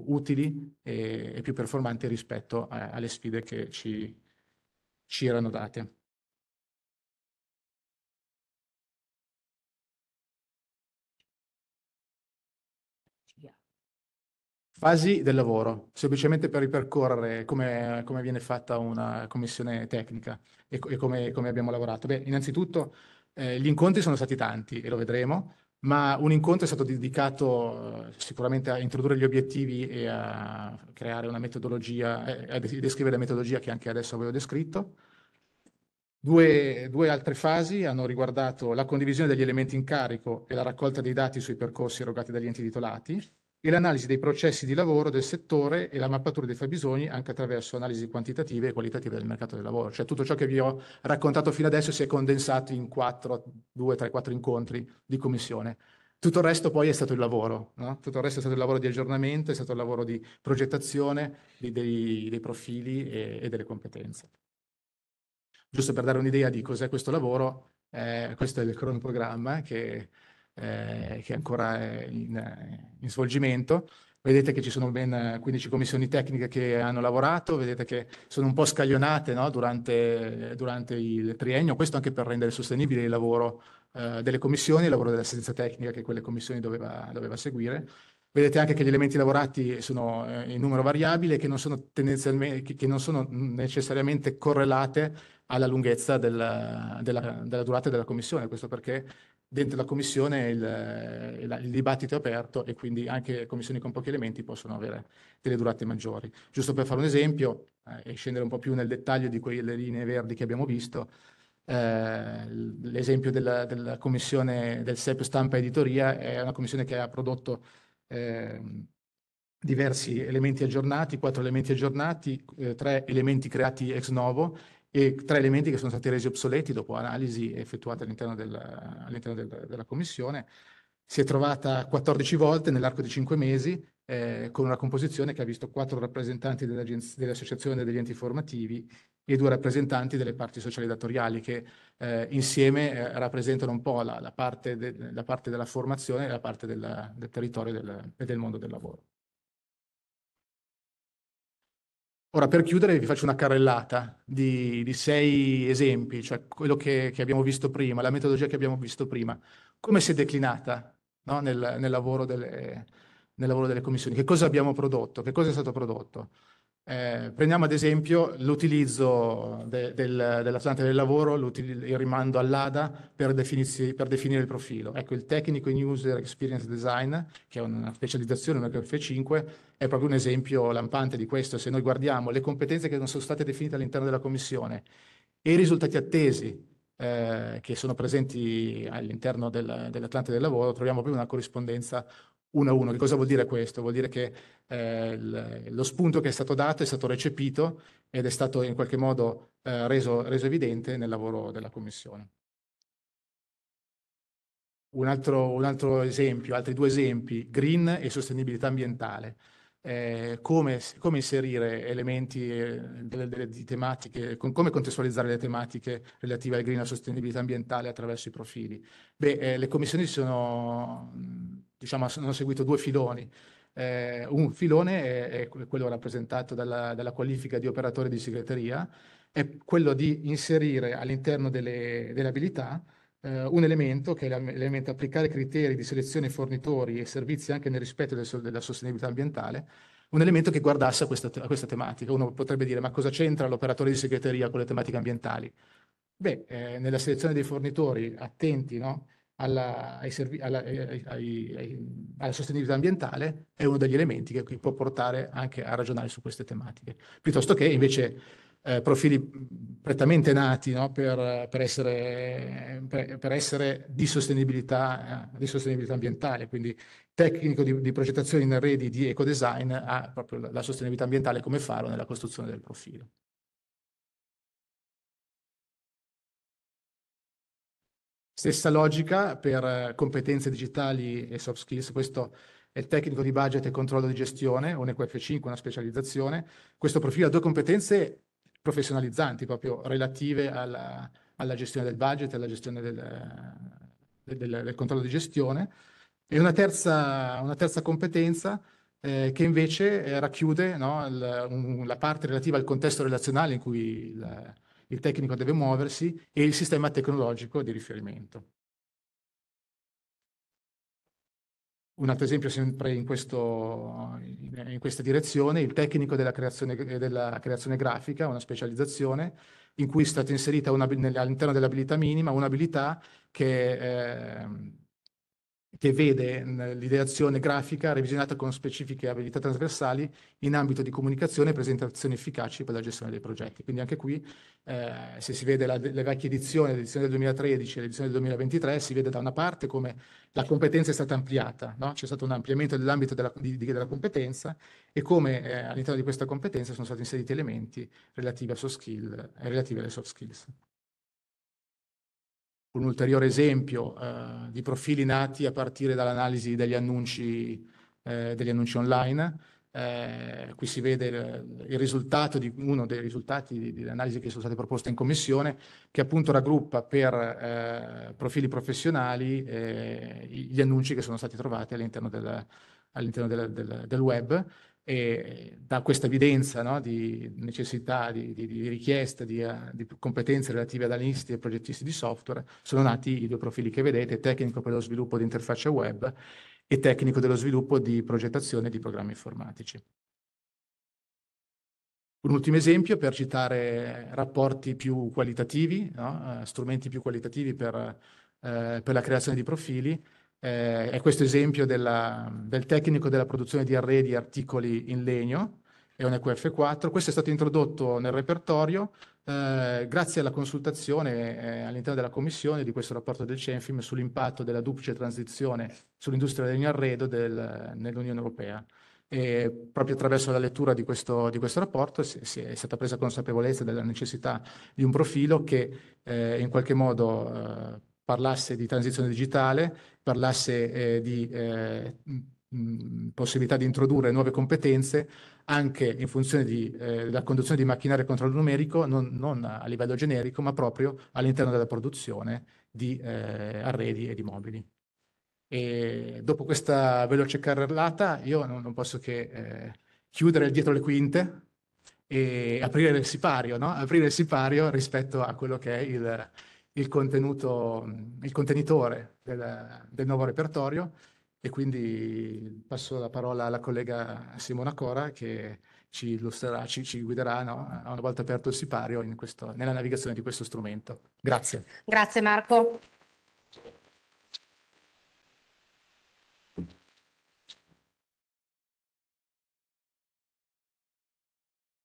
utili e, e, più performanti rispetto a, eh, alle sfide che ci, ci erano date. Fasi del lavoro, semplicemente per ripercorrere come, come viene fatta una commissione tecnica e, e come, come, abbiamo lavorato. Beh, innanzitutto eh, gli incontri sono stati tanti e lo vedremo, ma un incontro è stato dedicato eh, sicuramente a introdurre gli obiettivi e a creare una metodologia, eh, a descrivere la metodologia che anche adesso avevo descritto. Due, due, altre fasi hanno riguardato la condivisione degli elementi in carico e la raccolta dei dati sui percorsi erogati dagli enti titolati e l'analisi dei processi di lavoro del settore e la mappatura dei fabbisogni anche attraverso analisi quantitative e qualitative del mercato del lavoro. Cioè tutto ciò che vi ho raccontato fino adesso si è condensato in 4, 2, 3, 4 incontri di commissione. Tutto il resto poi è stato il lavoro, no? tutto il resto è stato il lavoro di aggiornamento, è stato il lavoro di progettazione di, dei, dei, profili e, e delle competenze. Giusto per dare un'idea di cos'è questo lavoro, eh, questo è il cronoprogramma che eh, che ancora è in, eh, in, svolgimento. Vedete che ci sono ben 15 commissioni tecniche che hanno lavorato, vedete che sono un po' scaglionate no, durante, durante, il triennio, questo anche per rendere sostenibile il lavoro eh, delle commissioni, il lavoro dell'assistenza tecnica che quelle commissioni doveva, doveva seguire. Vedete anche che gli elementi lavorati sono eh, in numero variabile e che non sono, che non sono necessariamente correlate alla lunghezza della, della, della, durata della commissione. Questo perché dentro la commissione il, il, eh, il, dibattito è aperto e quindi anche commissioni con pochi elementi possono avere delle durate maggiori. Giusto per fare un esempio eh, e scendere un po' più nel dettaglio di quelle linee verdi che abbiamo visto, eh, l'esempio della, della, commissione del SEP stampa editoria è una commissione che ha prodotto eh, diversi elementi aggiornati, quattro elementi aggiornati, eh, tre elementi creati ex novo e tre elementi che sono stati resi obsoleti dopo analisi effettuate all'interno, della, all'interno del, della commissione. Si è trovata 14 volte nell'arco di 5 mesi eh, con una composizione che ha visto quattro rappresentanti dell'associazione degli enti formativi e due rappresentanti delle parti sociali datoriali che eh, insieme eh, rappresentano un po' la, la, parte de, la, parte della formazione e la parte della, del territorio del, e del mondo del lavoro. Ora, per chiudere, vi faccio una carrellata di, di sei esempi, cioè quello che, che, abbiamo visto prima, la metodologia che abbiamo visto prima, come si è declinata no, nel, nel, lavoro delle, nel lavoro delle commissioni, che cosa abbiamo prodotto, che cosa è stato prodotto. Eh, prendiamo ad esempio l'utilizzo de, del, dell'atlante del lavoro, il rimando all'ADA per, per, definire il profilo. Ecco, il tecnico in User Experience Design, che è una specializzazione, un HF5, è proprio un esempio lampante di questo. Se noi guardiamo le competenze che non sono state definite all'interno della Commissione e i risultati attesi eh, che sono presenti all'interno dell'Atlante del lavoro, troviamo proprio una corrispondenza uno a uno. Che cosa vuol dire questo? Vuol dire che eh, lo spunto che è stato dato è stato recepito ed è stato in qualche modo eh, reso, reso, evidente nel lavoro della Commissione. Un altro, un altro, esempio, altri due esempi, green e sostenibilità ambientale. Eh, come, come, inserire elementi eh, delle, delle, di tematiche, con, come contestualizzare le tematiche relative al green e alla sostenibilità ambientale attraverso i profili. Beh, eh, le commissioni sono diciamo, hanno seguito due filoni. Eh, un filone è, è, quello rappresentato dalla, dalla qualifica di operatore di segreteria, è quello di inserire all'interno delle, delle abilità eh, un elemento che è l'elemento applicare criteri di selezione fornitori e servizi anche nel rispetto del, della sostenibilità ambientale, un elemento che guardasse a questa, a questa, tematica. Uno potrebbe dire ma cosa c'entra l'operatore di segreteria con le tematiche ambientali? Beh, eh, nella selezione dei fornitori attenti, no? alla, ai servi- alla, eh, ai, ai, alla, sostenibilità ambientale è uno degli elementi che, può portare anche a ragionare su queste tematiche, piuttosto che invece eh, profili mm, prettamente nati no, per, per, essere, per, per, essere, di sostenibilità, eh, di sostenibilità ambientale, quindi tecnico di, di, progettazione in arredi di ecodesign ha proprio la, la sostenibilità ambientale come faro nella costruzione del profilo. Stessa logica per eh, competenze digitali e soft skills, questo è il tecnico di budget e controllo di gestione, un EQF5, una specializzazione. Questo profilo ha due competenze professionalizzanti, proprio relative alla, alla gestione del budget e alla gestione del, eh, del, del, controllo di gestione. E una terza, una terza competenza eh, che invece eh, racchiude no, il, un, la parte relativa al contesto relazionale in cui il, il tecnico deve muoversi e il sistema tecnologico di riferimento. Un altro esempio sempre in, questo, in questa direzione, il tecnico della creazione, della creazione, grafica, una specializzazione in cui è stata inserita all'interno dell'abilità minima un'abilità che eh, che vede l'ideazione grafica revisionata con specifiche abilità trasversali in ambito di comunicazione e presentazioni efficaci per la gestione dei progetti. Quindi anche qui, eh, se si vede la, le vecchie edizioni, l'edizione del 2013 e l'edizione del 2023, si vede da una parte come la competenza è stata ampliata, no? c'è stato un ampliamento dell'ambito della, di, della, competenza e come eh, all'interno di questa competenza sono stati inseriti elementi relativi, skill, eh, relativi alle soft skills un ulteriore esempio eh, di profili nati a partire dall'analisi degli annunci, eh, degli annunci online. Eh, qui si vede il, risultato di uno dei risultati dell'analisi che sono state proposte in commissione, che appunto raggruppa per eh, profili professionali eh, gli annunci che sono stati trovati all'interno del, all'interno del, del, del web e da questa evidenza no, di necessità, di, di, di richiesta, di, eh, di, competenze relative ad analisti e progettisti di software, sono nati i due profili che vedete, tecnico per lo sviluppo di interfacce web e tecnico dello sviluppo di progettazione di programmi informatici. Un ultimo esempio per citare rapporti più qualitativi, no, eh, strumenti più qualitativi per, eh, per la creazione di profili, eh, è questo esempio della, del tecnico della produzione di arredi e articoli in legno, è un EQF4. Questo è stato introdotto nel repertorio eh, grazie alla consultazione eh, all'interno della Commissione di questo rapporto del CENFIM sull'impatto della duplice transizione sull'industria del legno arredo del, nell'Unione Europea. E proprio attraverso la lettura di questo, di questo rapporto si, si, è stata presa consapevolezza della necessità di un profilo che eh, in qualche modo eh, parlasse di transizione digitale parlasse eh, di eh, mm, mm, possibilità di introdurre nuove competenze anche in funzione eh, della eh, conduzione di macchinari a controllo numerico, non, non, a livello generico, ma proprio all'interno della produzione di eh, arredi e di mobili. E dopo questa veloce carrellata io non, non posso che eh, chiudere dietro le quinte e aprire il sipario, no? aprire il sipario rispetto a quello che è il, il, contenuto, il contenitore del, del, nuovo repertorio e quindi passo la parola alla collega Simona Cora che ci illustrerà, ci, ci guiderà no? una volta aperto il sipario questo, nella navigazione di questo strumento. Grazie. Grazie Marco.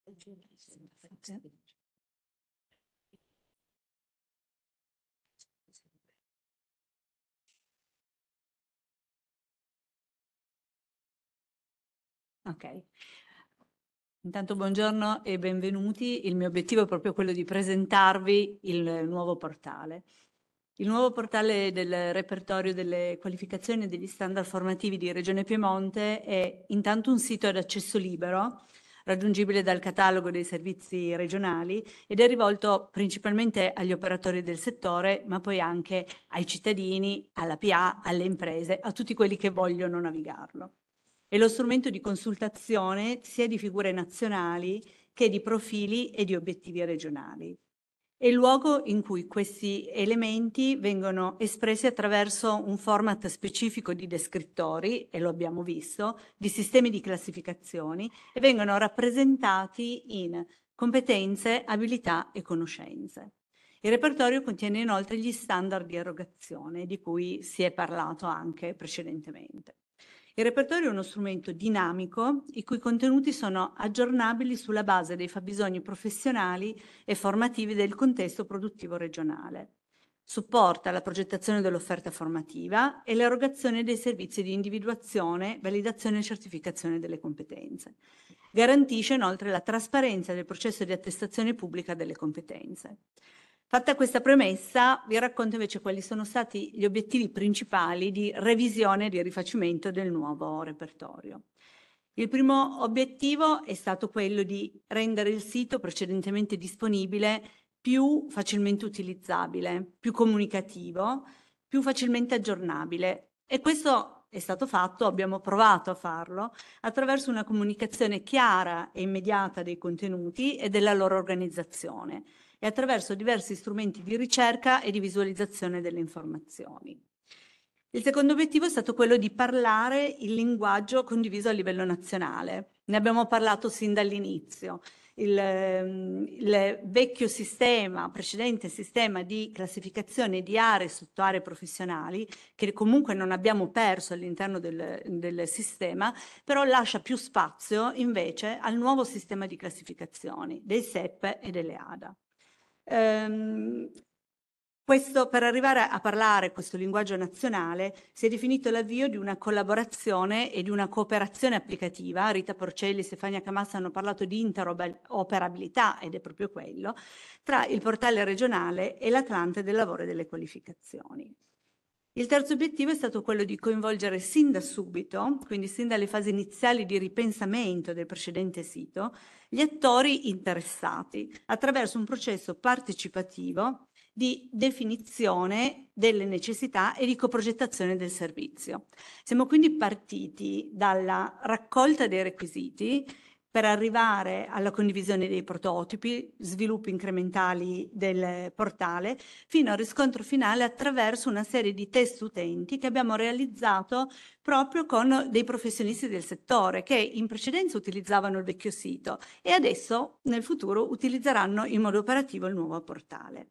Grazie. Ok. Intanto buongiorno e benvenuti. Il mio obiettivo è proprio quello di presentarvi il nuovo portale. Il nuovo portale del repertorio delle qualificazioni e degli standard formativi di Regione Piemonte è intanto un sito ad accesso libero, raggiungibile dal catalogo dei servizi regionali ed è rivolto principalmente agli operatori del settore, ma poi anche ai cittadini, alla PA, alle imprese, a tutti quelli che vogliono navigarlo. È lo strumento di consultazione sia di figure nazionali che di profili e di obiettivi regionali. È il luogo in cui questi elementi vengono espressi attraverso un format specifico di descrittori, e lo abbiamo visto, di sistemi di classificazioni e vengono rappresentati in competenze, abilità e conoscenze. Il repertorio contiene inoltre gli standard di erogazione di cui si è parlato anche precedentemente. Il repertorio è uno strumento dinamico i cui contenuti sono aggiornabili sulla base dei fabbisogni professionali e formativi del contesto produttivo regionale. Supporta la progettazione dell'offerta formativa e l'erogazione dei servizi di individuazione, validazione e certificazione delle competenze. Garantisce inoltre la trasparenza del processo di attestazione pubblica delle competenze. Fatta questa premessa, vi racconto invece quali sono stati gli obiettivi principali di revisione e di rifacimento del nuovo repertorio. Il primo obiettivo è stato quello di rendere il sito precedentemente disponibile più facilmente utilizzabile, più comunicativo, più facilmente aggiornabile e questo è stato fatto, abbiamo provato a farlo, attraverso una comunicazione chiara e immediata dei contenuti e della loro organizzazione e attraverso diversi strumenti di ricerca e di visualizzazione delle informazioni. Il secondo obiettivo è stato quello di parlare il linguaggio condiviso a livello nazionale. Ne abbiamo parlato sin dall'inizio. Il, ehm, il, vecchio sistema, precedente sistema di classificazione di aree sotto aree professionali, che comunque non abbiamo perso all'interno del, del sistema, però lascia più spazio invece al nuovo sistema di classificazioni dei SEP e delle ADA. Ehm, questo, per arrivare a parlare questo linguaggio nazionale si è definito l'avvio di una collaborazione e di una cooperazione applicativa. Rita Porcelli e Stefania Camassa hanno parlato di interoperabilità, ed è proprio quello, tra il portale regionale e l'Atlante del lavoro e delle qualificazioni. Il terzo obiettivo è stato quello di coinvolgere sin da subito, quindi sin dalle fasi iniziali di ripensamento del precedente sito, gli attori interessati attraverso un processo partecipativo di definizione delle necessità e di coprogettazione del servizio. Siamo quindi partiti dalla raccolta dei requisiti per arrivare alla condivisione dei prototipi, sviluppi incrementali del portale, fino al riscontro finale attraverso una serie di test utenti che abbiamo realizzato proprio con dei professionisti del settore che in precedenza utilizzavano il vecchio sito e adesso nel futuro utilizzeranno in modo operativo il nuovo portale.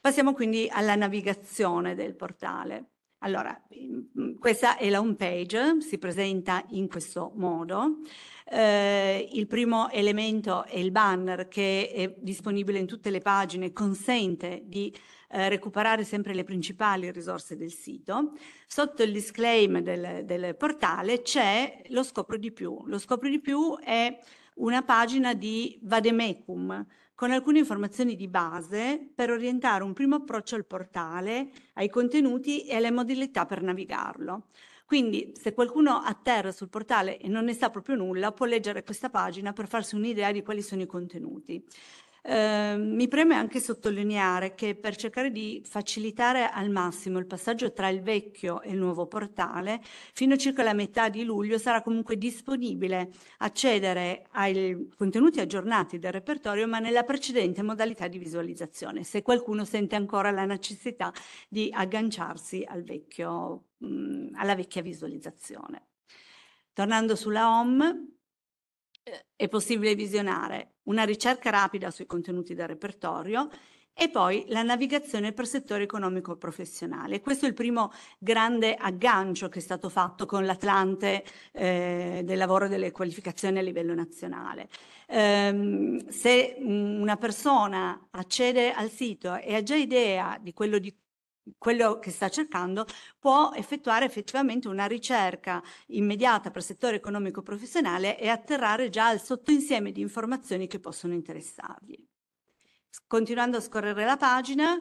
Passiamo quindi alla navigazione del portale. Allora, mm, mm, questa è la home page, si presenta in questo modo. Eh, il primo elemento è il banner che è disponibile in tutte le pagine, consente di eh, recuperare sempre le principali risorse del sito. Sotto il disclaim del, del portale c'è lo scopro di più. Lo scopro di più è una pagina di vademecum, con alcune informazioni di base per orientare un primo approccio al portale, ai contenuti e alle modalità per navigarlo. Quindi se qualcuno atterra sul portale e non ne sa proprio nulla, può leggere questa pagina per farsi un'idea di quali sono i contenuti. Ehm, mi preme anche sottolineare che per cercare di facilitare al massimo il passaggio tra il vecchio e il nuovo portale, fino a circa la metà di luglio sarà comunque disponibile accedere ai contenuti aggiornati del repertorio, ma nella precedente modalità di visualizzazione, se qualcuno sente ancora la necessità di agganciarsi al vecchio, mh, mm, alla vecchia visualizzazione. Tornando sulla home, è possibile visionare una ricerca rapida sui contenuti del repertorio e poi la navigazione per settore economico professionale. Questo è il primo grande aggancio che è stato fatto con l'Atlante eh, del lavoro e delle qualificazioni a livello nazionale. Ehm, se una persona accede al sito e ha già idea di quello di quello che sta cercando può effettuare effettivamente una ricerca immediata per settore economico professionale e atterrare già al sottoinsieme di informazioni che possono interessargli. Continuando a scorrere la pagina,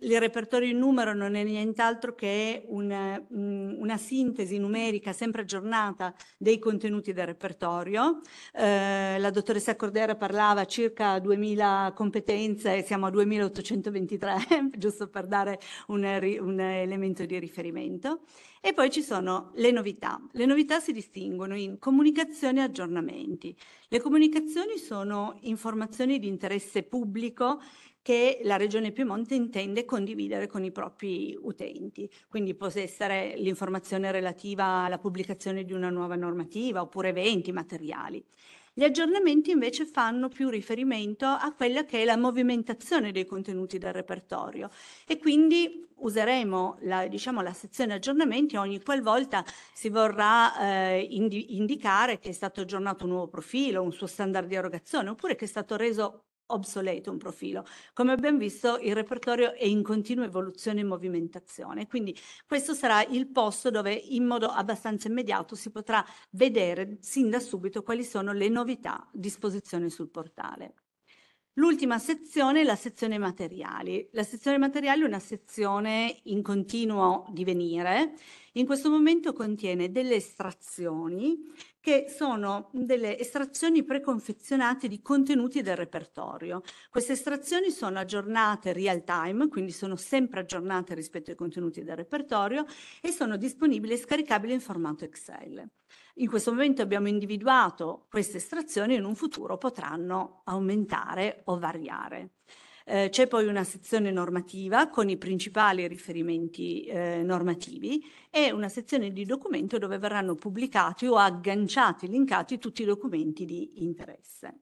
il repertorio in numero non è nient'altro che una, mm, una, sintesi numerica sempre aggiornata dei contenuti del repertorio. Eh, la dottoressa Cordera parlava circa 2000 competenze, e siamo a 2823, (laughs) giusto per dare un, un elemento di riferimento. E poi ci sono le novità. Le novità si distinguono in comunicazione e aggiornamenti. Le comunicazioni sono informazioni di interesse pubblico che la Regione Piemonte intende condividere con i propri utenti. Quindi può essere l'informazione relativa alla pubblicazione di una nuova normativa oppure eventi, materiali. Gli aggiornamenti invece fanno più riferimento a quella che è la movimentazione dei contenuti del repertorio e quindi useremo la, diciamo, la sezione aggiornamenti ogni qualvolta si vorrà eh, indi indicare che è stato aggiornato un nuovo profilo, un suo standard di erogazione oppure che è stato reso obsoleto un profilo. Come ben visto il repertorio è in continua evoluzione e movimentazione, quindi questo sarà il posto dove in modo abbastanza immediato si potrà vedere sin da subito quali sono le novità a disposizione sul portale. L'ultima sezione è la sezione materiali. La sezione materiali è una sezione in continuo divenire. In questo momento contiene delle estrazioni che sono delle estrazioni preconfezionate di contenuti del repertorio. Queste estrazioni sono aggiornate real time, quindi sono sempre aggiornate rispetto ai contenuti del repertorio e sono disponibili e scaricabili in formato Excel. In questo momento abbiamo individuato queste estrazioni e in un futuro potranno aumentare o variare. Eh, c'è poi una sezione normativa con i principali riferimenti eh, normativi e una sezione di documento dove verranno pubblicati o agganciati, linkati tutti i documenti di interesse.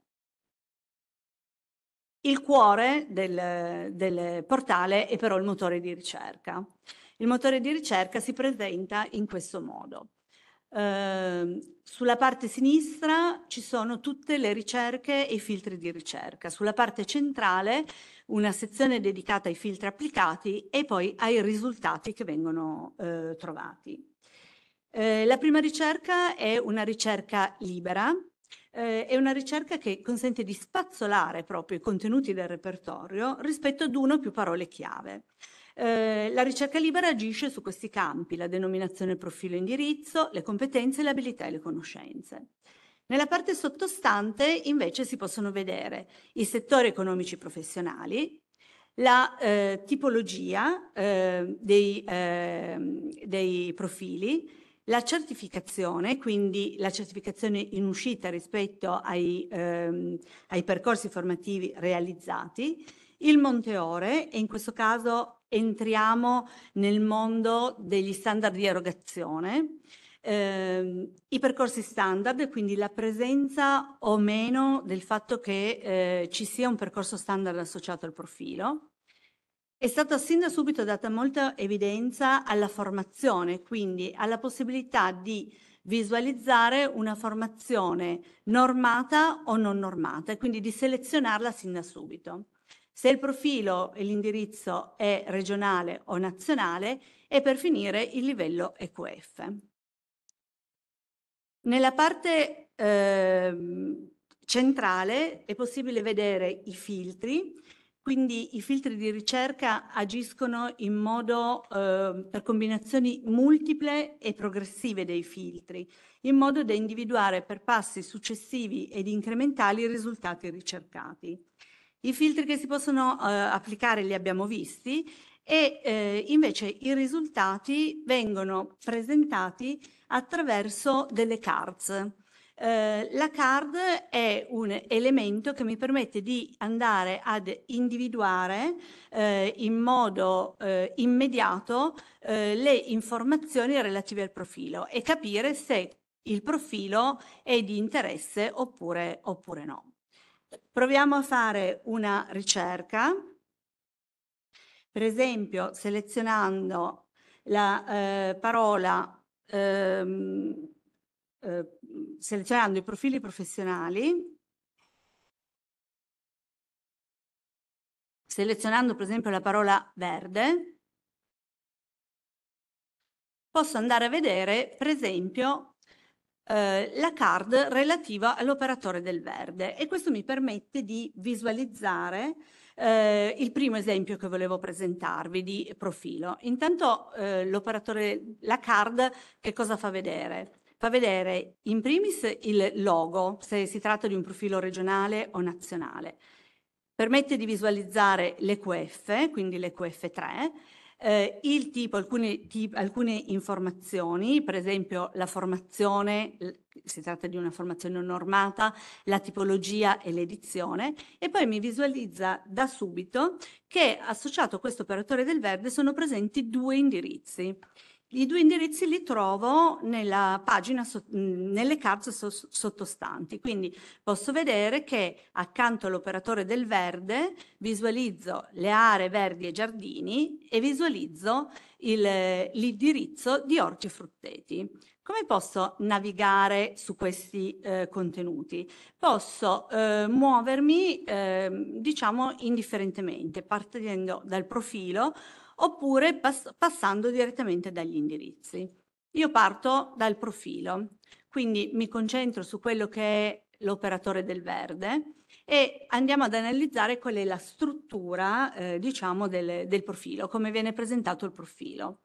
Il cuore del, del portale è però il motore di ricerca. Il motore di ricerca si presenta in questo modo. Eh, sulla parte sinistra ci sono tutte le ricerche e i filtri di ricerca. Sulla parte centrale una sezione dedicata ai filtri applicati e poi ai risultati che vengono eh, trovati. Eh, la prima ricerca è una ricerca libera, eh, è una ricerca che consente di spazzolare proprio i contenuti del repertorio rispetto ad uno o più parole chiave. Eh, la ricerca libera agisce su questi campi, la denominazione profilo indirizzo, le competenze, le abilità e le conoscenze. Nella parte sottostante invece si possono vedere i settori economici professionali, la eh, tipologia eh, dei, eh, dei, profili, la certificazione, quindi la certificazione in uscita rispetto ai, ehm, ai percorsi formativi realizzati, il monteore e in questo caso entriamo nel mondo degli standard di erogazione, eh, I percorsi standard, quindi la presenza o meno del fatto che eh, ci sia un percorso standard associato al profilo. È stata sin da subito data molta evidenza alla formazione, quindi alla possibilità di visualizzare una formazione normata o non normata e quindi di selezionarla sin da subito. Se il profilo e l'indirizzo è regionale o nazionale e per finire il livello EQF. Nella parte eh, centrale è possibile vedere i filtri, quindi i filtri di ricerca agiscono in modo eh, per combinazioni multiple e progressive dei filtri, in modo da individuare per passi successivi ed incrementali i risultati ricercati. I filtri che si possono eh, applicare li abbiamo visti e eh, invece i risultati vengono presentati attraverso delle cards. Eh, la card è un elemento che mi permette di andare ad individuare eh, in modo eh, immediato eh, le informazioni relative al profilo e capire se il profilo è di interesse oppure, oppure no. Proviamo a fare una ricerca, per esempio selezionando la eh, parola ehm, eh, selezionando i profili professionali, selezionando per esempio la parola verde, posso andare a vedere per esempio eh, la card relativa all'operatore del verde e questo mi permette di visualizzare eh, il primo esempio che volevo presentarvi di profilo. Intanto eh, l'operatore, la card, che cosa fa vedere? Fa vedere in primis il logo, se si tratta di un profilo regionale o nazionale. Permette di visualizzare l'EQF, quindi l'EQF3, eh, il tipo, alcune, tip, alcune informazioni, per esempio la formazione, si tratta di una formazione normata, la tipologia e l'edizione e poi mi visualizza da subito che associato a questo operatore del verde sono presenti due indirizzi. I due indirizzi li trovo nella pagina, nelle carte sottostanti, quindi posso vedere che accanto all'operatore del verde visualizzo le aree verdi e giardini e visualizzo l'indirizzo di e frutteti. Come posso navigare su questi eh, contenuti? Posso eh, muovermi, eh, diciamo, indifferentemente, partendo dal profilo oppure pass passando direttamente dagli indirizzi. Io parto dal profilo, quindi mi concentro su quello che è l'operatore del verde e andiamo ad analizzare qual è la struttura eh, diciamo del, del, profilo, come viene presentato il profilo.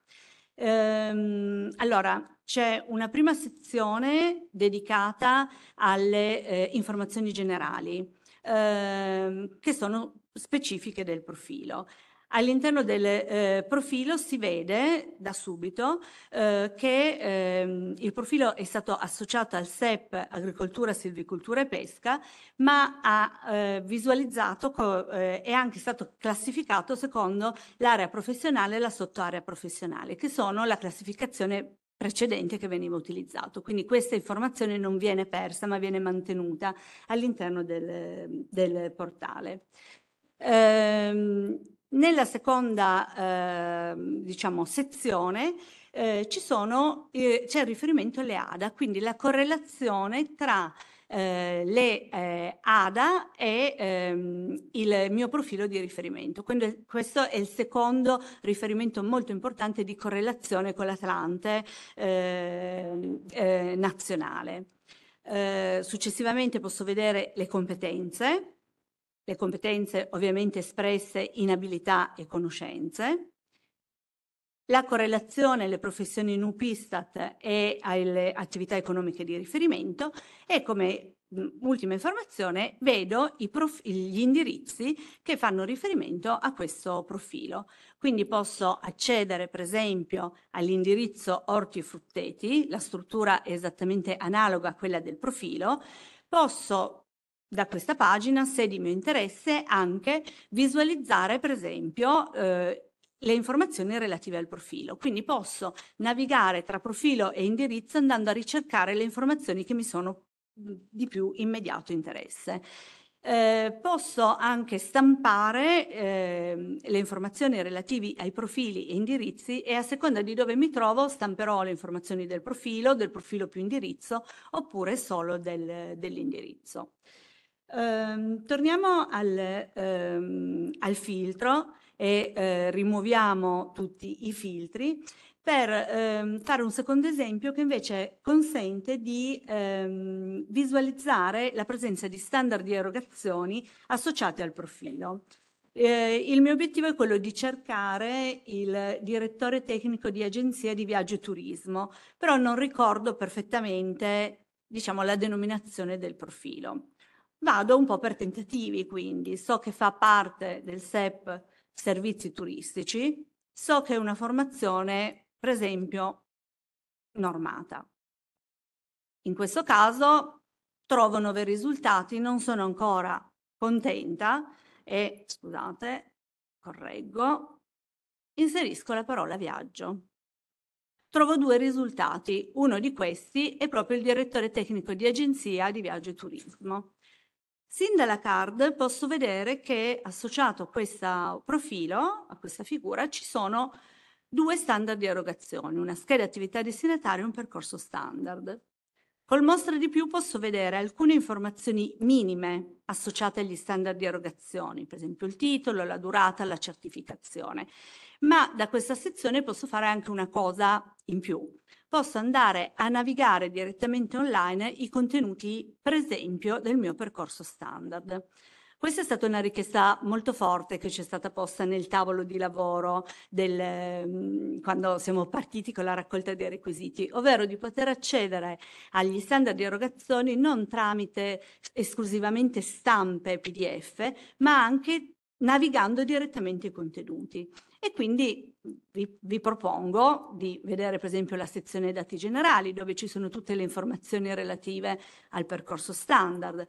Ehm, allora, c'è una prima sezione dedicata alle eh, informazioni generali ehm, che sono specifiche del profilo. All'interno del eh, profilo si vede da subito eh, che ehm, il profilo è stato associato al SEP Agricoltura, Silvicoltura e Pesca, ma ha eh, visualizzato eh, è anche stato classificato secondo l'area professionale e la sottoarea professionale, che sono la classificazione precedente che veniva utilizzato. Quindi questa informazione non viene persa ma viene mantenuta all'interno del, del portale. Ehm, nella seconda eh, diciamo, sezione eh, eh, c'è il riferimento alle ADA, quindi la correlazione tra eh, le ADA eh, e ehm, il mio profilo di riferimento. Quindi questo è il secondo riferimento molto importante di correlazione con l'Atlante ehm, nazionale. successivamente posso vedere le competenze le competenze ovviamente espresse in abilità e conoscenze, la correlazione alle professioni NUPISTAT e alle attività economiche di riferimento e come ultima informazione vedo gli indirizzi che fanno riferimento a questo profilo. Quindi posso accedere per esempio all'indirizzo ortifrutteti, la struttura è esattamente analoga a quella del profilo, posso da questa pagina, se di mio interesse, anche visualizzare, per esempio, eh, le informazioni relative al profilo. Quindi posso navigare tra profilo e indirizzo andando a ricercare le informazioni che mi sono di più immediato interesse. Eh, posso anche stampare eh, le informazioni relative ai profili e indirizzi e a seconda di dove mi trovo stamperò le informazioni del profilo, del profilo più indirizzo oppure solo del, dell'indirizzo. Ehm, torniamo al, ehm, al, filtro e eh, rimuoviamo tutti i filtri per ehm, fare un secondo esempio che invece consente di ehm, visualizzare la presenza di standard di erogazioni associate al profilo. Eh, il mio obiettivo è quello di cercare il direttore tecnico di agenzia di viaggio e turismo, però non ricordo perfettamente diciamo, la denominazione del profilo. Vado un po' per tentativi, quindi so che fa parte del SEP servizi turistici, so che è una formazione, per esempio, normata. In questo caso trovo nuovi risultati, non sono ancora contenta e, scusate, correggo, inserisco la parola viaggio. Trovo due risultati, uno di questi è proprio il direttore tecnico di agenzia di viaggio e turismo. Sin dalla card posso vedere che associato a questo profilo, a questa figura, ci sono due standard di erogazione, una scheda attività destinataria e un percorso standard. Col mostra di più posso vedere alcune informazioni minime associate agli standard di erogazione, per esempio il titolo, la durata, la certificazione ma da questa sezione posso fare anche una cosa in più. Posso andare a navigare direttamente online i contenuti, per esempio, del mio percorso standard. Questa è stata una richiesta molto forte che ci è stata posta nel tavolo di lavoro del, mm, quando siamo partiti con la raccolta dei requisiti, ovvero di poter accedere agli standard di erogazione non tramite esclusivamente stampe PDF, ma anche navigando direttamente i contenuti e quindi vi, vi, propongo di vedere per esempio la sezione dati generali dove ci sono tutte le informazioni relative al percorso standard.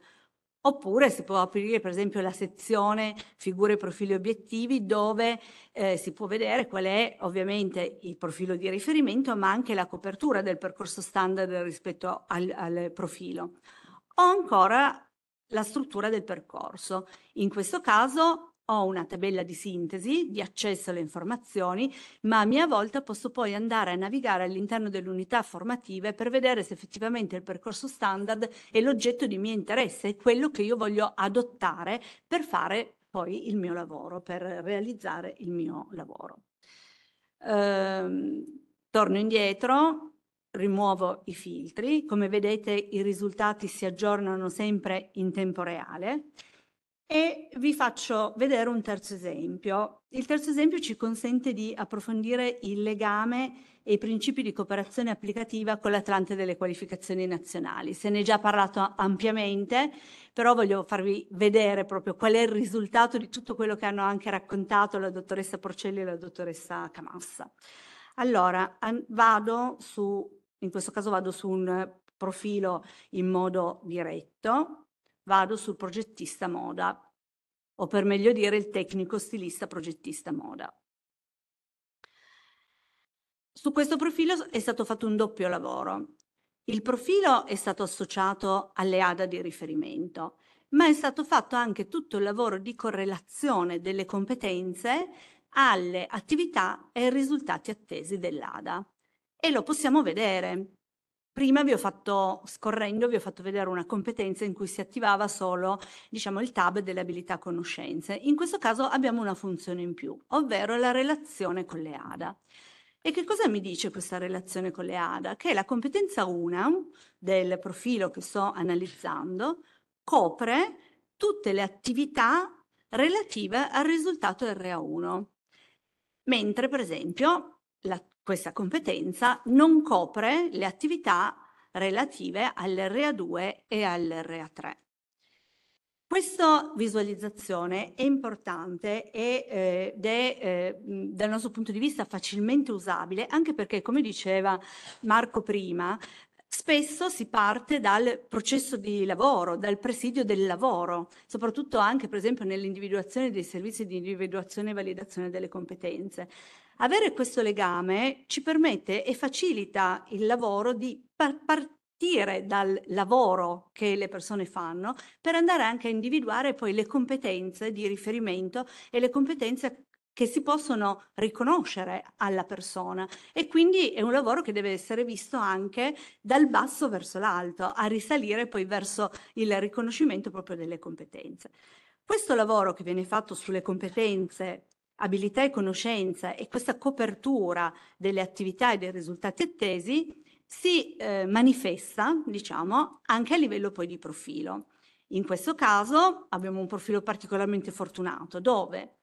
Oppure si può aprire per esempio la sezione figure, profili e obiettivi dove eh, si può vedere qual è ovviamente il profilo di riferimento ma anche la copertura del percorso standard rispetto al, al profilo. O ancora la struttura del percorso. In questo caso ho una tabella di sintesi di accesso alle informazioni, ma a mia volta posso poi andare a navigare all'interno delle unità formative per vedere se effettivamente il percorso standard è l'oggetto di mio interesse, è quello che io voglio adottare per fare poi il mio lavoro, per realizzare il mio lavoro. Ehm, torno indietro, rimuovo i filtri, come vedete i risultati si aggiornano sempre in tempo reale e vi faccio vedere un terzo esempio. Il terzo esempio ci consente di approfondire il legame e i principi di cooperazione applicativa con l'Atlante delle qualificazioni nazionali. Se ne è già parlato ampiamente, però voglio farvi vedere proprio qual è il risultato di tutto quello che hanno anche raccontato la dottoressa Porcelli e la dottoressa Camassa. Allora, vado su, in questo caso vado su un profilo in modo diretto, vado sul progettista moda o per meglio dire il tecnico stilista progettista moda. Su questo profilo è stato fatto un doppio lavoro. Il profilo è stato associato alle ADA di riferimento, ma è stato fatto anche tutto il lavoro di correlazione delle competenze alle attività e ai risultati attesi dell'ADA. E lo possiamo vedere. Prima vi ho fatto, scorrendo, vi ho fatto vedere una competenza in cui si attivava solo diciamo, il tab delle abilità conoscenze. In questo caso abbiamo una funzione in più, ovvero la relazione con le ADA. E che cosa mi dice questa relazione con le ADA? Che la competenza 1 del profilo che sto analizzando copre tutte le attività relative al risultato RA1. Mentre, per esempio, questa competenza non copre le attività relative all'RA2 e all'RA3. Questa visualizzazione è importante eh, ed è eh, dal nostro punto di vista facilmente usabile, anche perché, come diceva Marco prima, spesso si parte dal processo di lavoro, dal presidio del lavoro, soprattutto anche per esempio nell'individuazione dei servizi di individuazione e validazione delle competenze. Avere questo legame ci permette e facilita il lavoro di par- partire dal lavoro che le persone fanno per andare anche a individuare poi le competenze di riferimento e le competenze che si possono riconoscere alla persona e quindi è un lavoro che deve essere visto anche dal basso verso l'alto, a risalire poi verso il riconoscimento proprio delle competenze. Questo lavoro che viene fatto sulle competenze abilità e conoscenza e questa copertura delle attività e dei risultati attesi si eh, manifesta, diciamo, anche a livello poi di profilo. In questo caso abbiamo un profilo particolarmente fortunato dove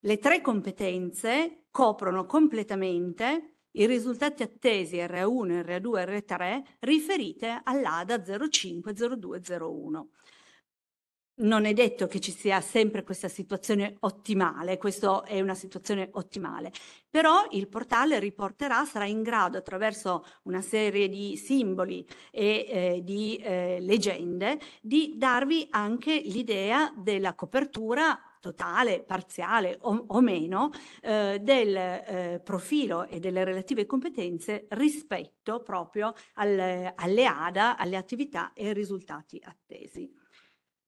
le tre competenze coprono completamente i risultati attesi R1, R2, R3 riferite all'ADA 05, 02, 01 non è detto che ci sia sempre questa situazione ottimale, questa è una situazione ottimale, però il portale riporterà, sarà in grado attraverso una serie di simboli e eh, di eh, leggende di darvi anche l'idea della copertura totale, parziale o, o meno eh, del eh, profilo e delle relative competenze rispetto proprio al, alle ADA, alle attività e ai risultati attesi.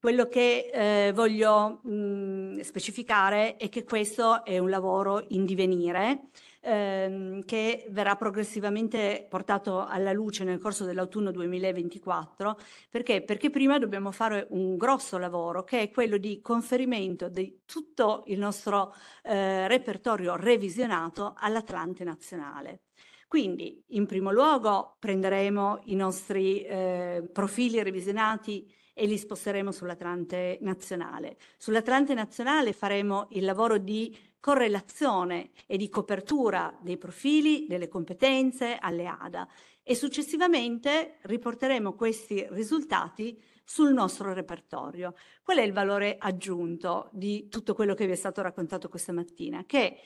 Quello che eh, voglio mh, mhmm, specificare è che questo è un lavoro in divenire ehm, che verrà progressivamente portato alla luce nel corso dell'autunno 2024. Perché? Perché prima dobbiamo fare un grosso lavoro che è quello di conferimento di tutto il nostro eh, repertorio revisionato all'Atlante nazionale. Quindi in primo luogo prenderemo i nostri eh, profili revisionati e li sposteremo sull'Atlante nazionale. Sull'Atlante nazionale faremo il lavoro di correlazione e di copertura dei profili, delle competenze alle ADA e successivamente riporteremo questi risultati sul nostro repertorio. Qual è il valore aggiunto di tutto quello che vi è stato raccontato questa mattina? Che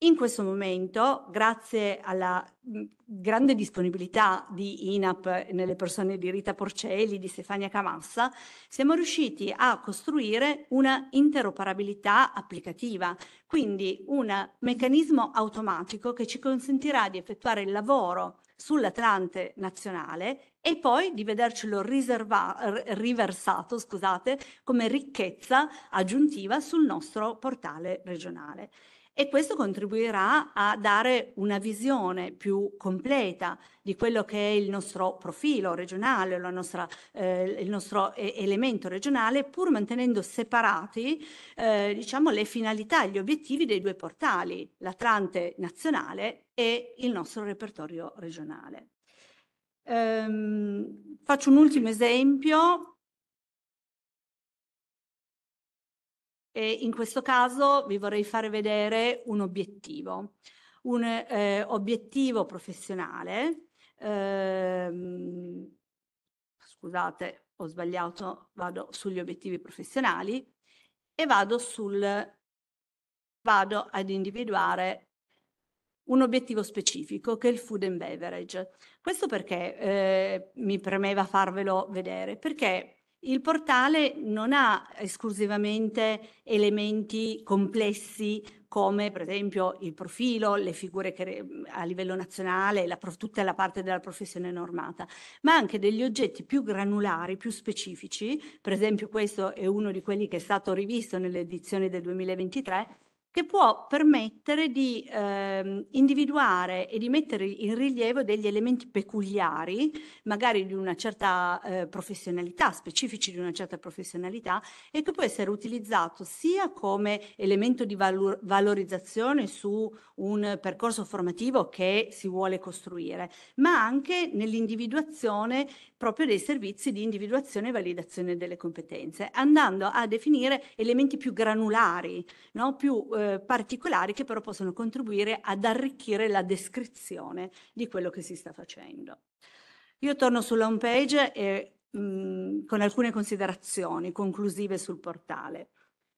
in questo momento, grazie alla grande disponibilità di INAP nelle persone di Rita Porcelli, di Stefania Camassa, siamo riusciti a costruire una interoperabilità applicativa, quindi un meccanismo automatico che ci consentirà di effettuare il lavoro sull'Atlante nazionale e poi di vedercelo riversato scusate, come ricchezza aggiuntiva sul nostro portale regionale e questo contribuirà a dare una visione più completa di quello che è il nostro profilo regionale, nostra, eh, il nostro elemento regionale, pur mantenendo separati eh, diciamo, le finalità gli obiettivi dei due portali, l'Atlante nazionale e il nostro repertorio regionale. Ehm, faccio un ultimo esempio e in questo caso vi vorrei fare vedere un obiettivo, un eh, obiettivo professionale. Ehm, scusate, ho sbagliato, vado sugli obiettivi professionali e vado, sul, vado ad individuare un obiettivo specifico che è il food and beverage. Questo perché eh, mi premeva farvelo vedere, perché il portale non ha esclusivamente elementi complessi come per esempio il profilo, le figure che, a livello nazionale, la, tutta la parte della professione normata, ma anche degli oggetti più granulari, più specifici, per esempio questo è uno di quelli che è stato rivisto nelle edizioni del 2023, che può permettere di eh, individuare e di mettere in rilievo degli elementi peculiari, magari di una certa eh, professionalità, specifici di una certa professionalità, e che può essere utilizzato sia come elemento di valor- valorizzazione su un percorso formativo che si vuole costruire, ma anche nell'individuazione proprio dei servizi di individuazione e validazione delle competenze, andando a definire elementi più granulari, no? più eh, particolari che però possono contribuire ad arricchire la descrizione di quello che si sta facendo. Io torno sulla home page e, mh, mm, con alcune considerazioni conclusive sul portale.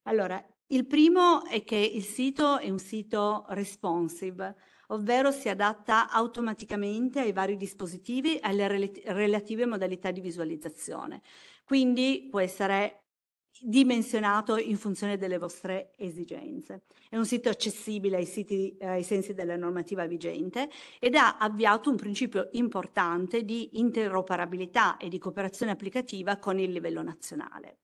Allora, il primo è che il sito è un sito responsive, ovvero si adatta automaticamente ai vari dispositivi e alle relative modalità di visualizzazione. Quindi può essere dimensionato in funzione delle vostre esigenze. È un sito accessibile ai, siti, ai sensi della normativa vigente ed ha avviato un principio importante di interoperabilità e di cooperazione applicativa con il livello nazionale.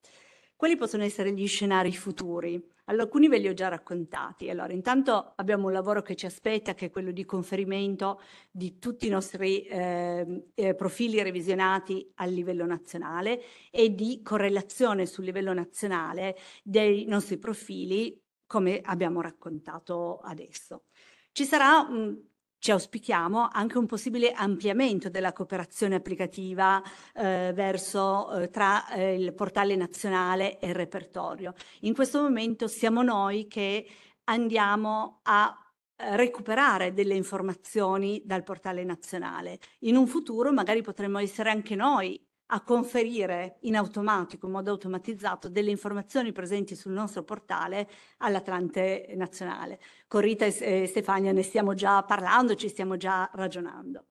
Quali possono essere gli scenari futuri? Allora, alcuni ve li ho già raccontati. Allora, intanto abbiamo un lavoro che ci aspetta, che è quello di conferimento di tutti i nostri ehm, eh, profili revisionati a livello nazionale e di correlazione sul livello nazionale dei nostri profili, come abbiamo raccontato adesso. Ci sarà mh, ci auspichiamo anche un possibile ampliamento della cooperazione applicativa eh, verso, eh, tra eh, il portale nazionale e il repertorio. In questo momento siamo noi che andiamo a eh, recuperare delle informazioni dal portale nazionale. In un futuro magari potremmo essere anche noi a conferire in automatico, in modo automatizzato, delle informazioni presenti sul nostro portale all'Atlante nazionale. Con Rita e eh, Stefania ne stiamo già parlando, ci stiamo già ragionando.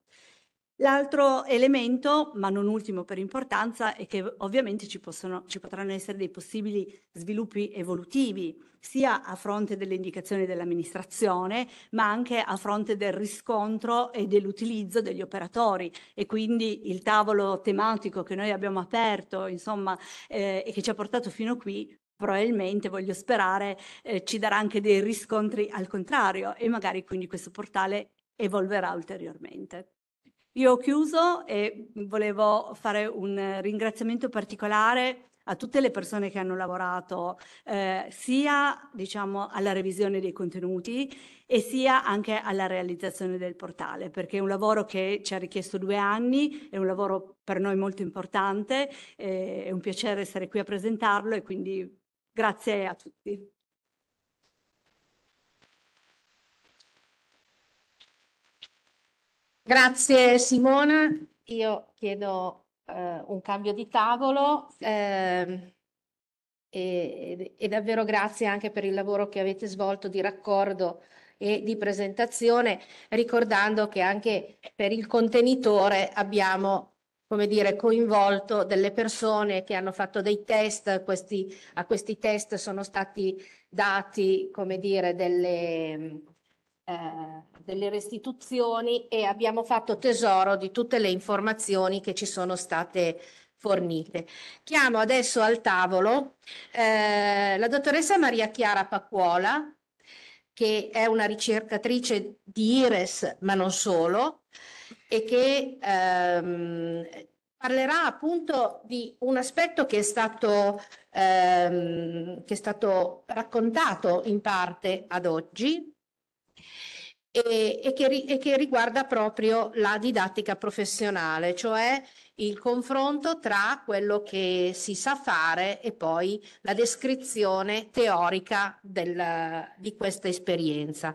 L'altro elemento, ma non ultimo per importanza, è che ovviamente ci, possono, ci, potranno essere dei possibili sviluppi evolutivi, sia a fronte delle indicazioni dell'amministrazione, ma anche a fronte del riscontro e dell'utilizzo degli operatori. E quindi il tavolo tematico che noi abbiamo aperto, insomma, eh, e che ci ha portato fino qui, probabilmente, voglio sperare, eh, ci darà anche dei riscontri al contrario e magari quindi questo portale evolverà ulteriormente. Io ho chiuso e volevo fare un ringraziamento particolare a tutte le persone che hanno lavorato eh, sia diciamo, alla revisione dei contenuti e sia anche alla realizzazione del portale, perché è un lavoro che ci ha richiesto due anni, è un lavoro per noi molto importante, eh, è un piacere essere qui a presentarlo e quindi grazie a tutti. Grazie Simona, io chiedo eh, un cambio di tavolo eh, e, e, davvero grazie anche per il lavoro che avete svolto di raccordo e di presentazione, ricordando che anche per il contenitore abbiamo come dire, coinvolto delle persone che hanno fatto dei test, questi, a questi test sono stati dati come dire, delle, eh, delle restituzioni e abbiamo fatto tesoro di tutte le informazioni che ci sono state fornite. Chiamo adesso al tavolo eh, la dottoressa Maria Chiara Pacuola, che è una ricercatrice di IRES, ma non solo, e che ehm, parlerà appunto di un aspetto che è, stato, ehm, che è stato raccontato in parte ad oggi, e, e, che, e che riguarda proprio la didattica professionale, cioè il confronto tra quello che si sa fare e poi la descrizione teorica del, di questa esperienza.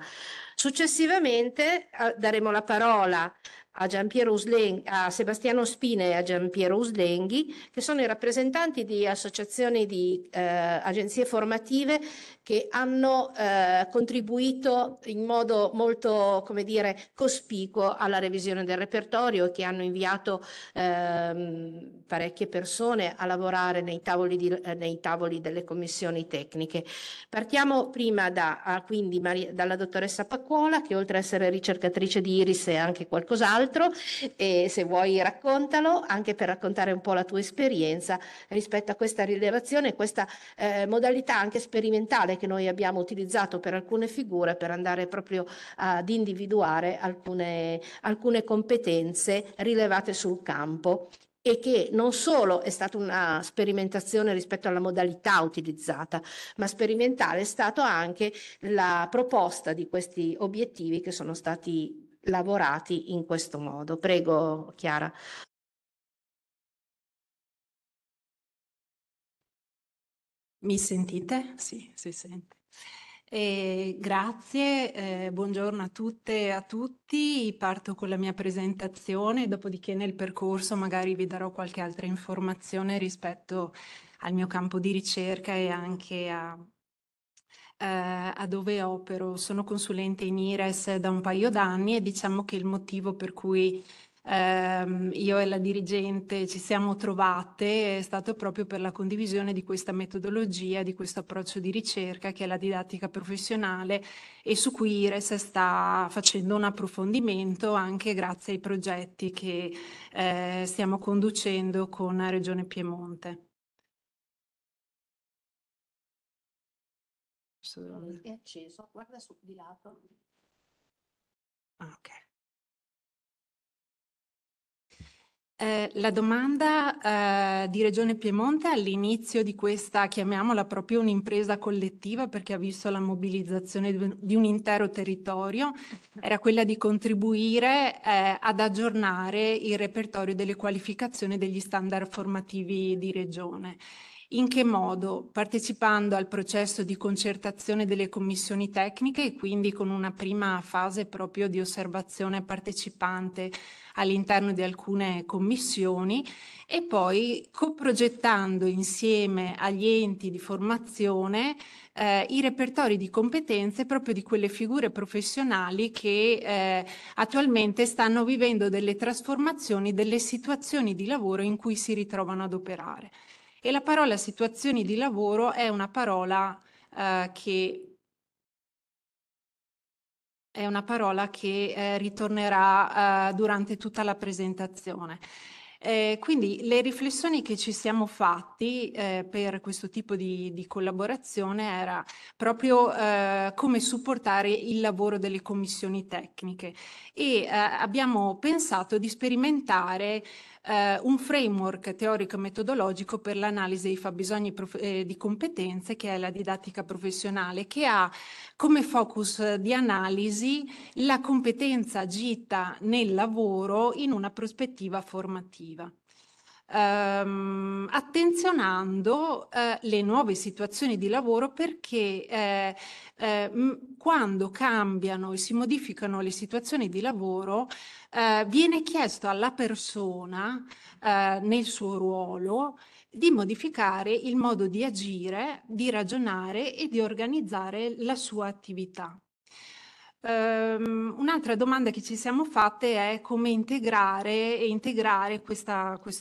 Successivamente eh, daremo la parola a, Uslenghi, a Sebastiano Spina e a Giampiero Uslenghi, che sono i rappresentanti di associazioni di eh, agenzie formative che hanno eh, contribuito in modo molto, come dire, cospicuo alla revisione del repertorio e che hanno inviato ehm, parecchie persone a lavorare nei tavoli, di, eh, nei tavoli, delle commissioni tecniche. Partiamo prima da, ah, quindi, Maria, dalla dottoressa Paccuola, che oltre ad essere ricercatrice di Iris è anche qualcos'altro, altro e se vuoi raccontalo anche per raccontare un po' la tua esperienza rispetto a questa rilevazione, questa eh, modalità anche sperimentale che noi abbiamo utilizzato per alcune figure per andare proprio ad individuare alcune, alcune competenze rilevate sul campo e che non solo è stata una sperimentazione rispetto alla modalità utilizzata, ma sperimentale è stata anche la proposta di questi obiettivi che sono stati lavorati in questo modo. Prego Chiara. Mi sentite? Sì, si sente. Eh, grazie, eh, buongiorno a tutte e a tutti. Parto con la mia presentazione, dopodiché nel percorso magari vi darò qualche altra informazione rispetto al mio campo di ricerca e anche a, eh, a dove opero. Sono consulente in IRES da un paio d'anni e diciamo che il motivo per cui ehm, io e la dirigente ci siamo trovate è stato proprio per la condivisione di questa metodologia, di questo approccio di ricerca che è la didattica professionale e su cui IRES sta facendo un approfondimento anche grazie ai progetti che eh, stiamo conducendo con Regione Piemonte. perso. È acceso, guarda su di lato. Ah, ok. Eh, la domanda eh, di Regione Piemonte all'inizio di questa, chiamiamola proprio un'impresa collettiva perché ha visto la mobilizzazione di un intero territorio, (laughs) era quella di contribuire eh, ad aggiornare il repertorio delle qualificazioni degli standard formativi di Regione. In che modo? Partecipando al processo di concertazione delle commissioni tecniche e quindi con una prima fase proprio di osservazione partecipante all'interno di alcune commissioni e poi coprogettando insieme agli enti di formazione eh, i repertori di competenze proprio di quelle figure professionali che eh, attualmente stanno vivendo delle trasformazioni delle situazioni di lavoro in cui si ritrovano ad operare e la parola situazioni di lavoro è una parola eh, che è una parola che eh, ritornerà eh, durante tutta la presentazione. Eh, quindi le riflessioni che ci siamo fatti eh, per questo tipo di, di collaborazione era proprio eh, come supportare il lavoro delle commissioni tecniche e eh, abbiamo pensato di sperimentare eh, un framework teorico-metodologico per l'analisi dei fabbisogni eh, di competenze, che è la didattica professionale, che ha come focus di analisi la competenza agita nel lavoro in una prospettiva formativa ehm, attenzionando eh, le nuove situazioni di lavoro perché eh, eh, quando cambiano e si modificano le situazioni di lavoro eh, viene chiesto alla persona eh, nel suo ruolo di modificare il modo di agire, di ragionare e di organizzare la sua attività. Um, un'altra domanda che ci siamo fatte è come integrare e integrare questo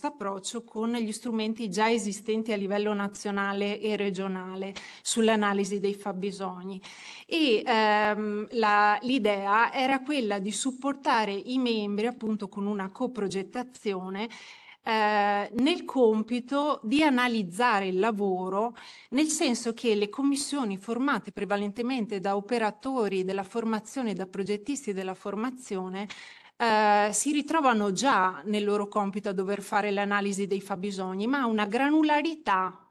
approccio con gli strumenti già esistenti a livello nazionale e regionale sull'analisi dei fabbisogni. E um, la, l'idea era quella di supportare i membri appunto con una coprogettazione eh, nel compito di analizzare il lavoro, nel senso che le commissioni formate prevalentemente da operatori della formazione, da progettisti della formazione, eh, si ritrovano già nel loro compito a dover fare l'analisi dei fabbisogni, ma una granularità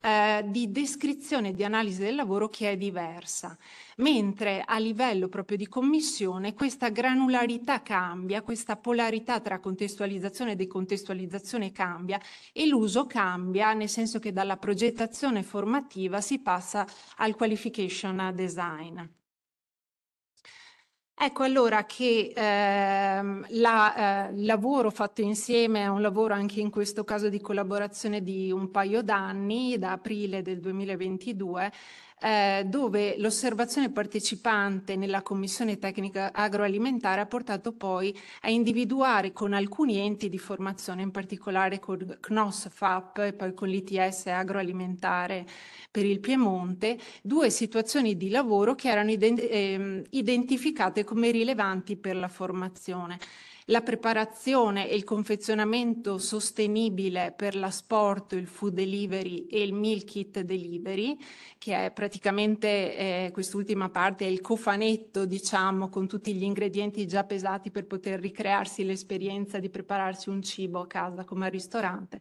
eh, di descrizione e di analisi del lavoro che è diversa, mentre a livello proprio di commissione questa granularità cambia, questa polarità tra contestualizzazione e decontestualizzazione cambia e l'uso cambia nel senso che dalla progettazione formativa si passa al qualification design. Ecco allora che ehm, la, eh, il lavoro fatto insieme è un lavoro anche in questo caso di collaborazione di un paio d'anni, da aprile del 2022, eh, dove l'osservazione partecipante nella Commissione Tecnica Agroalimentare ha portato poi a individuare con alcuni enti di formazione, in particolare con CNOS, FAP e poi con l'ITS agroalimentare per il Piemonte, due situazioni di lavoro che erano ident- ehm, identificate come rilevanti per la formazione la preparazione e il confezionamento sostenibile per l'asporto, il food delivery e il meal kit delivery, che è praticamente eh, quest'ultima parte, è il cofanetto, diciamo, con tutti gli ingredienti già pesati per poter ricrearsi l'esperienza di prepararsi un cibo a casa come al ristorante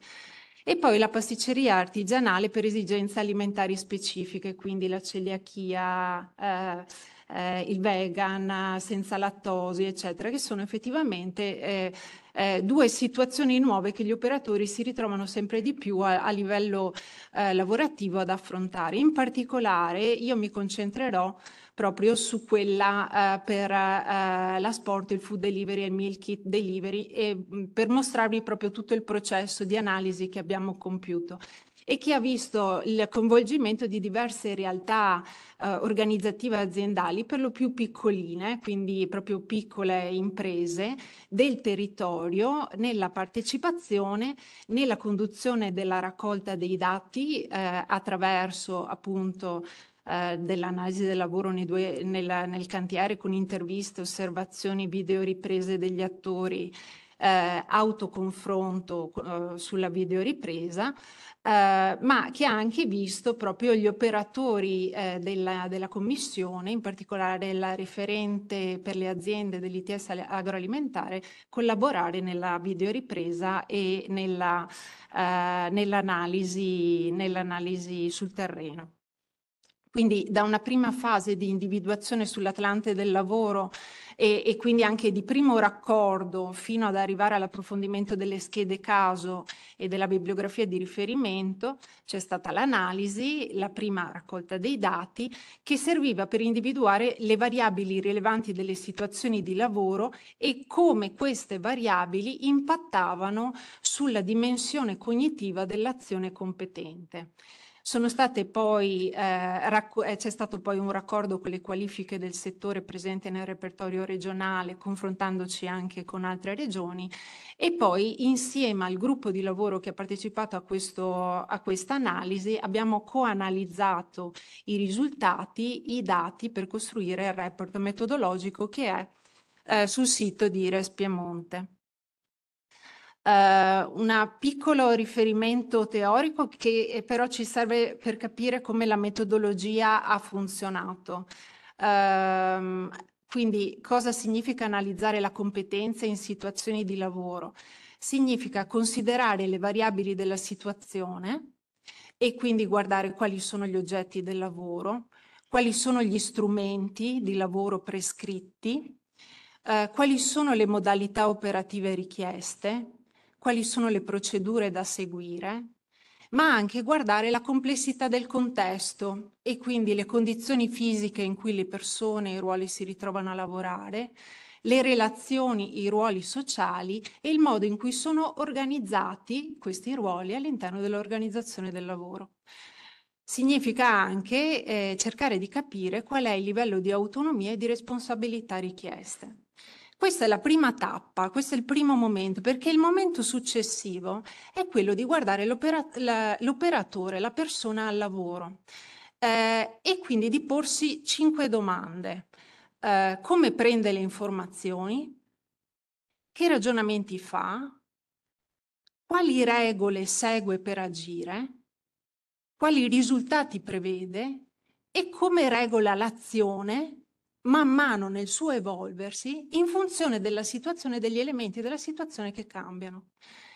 e poi la pasticceria artigianale per esigenze alimentari specifiche, quindi la celiachia, eh, eh, il vegan, senza lattosi, eccetera, che sono effettivamente eh, eh, due situazioni nuove che gli operatori si ritrovano sempre di più a, a livello eh, lavorativo ad affrontare. In particolare io mi concentrerò proprio su quella eh, per eh, la sport, il food delivery e il meal kit delivery e mh, mm, per mostrarvi proprio tutto il processo di analisi che abbiamo compiuto e che ha visto il coinvolgimento di diverse realtà eh, organizzative aziendali, per lo più piccoline, quindi proprio piccole imprese del territorio, nella partecipazione, nella conduzione della raccolta dei dati eh, attraverso appunto eh, dell'analisi del lavoro due, nel, nel cantiere con interviste, osservazioni, video riprese degli attori eh, autoconfronto eh, sulla videoripresa, eh, ma che ha anche visto proprio gli operatori eh, della, della Commissione, in particolare la referente per le aziende dell'ITS agroalimentare, collaborare nella videoripresa e nella, eh, nell'analisi, nell'analisi sul terreno. Quindi da una prima fase di individuazione sull'Atlante del lavoro e, e quindi anche di primo raccordo fino ad arrivare all'approfondimento delle schede caso e della bibliografia di riferimento, c'è stata l'analisi, la prima raccolta dei dati che serviva per individuare le variabili rilevanti delle situazioni di lavoro e come queste variabili impattavano sulla dimensione cognitiva dell'azione competente. Sono state poi, eh, eh, c'è stato poi un raccordo con le qualifiche del settore presente nel repertorio regionale, confrontandoci anche con altre regioni e poi insieme al gruppo di lavoro che ha partecipato a, questa analisi abbiamo coanalizzato i risultati, i dati per costruire il report metodologico che è eh, sul sito di Res Piemonte. Eh, un piccolo riferimento teorico che eh, però ci serve per capire come la metodologia ha funzionato. Ehm, quindi cosa significa analizzare la competenza in situazioni di lavoro? Significa considerare le variabili della situazione e quindi guardare quali sono gli oggetti del lavoro, quali sono gli strumenti di lavoro prescritti, eh, quali sono le modalità operative richieste, quali sono le procedure da seguire, ma anche guardare la complessità del contesto e quindi le condizioni fisiche in cui le persone e i ruoli si ritrovano a lavorare, le relazioni, i ruoli sociali e il modo in cui sono organizzati questi ruoli all'interno dell'organizzazione del lavoro. Significa anche eh, cercare di capire qual è il livello di autonomia e di responsabilità richieste. Questa è la prima tappa, questo è il primo momento, perché il momento successivo è quello di guardare l'operatore, la, persona al lavoro eh, e quindi di porsi cinque domande. Eh, come prende le informazioni? Che ragionamenti fa? Quali regole segue per agire? Quali risultati prevede? E come regola l'azione man mano nel suo evolversi in funzione della situazione, degli elementi della situazione che cambiano.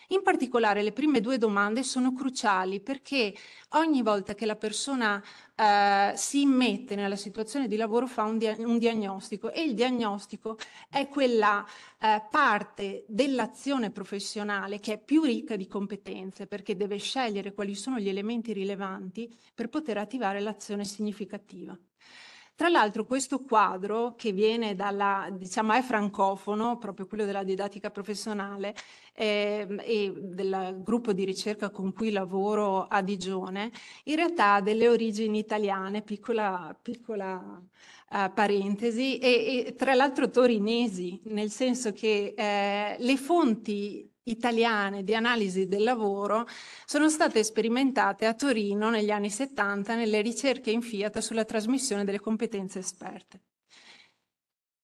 In particolare le prime due domande sono cruciali perché ogni volta che la persona eh, si immette nella situazione di lavoro fa un, dia- un diagnostico e il diagnostico è quella eh, parte dell'azione professionale che è più ricca di competenze perché deve scegliere quali sono gli elementi rilevanti per poter attivare l'azione significativa. Tra l'altro questo quadro che viene dalla, diciamo, è francofono, proprio quello della didattica professionale eh, e del gruppo di ricerca con cui lavoro a Digione, in realtà ha delle origini italiane, piccola, piccola uh, parentesi, e, e tra l'altro torinesi, nel senso che eh, le fonti italiane di analisi del lavoro sono state sperimentate a Torino negli anni 70 nelle ricerche in Fiat sulla trasmissione delle competenze esperte.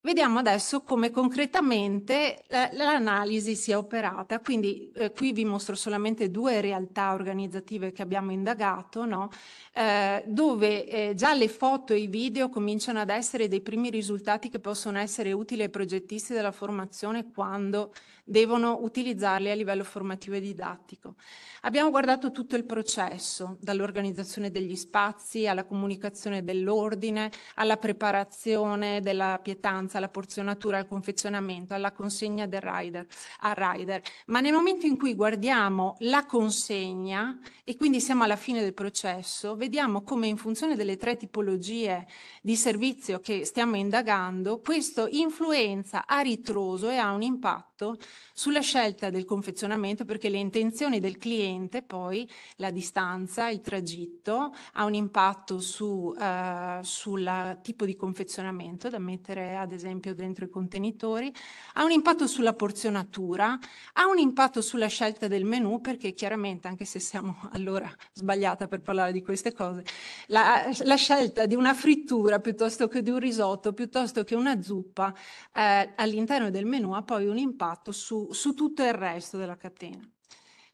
Vediamo adesso come concretamente l'analisi sia operata. Quindi eh, qui vi mostro solamente due realtà organizzative che abbiamo indagato, no? eh, dove eh, già le foto e i video cominciano ad essere dei primi risultati che possono essere utili ai progettisti della formazione quando devono utilizzarli a livello formativo e didattico. Abbiamo guardato tutto il processo, dall'organizzazione degli spazi alla comunicazione dell'ordine, alla preparazione della pietanza, alla porzionatura, al confezionamento, alla consegna del rider, al rider. Ma nel momento in cui guardiamo la consegna e quindi siamo alla fine del processo, vediamo come in funzione delle tre tipologie di servizio che stiamo indagando, questo influenza a ritroso e ha un impatto sulla scelta del confezionamento perché le intenzioni del cliente, poi la distanza, il tragitto, ha un impatto su, eh, sul tipo di confezionamento da mettere ad esempio dentro i contenitori, ha un impatto sulla porzionatura, ha un impatto sulla scelta del menu perché chiaramente anche se siamo (laughs) all'ora sbagliata per parlare di queste cose, la, la scelta di una frittura piuttosto che di un risotto, piuttosto che una zuppa eh, all'interno del menu ha poi un impatto su su, su tutto il resto della catena.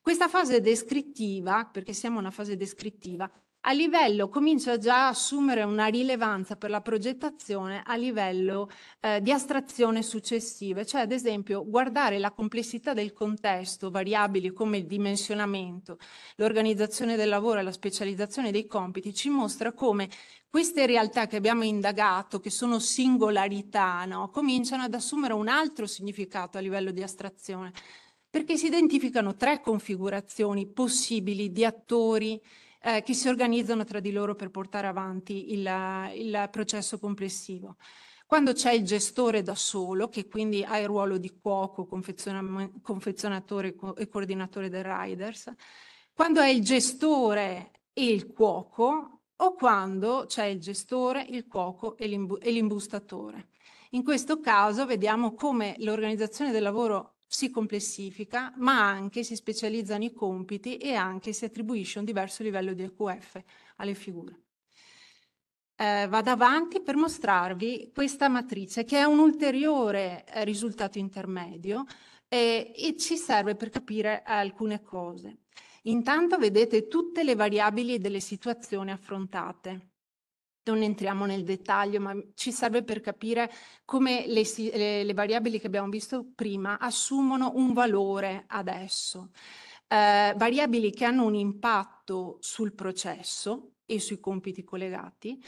Questa fase descrittiva, perché siamo una fase descrittiva, a livello comincia già a assumere una rilevanza per la progettazione a livello eh, di astrazione successive, cioè ad esempio guardare la complessità del contesto, variabili come il dimensionamento, l'organizzazione del lavoro e la specializzazione dei compiti ci mostra come queste realtà che abbiamo indagato, che sono singolarità, no, cominciano ad assumere un altro significato a livello di astrazione, perché si identificano tre configurazioni possibili di attori, eh, che si organizzano tra di loro per portare avanti il, il processo complessivo. Quando c'è il gestore da solo, che quindi ha il ruolo di cuoco, confezionatore e coordinatore del riders, quando è il gestore e il cuoco, o quando c'è il gestore, il cuoco e l'imbustatore. In questo caso vediamo come l'organizzazione del lavoro si complessifica, ma anche si specializzano i compiti e anche si attribuisce un diverso livello di EQF alle figure. Eh, vado avanti per mostrarvi questa matrice che è un ulteriore eh, risultato intermedio eh, e ci serve per capire alcune cose. Intanto vedete tutte le variabili delle situazioni affrontate non entriamo nel dettaglio, ma ci serve per capire come le, le, le variabili che abbiamo visto prima assumono un valore adesso. Eh, variabili che hanno un impatto sul processo e sui compiti collegati,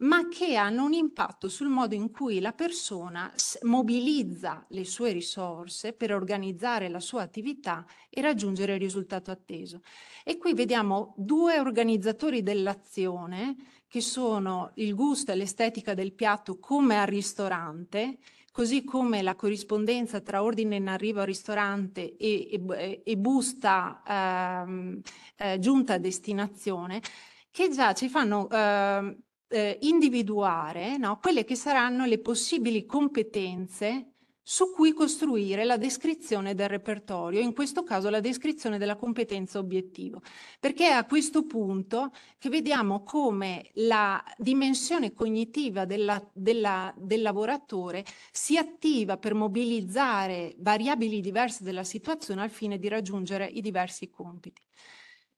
ma che hanno un impatto sul modo in cui la persona mobilizza le sue risorse per organizzare la sua attività e raggiungere il risultato atteso. E qui vediamo due organizzatori dell'azione che sono il gusto e l'estetica del piatto come al ristorante, così come la corrispondenza tra ordine in arrivo al ristorante e, e, e busta ehm, eh, giunta a destinazione, che già ci fanno ehm, eh, individuare no, quelle che saranno le possibili competenze su cui costruire la descrizione del repertorio, in questo caso la descrizione della competenza obiettivo, perché è a questo punto che vediamo come la dimensione cognitiva della, della, del lavoratore si attiva per mobilizzare variabili diverse della situazione al fine di raggiungere i diversi compiti.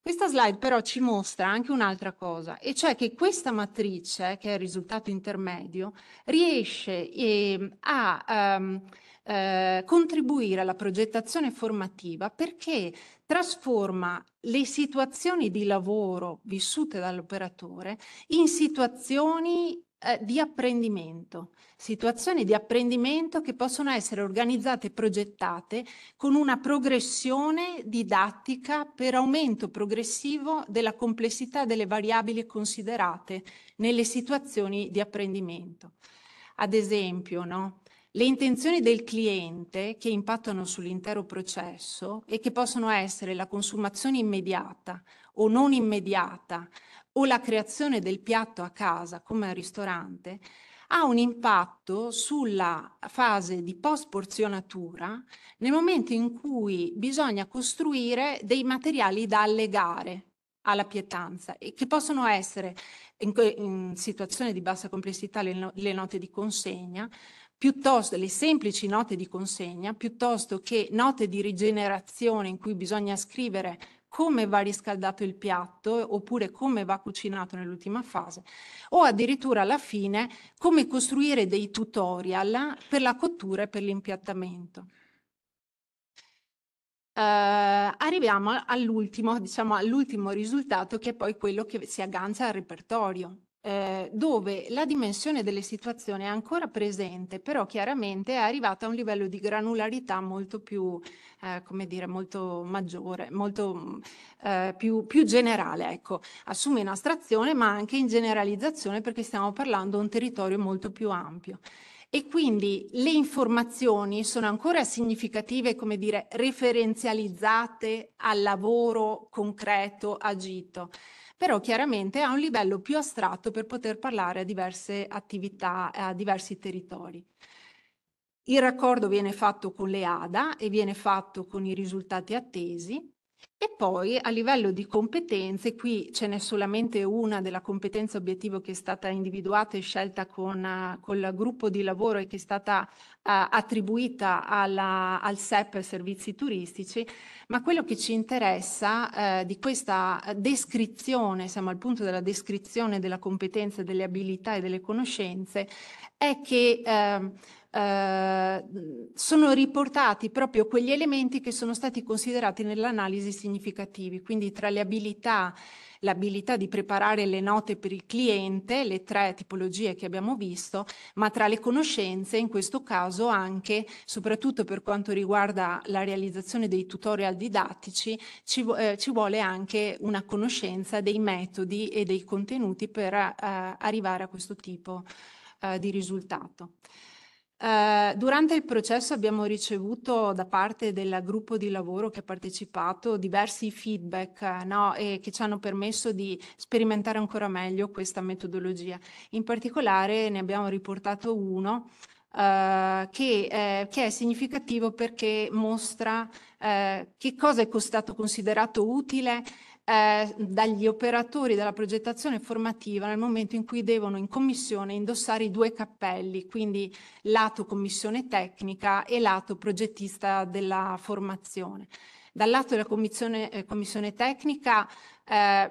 Questa slide però ci mostra anche un'altra cosa, e cioè che questa matrice, che è il risultato intermedio, riesce eh, a ehm, eh, contribuire alla progettazione formativa perché trasforma le situazioni di lavoro vissute dall'operatore in situazioni eh, di apprendimento, situazioni di apprendimento che possono essere organizzate e progettate con una progressione didattica per aumento progressivo della complessità delle variabili considerate nelle situazioni di apprendimento. Ad esempio, no? le intenzioni del cliente che impattano sull'intero processo e che possono essere la consumazione immediata o non immediata o la creazione del piatto a casa come al ristorante, ha un impatto sulla fase di post-porzionatura nel momento in cui bisogna costruire dei materiali da allegare alla pietanza e che possono essere in, in situazione di bassa complessità le, le note di consegna, piuttosto le semplici note di consegna, piuttosto che note di rigenerazione in cui bisogna scrivere come va riscaldato il piatto oppure come va cucinato nell'ultima fase o addirittura alla fine come costruire dei tutorial per la cottura e per l'impiattamento. Uh, arriviamo all'ultimo, diciamo, all risultato che è poi quello che si aggancia al repertorio eh, dove la dimensione delle situazioni è ancora presente, però chiaramente è arrivata a un livello di granularità molto più, eh, come dire, molto maggiore, molto mm, eh, più, più, generale. Ecco. Assume in astrazione, ma anche in generalizzazione, perché stiamo parlando di un territorio molto più ampio. E quindi le informazioni sono ancora significative, come dire, referenzializzate al lavoro concreto agito però chiaramente a un livello più astratto per poter parlare a diverse attività, a diversi territori. Il raccordo viene fatto con le ADA e viene fatto con i risultati attesi e poi a livello di competenze, qui ce n'è solamente una della competenza obiettivo che è stata individuata e scelta con, il eh, gruppo di lavoro e che è stata uh, attribuita alla, al SEP Servizi Turistici, ma quello che ci interessa uh, di questa descrizione, siamo al punto della descrizione della competenza, delle abilità e delle conoscenze, è che... Uh, eh, sono riportati proprio quegli elementi che sono stati considerati nell'analisi significativi, quindi tra le abilità, l'abilità di preparare le note per il cliente, le tre tipologie che abbiamo visto, ma tra le conoscenze in questo caso anche, soprattutto per quanto riguarda la realizzazione dei tutorial didattici, ci, eh, ci vuole anche una conoscenza dei metodi e dei contenuti per eh, arrivare a questo tipo eh, di risultato. Eh, durante il processo abbiamo ricevuto da parte del gruppo di lavoro che ha partecipato diversi feedback eh, no? e che ci hanno permesso di sperimentare ancora meglio questa metodologia. In particolare ne abbiamo riportato uno Uh, che, eh, che, è significativo perché mostra eh, che cosa è stato considerato utile eh, dagli operatori della progettazione formativa nel momento in cui devono in commissione indossare i due cappelli, quindi lato commissione tecnica e lato progettista della formazione. Dal lato della commissione, eh, commissione tecnica eh,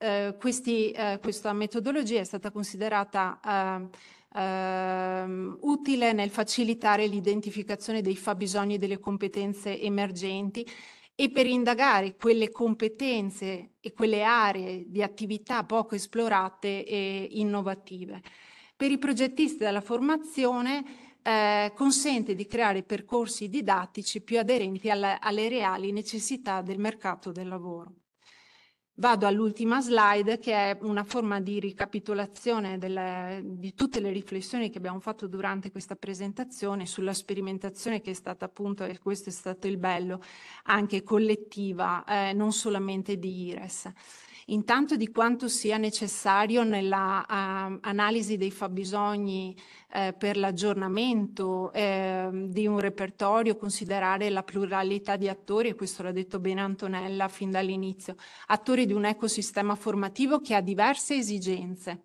eh, questi, eh, questa metodologia è stata considerata eh, ehm, utile nel facilitare l'identificazione dei fabbisogni e delle competenze emergenti e per indagare quelle competenze e quelle aree di attività poco esplorate e innovative. Per i progettisti della formazione eh, consente di creare percorsi didattici più aderenti alla, alle reali necessità del mercato del lavoro. Vado all'ultima slide che è una forma di ricapitolazione delle, di tutte le riflessioni che abbiamo fatto durante questa presentazione sulla sperimentazione che è stata appunto, e questo è stato il bello, anche collettiva, eh, non solamente di IRES intanto di quanto sia necessario nella uh, analisi dei fabbisogni eh, per l'aggiornamento eh, di un repertorio, considerare la pluralità di attori, e questo l'ha detto bene Antonella fin dall'inizio, attori di un ecosistema formativo che ha diverse esigenze.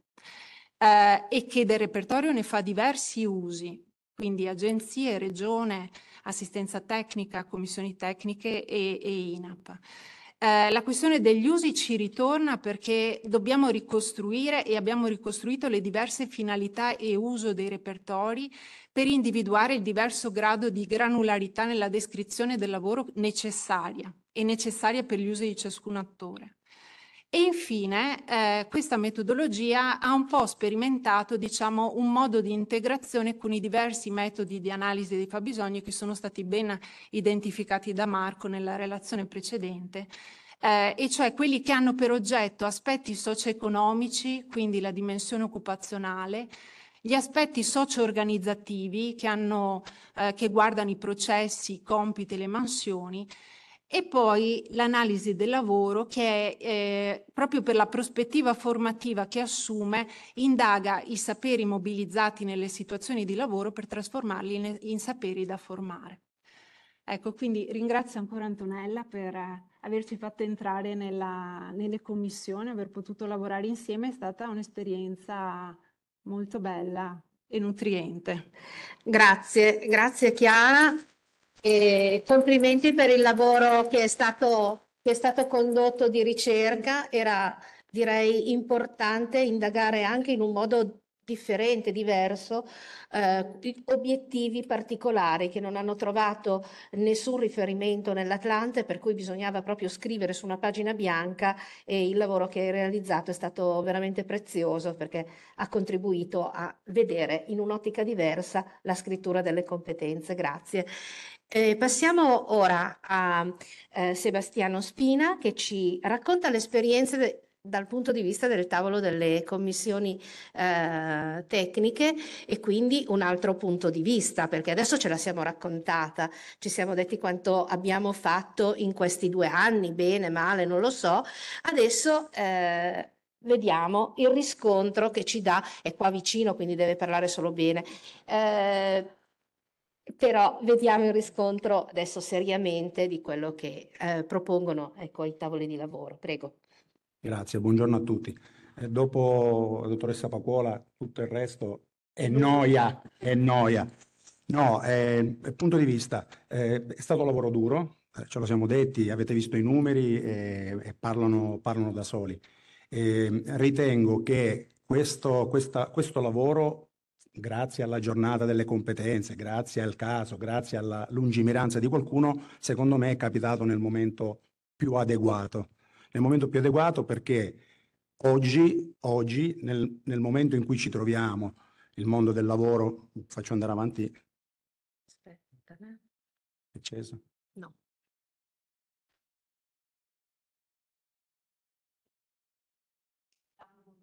Eh, e che del repertorio ne fa diversi usi, quindi agenzie, regione, assistenza tecnica, commissioni tecniche e, e INAP. Eh, la questione degli usi ci ritorna perché dobbiamo ricostruire e abbiamo ricostruito le diverse finalità e uso dei repertori per individuare il diverso grado di granularità nella descrizione del lavoro necessaria e necessaria per gli usi di ciascun attore. E infine, eh, questa metodologia ha un po' sperimentato diciamo, un modo di integrazione con i diversi metodi di analisi dei fabbisogni che sono stati ben identificati da Marco nella relazione precedente, eh, e cioè quelli che hanno per oggetto aspetti socio-economici, quindi la dimensione occupazionale, gli aspetti socio-organizzativi che, hanno, eh, che guardano i processi, i compiti, le mansioni, e poi l'analisi del lavoro che eh, proprio per la prospettiva formativa che assume indaga i saperi mobilizzati nelle situazioni di lavoro per trasformarli in, in saperi da formare. Ecco, quindi ringrazio ancora Antonella per eh, averci fatto entrare nella, nelle commissioni, aver potuto lavorare insieme, è stata un'esperienza molto bella e nutriente. Grazie, grazie Chiara. E complimenti per il lavoro che è, stato, che è stato condotto di ricerca, era direi importante indagare anche in un modo differente, diverso, eh, obiettivi particolari che non hanno trovato nessun riferimento nell'Atlante, per cui bisognava proprio scrivere su una pagina bianca e il lavoro che hai realizzato è stato veramente prezioso perché ha contribuito a vedere in un'ottica diversa la scrittura delle competenze. Grazie. Eh, passiamo ora a eh, Sebastiano Spina che ci racconta l'esperienza esperienze dal punto di vista del tavolo delle commissioni eh, tecniche e quindi un altro punto di vista, perché adesso ce la siamo raccontata, ci siamo detti quanto abbiamo fatto in questi due anni, bene, male, non lo so, adesso eh, vediamo il riscontro che ci dà, è qua vicino, quindi deve parlare solo bene. Eh, però vediamo il riscontro adesso seriamente di quello che eh, propongono ecco, i tavoli di lavoro. Prego. Grazie, buongiorno a tutti. Eh, dopo la dottoressa Pacuola, tutto il resto è noia, è noia. No, eh, punto di vista, eh, è stato un lavoro duro, eh, ce lo siamo detti, avete visto i numeri e, parlano, parlano, da soli. Ehm, ritengo che questo, questa, questo lavoro grazie alla giornata delle competenze, grazie al caso, grazie alla lungimiranza di qualcuno, secondo me è capitato nel momento più adeguato. Nel momento più adeguato perché oggi, oggi nel, nel momento in cui ci troviamo, il mondo del lavoro, faccio andare avanti. Aspetta, è acceso? No.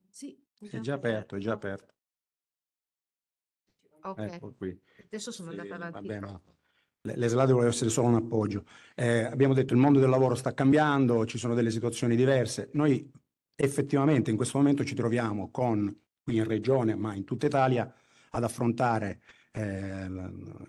Sì, è già aperto, è già aperto. Ok. Ecco qui. Adesso sono andata Sì, avanti. vabbè, ma le, slide vogliono essere solo un appoggio. Eh, abbiamo detto che il mondo del lavoro sta cambiando, ci sono delle situazioni diverse. Noi effettivamente in questo momento ci troviamo con, qui in regione, ma in tutta Italia, ad affrontare eh,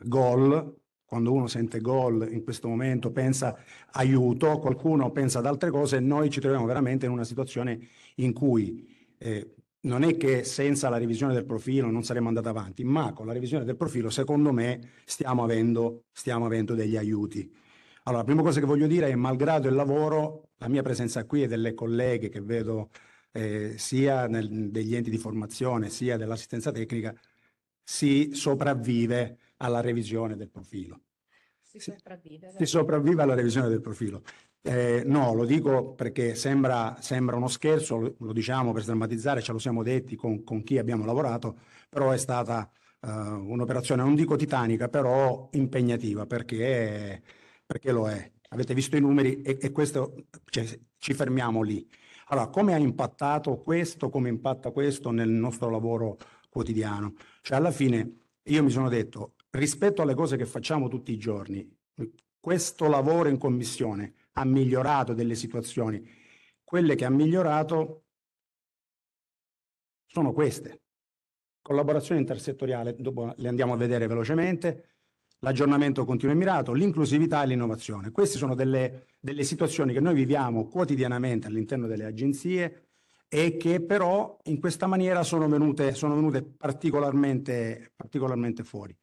gol. Quando uno sente gol in questo momento pensa aiuto, qualcuno pensa ad altre cose, noi ci troviamo veramente in una situazione in cui eh, non è che senza la revisione del profilo non saremmo andati avanti, ma con la revisione del profilo, secondo me, stiamo avendo, stiamo avendo degli aiuti. Allora, la prima cosa che voglio dire è, malgrado il lavoro, la mia presenza qui e delle colleghe che vedo eh, sia nel, degli enti di formazione sia dell'assistenza tecnica, si sopravvive alla revisione del profilo. Si sopravvive, si sopravvive alla revisione del profilo. Eh, no, lo dico perché sembra, sembra uno scherzo, lo, lo, diciamo per sdrammatizzare, ce lo siamo detti con, con chi abbiamo lavorato, però è stata uh, un'operazione, non dico titanica, però impegnativa perché, perché lo è. Avete visto i numeri e, e questo cioè, ci fermiamo lì. Allora, come ha impattato questo, come impatta questo nel nostro lavoro quotidiano? Cioè, alla fine io mi sono detto, rispetto alle cose che facciamo tutti i giorni, questo lavoro in commissione ha migliorato delle situazioni. Quelle che ha migliorato sono queste. Collaborazione intersettoriale, dopo le andiamo a vedere velocemente, l'aggiornamento continuo e mirato, l'inclusività e l'innovazione. Queste sono delle, delle situazioni che noi viviamo quotidianamente all'interno delle agenzie e che però in questa maniera sono venute, sono venute particolarmente, particolarmente fuori.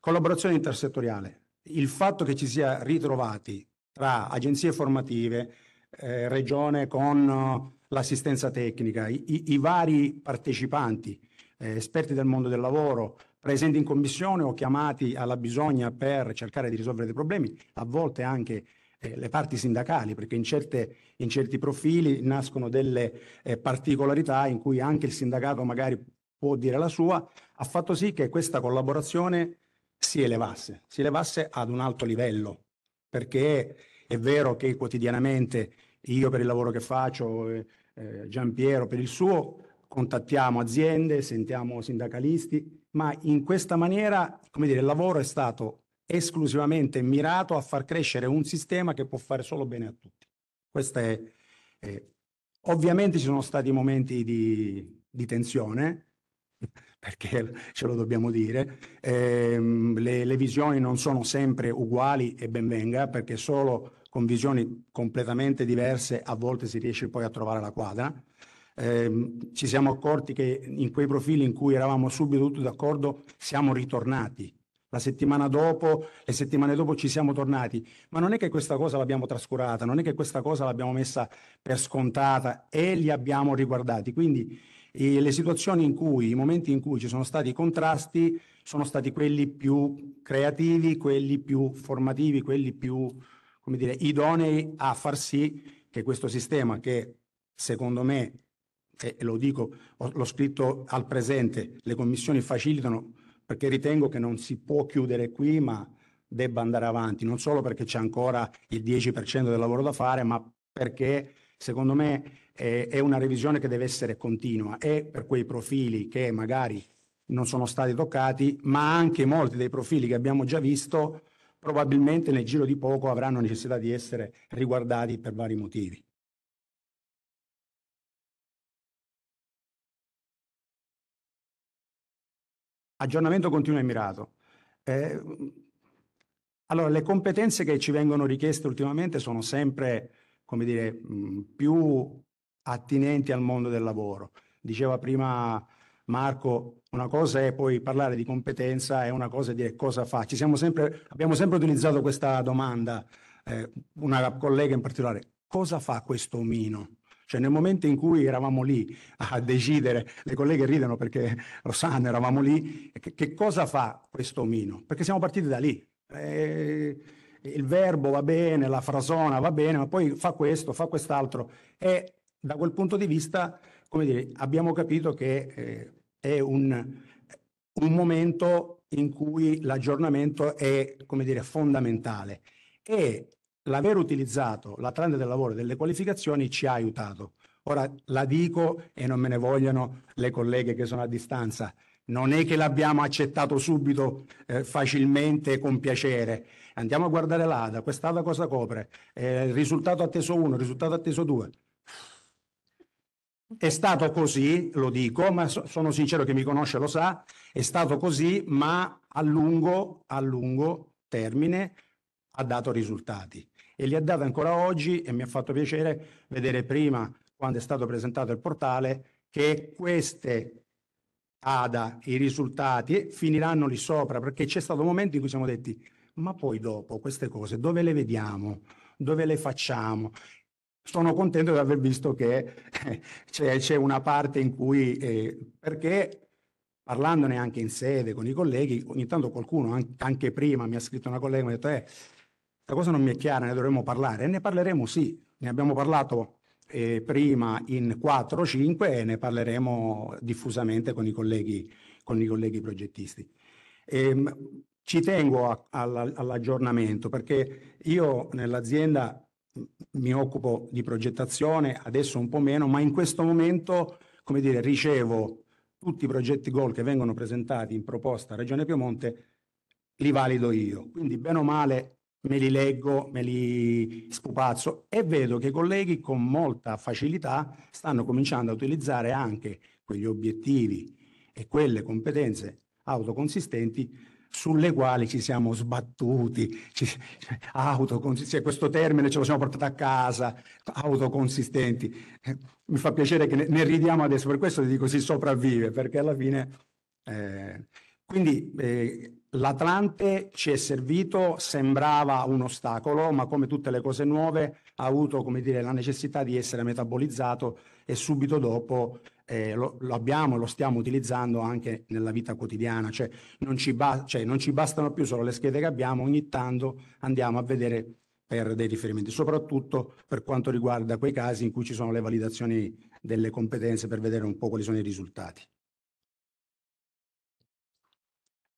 Collaborazione intersettoriale. Il fatto che ci sia ritrovati tra agenzie formative, eh, regione con eh, l'assistenza tecnica, i, i, vari partecipanti, eh, esperti del mondo del lavoro, presenti in commissione o chiamati alla bisogna per cercare di risolvere dei problemi, a volte anche eh, le parti sindacali, perché in, certe, in certi profili nascono delle eh, particolarità in cui anche il sindacato magari può dire la sua, ha fatto sì che questa collaborazione si elevasse, si elevasse ad un alto livello, perché è vero che quotidianamente io per il lavoro che faccio, eh, eh, Giampiero per il suo, contattiamo aziende, sentiamo sindacalisti, ma in questa maniera, come dire, il lavoro è stato esclusivamente mirato a far crescere un sistema che può fare solo bene a tutti. Questa è, eh, ovviamente ci sono stati momenti di, di tensione, (laughs) perché ce lo dobbiamo dire, eh, le, le, visioni non sono sempre uguali e benvenga, perché solo con visioni completamente diverse, a volte si riesce poi a trovare la quadra. Eh, ci siamo accorti che in quei profili in cui eravamo subito tutti d'accordo siamo ritornati. La settimana dopo, le settimane dopo ci siamo tornati, ma non è che questa cosa l'abbiamo trascurata, non è che questa cosa l'abbiamo messa per scontata e li abbiamo riguardati. Quindi e le situazioni in cui, i momenti in cui ci sono stati contrasti, sono stati quelli più creativi, quelli più formativi, quelli più come dire, idonei a far sì che questo sistema che secondo me, e lo dico, l'ho scritto al presente, le commissioni facilitano perché ritengo che non si può chiudere qui, ma debba andare avanti, non solo perché c'è ancora il 10% del lavoro da fare, ma perché secondo me eh, è una revisione che deve essere continua e per quei profili che magari non sono stati toccati, ma anche molti dei profili che abbiamo già visto probabilmente nel giro di poco avranno necessità di essere riguardati per vari motivi. Aggiornamento continuo e mirato. Eh, allora, le competenze che ci vengono richieste ultimamente sono sempre, come dire, mh, mm, più attinenti al mondo del lavoro. Diceva prima Marco, una cosa è poi parlare di competenza e una cosa è dire cosa fa. Sempre, abbiamo sempre utilizzato questa domanda, eh, una collega in particolare, cosa fa questo omino? Cioè nel momento in cui eravamo lì a decidere, le colleghe ridono perché lo (laughs) sanno, eravamo lì, che, che cosa fa questo omino? Perché siamo partiti da lì. Eh, il verbo va bene, la frasona va bene, ma poi fa questo, fa quest'altro. E da quel punto di vista, come dire, abbiamo capito che... Eh, è un, un momento in cui l'aggiornamento è, come dire, fondamentale e l'aver utilizzato la trend del lavoro e delle qualificazioni ci ha aiutato. Ora la dico e non me ne vogliono le colleghe che sono a distanza, non è che l'abbiamo accettato subito eh, facilmente con piacere. Andiamo a guardare l'ADA, quest'ADA cosa copre, eh, risultato atteso 1, risultato atteso 2. È stato così, lo dico, ma sono sincero che mi conosce lo sa, è stato così, ma a lungo, a lungo termine ha dato risultati e li ha dati ancora oggi e mi ha fatto piacere vedere prima, quando è stato presentato il portale, che queste ADA, i risultati, eh, finiranno lì sopra, perché c'è stato un momento in cui siamo detti, ma poi dopo queste cose dove le vediamo? Dove le facciamo? sono contento di aver visto che eh, c'è, una parte in cui, eh, perché parlandone anche in sede con i colleghi, ogni tanto qualcuno, anche prima mi ha scritto una collega, mi ha detto, eh, questa cosa non mi è chiara, ne dovremmo parlare, e ne parleremo sì, ne abbiamo parlato eh, prima in 4 o 5 e ne parleremo diffusamente con i colleghi, con i colleghi progettisti. E, ehm, ci tengo a, a, all'aggiornamento perché io nell'azienda mi occupo di progettazione, adesso un po' meno, ma in questo momento, come dire, ricevo tutti i progetti GOL che vengono presentati in proposta a Regione Piemonte, li valido io. Quindi bene o male me li leggo, me li spupazzo e vedo che i colleghi con molta facilità stanno cominciando a utilizzare anche quegli obiettivi e quelle competenze autoconsistenti sulle quali ci siamo sbattuti, ci, cioè, questo termine ce lo siamo portato a casa, autoconsistenti. Eh, mi fa piacere che ne, ne, ridiamo adesso, per questo ti dico si sopravvive, perché alla fine... Eh, quindi eh, l'Atlante ci è servito, sembrava un ostacolo, ma come tutte le cose nuove ha avuto dire, la necessità di essere metabolizzato e subito dopo eh, lo, lo, abbiamo e lo stiamo utilizzando anche nella vita quotidiana, cioè non, ci ba- cioè non ci bastano più solo le schede che abbiamo, ogni tanto andiamo a vedere per dei riferimenti, soprattutto per quanto riguarda quei casi in cui ci sono le validazioni delle competenze per vedere un po' quali sono i risultati.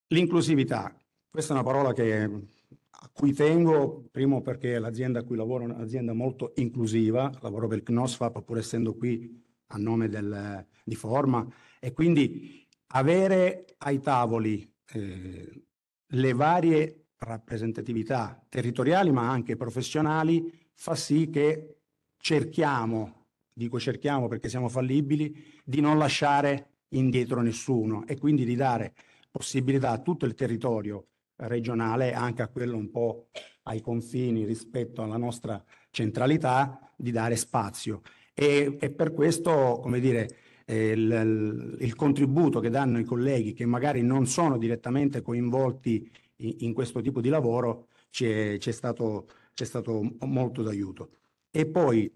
L'inclusività, questa è una parola che, a cui tengo, primo perché l'azienda a cui lavoro è un'azienda molto inclusiva, lavoro per il CNOSFAP pur essendo qui a nome del, di forma e quindi avere ai tavoli eh, le varie rappresentatività territoriali ma anche professionali fa sì che cerchiamo, dico cerchiamo perché siamo fallibili, di non lasciare indietro nessuno e quindi di dare possibilità a tutto il territorio regionale, anche a quello un po' ai confini rispetto alla nostra centralità, di dare spazio. E, e per questo, come dire, eh, il, il, contributo che danno i colleghi che magari non sono direttamente coinvolti in, in questo tipo di lavoro ci è, ci è stato, ci è stato molto d'aiuto. E poi,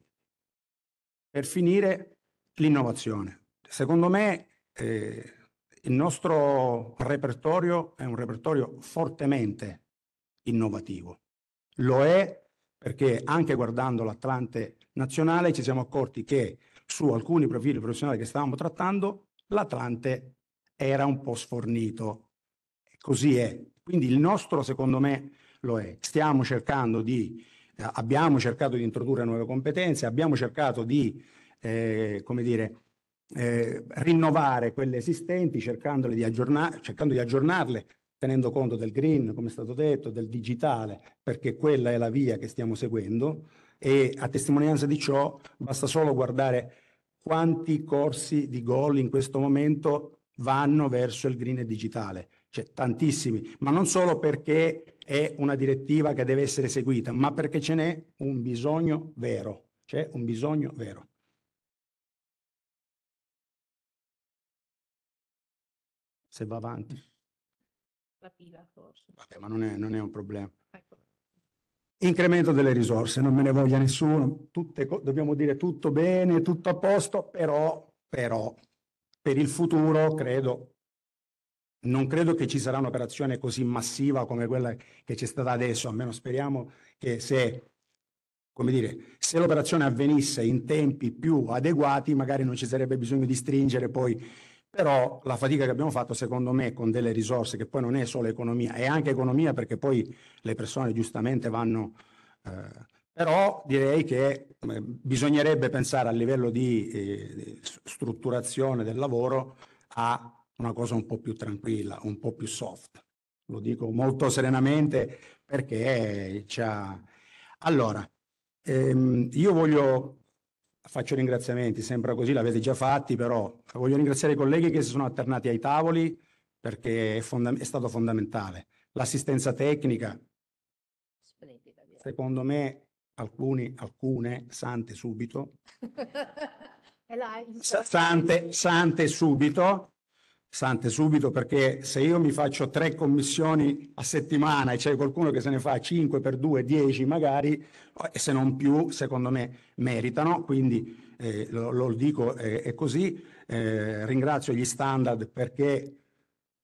per finire, l'innovazione. Secondo me eh, il nostro repertorio è un repertorio fortemente innovativo. Lo è perché anche guardando l'Atlante nazionale ci siamo accorti che su alcuni profili professionali che stavamo trattando l'Atlante era un po' sfornito. Così è. Quindi il nostro, secondo me, lo è. Stiamo cercando di, eh, abbiamo cercato di introdurre nuove competenze, abbiamo cercato di, eh, come dire, eh, rinnovare quelle esistenti cercandole di aggiornar- cercando di aggiornarle tenendo conto del green, come è stato detto, del digitale, perché quella è la via che stiamo seguendo e a testimonianza di ciò basta solo guardare quanti corsi di gol in questo momento vanno verso il green e digitale, cioè tantissimi, ma non solo perché è una direttiva che deve essere seguita, ma perché ce n'è un bisogno vero, c'è un bisogno vero. Se va avanti amministrativa forse. Vabbè, ma non è, non è un problema. Ecco. Incremento delle risorse, non me ne voglia nessuno, Tutte, dobbiamo dire tutto bene, tutto a posto, però, però per il futuro credo, non credo che ci sarà un'operazione così massiva come quella che c'è stata adesso, almeno speriamo che se come dire, se l'operazione avvenisse in tempi più adeguati, magari non ci sarebbe bisogno di stringere poi però la fatica che abbiamo fatto secondo me con delle risorse che poi non è solo economia, è anche economia perché poi le persone giustamente vanno, eh, però direi che bisognerebbe pensare a livello di, eh, di, strutturazione del lavoro a una cosa un po' più tranquilla, un po' più soft. Lo dico molto serenamente perché c'ha... Allora, ehm, io voglio faccio ringraziamenti, sembra così, l'avete già fatti, però voglio ringraziare i colleghi che si sono alternati ai tavoli perché è, fonda- è stato fondamentale. L'assistenza tecnica, secondo me alcuni, alcune, sante subito, (laughs) sante, sante subito, sante subito perché se io mi faccio tre commissioni a settimana e c'è qualcuno che se ne fa cinque per due, dieci magari, eh, se non più, secondo me meritano, quindi eh, lo, lo, dico eh, è così. Eh, ringrazio gli standard perché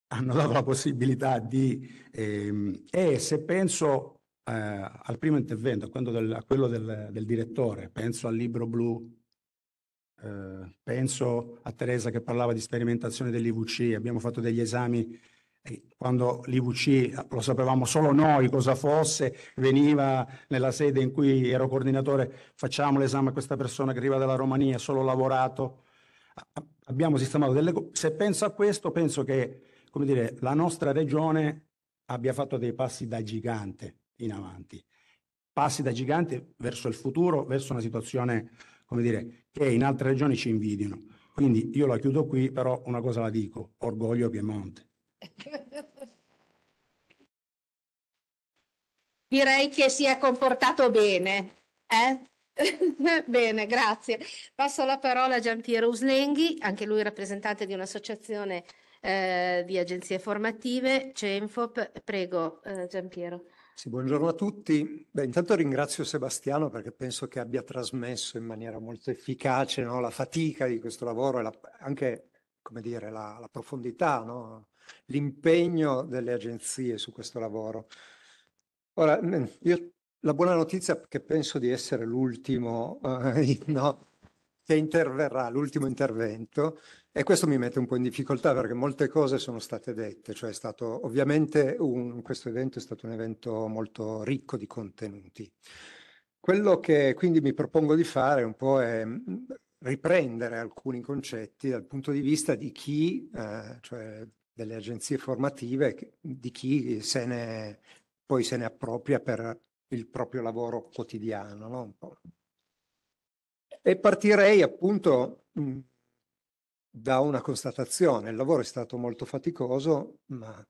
hanno (laughs) dato la possibilità di... Ehm, e se penso eh, al primo intervento, a quello del, a quello del, del direttore, penso al libro blu Ehm, penso a Teresa che parlava di sperimentazione dell'IVC, abbiamo fatto degli esami eh, quando l'IVC eh, lo sapevamo solo noi cosa fosse, veniva nella sede in cui ero coordinatore, facciamo l'esame a questa persona che arriva dalla Romania, solo lavorato, abbiamo sistemato delle cose. Se penso a questo, penso che dire, la nostra regione abbia fatto dei passi da gigante in avanti, passi da gigante verso il futuro, verso una situazione come dire, che in altre regioni ci invidiano. Quindi io la chiudo qui, però una cosa la dico, orgoglio Piemonte. (laughs) Direi che si è comportato bene. Eh? (laughs) Bene, grazie. Passo la parola a Giampiero Uslenghi, anche lui rappresentante di un'associazione eh, di agenzie formative, CENFOP. Prego, eh, Giampiero. Sì, buongiorno a tutti. Beh, intanto ringrazio Sebastiano perché penso che abbia trasmesso in maniera molto efficace no, la fatica di questo lavoro e la, anche dire, la, la, profondità, no, l'impegno delle agenzie su questo lavoro. Ora, mm, io, la buona notizia è che penso di essere l'ultimo eh, (laughs) no, che interverrà, l'ultimo intervento, e questo mi mette un po' in difficoltà perché molte cose sono state dette, cioè è stato ovviamente un, questo evento è stato un evento molto ricco di contenuti. Quello che quindi mi propongo di fare un po' è mm, riprendere alcuni concetti dal punto di vista di chi, eh, cioè delle agenzie formative, di chi se ne, poi se ne appropria per il proprio lavoro quotidiano. No? E partirei appunto mm, da una constatazione. Il lavoro è stato molto faticoso, ma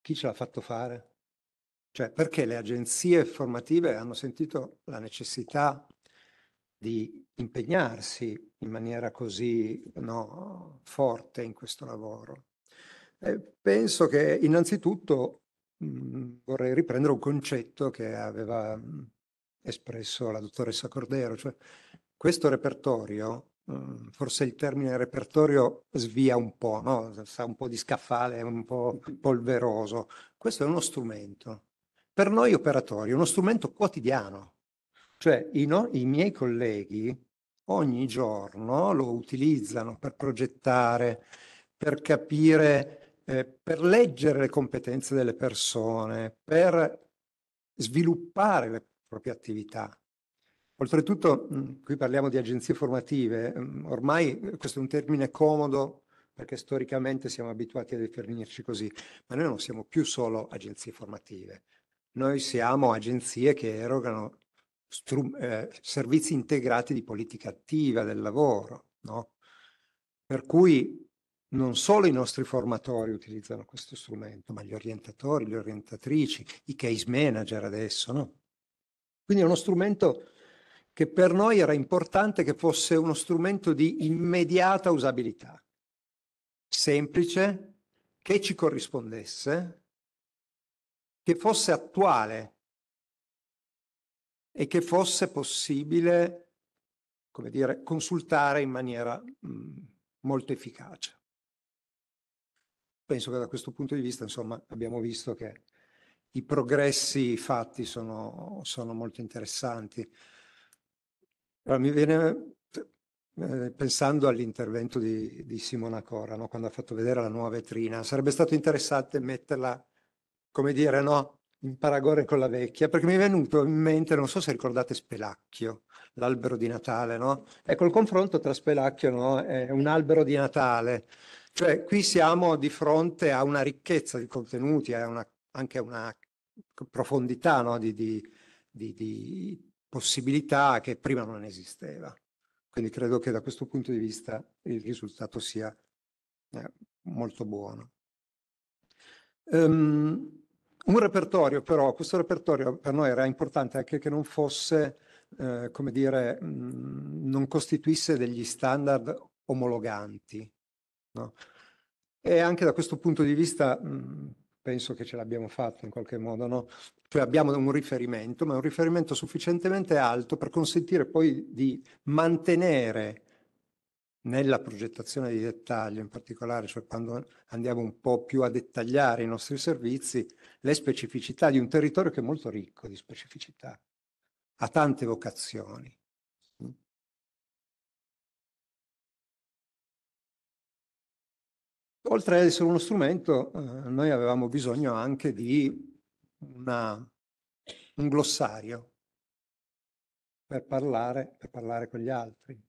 chi ce l'ha fatto fare? Cioè, perché le agenzie formative hanno sentito la necessità di impegnarsi in maniera così no, forte in questo lavoro? Eh, penso che innanzitutto mh, mm, vorrei riprendere un concetto che aveva mm, espresso la dottoressa Cordero, cioè questo repertorio, mm, forse il termine repertorio svia un po', no? sa un po' di scaffale, un po' polveroso. Questo è uno strumento, per noi operatori, uno strumento quotidiano. Cioè i, no, i miei colleghi ogni giorno lo utilizzano per progettare, per capire, eh, per leggere le competenze delle persone, per sviluppare le proprie attività. Oltretutto, mm, qui parliamo di agenzie formative, mm, ormai questo è un termine comodo perché storicamente siamo abituati a definirci così, ma noi non siamo più solo agenzie formative, noi siamo agenzie che erogano eh, servizi integrati di politica attiva del lavoro, no? per cui non solo i nostri formatori utilizzano questo strumento, ma gli orientatori, le orientatrici, i case manager adesso. No? Quindi è uno strumento che per noi era importante che fosse uno strumento di immediata usabilità, semplice, che ci corrispondesse, che fosse attuale e che fosse possibile, come dire, consultare in maniera mh, molto efficace. Penso che da questo punto di vista, insomma, abbiamo visto che i progressi fatti sono, sono molto interessanti. Allora, mi viene eh, pensando all'intervento di, di, Simona Cora, no? quando ha fatto vedere la nuova vetrina, sarebbe stato interessante metterla, come dire, no? in paragone con la vecchia, perché mi è venuto in mente, non so se ricordate Spelacchio, l'albero di Natale, no? Ecco, il confronto tra Spelacchio no? è un albero di Natale, cioè qui siamo di fronte a una ricchezza di contenuti, a una, anche a una profondità no? di, di, di, di possibilità che prima non esisteva. Quindi credo che da questo punto di vista il risultato sia eh, molto buono. Um, un repertorio però, questo repertorio per noi era importante anche che non fosse, eh, come dire, mh, mm, non costituisse degli standard omologanti. No? E anche da questo punto di vista mh, mm, penso che ce l'abbiamo fatto in qualche modo, no? cioè abbiamo un riferimento, ma un riferimento sufficientemente alto per consentire poi di mantenere nella progettazione di dettaglio, in particolare, cioè quando andiamo un po' più a dettagliare i nostri servizi, le specificità di un territorio che è molto ricco di specificità, ha tante vocazioni. Oltre ad essere uno strumento, eh, noi avevamo bisogno anche di una, un glossario per parlare, per parlare con gli altri.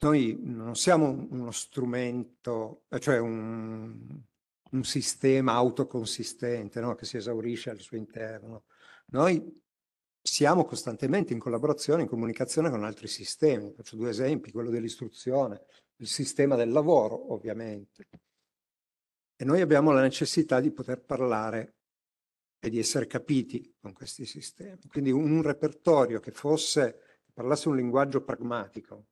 Noi non siamo uno strumento, eh, cioè un, un sistema autoconsistente no? che si esaurisce al suo interno. Noi siamo costantemente in collaborazione, in comunicazione con altri sistemi. Faccio due esempi, quello dell'istruzione, il sistema del lavoro ovviamente. E noi abbiamo la necessità di poter parlare e di essere capiti con questi sistemi. Quindi un, repertorio che fosse, che parlasse un linguaggio pragmatico,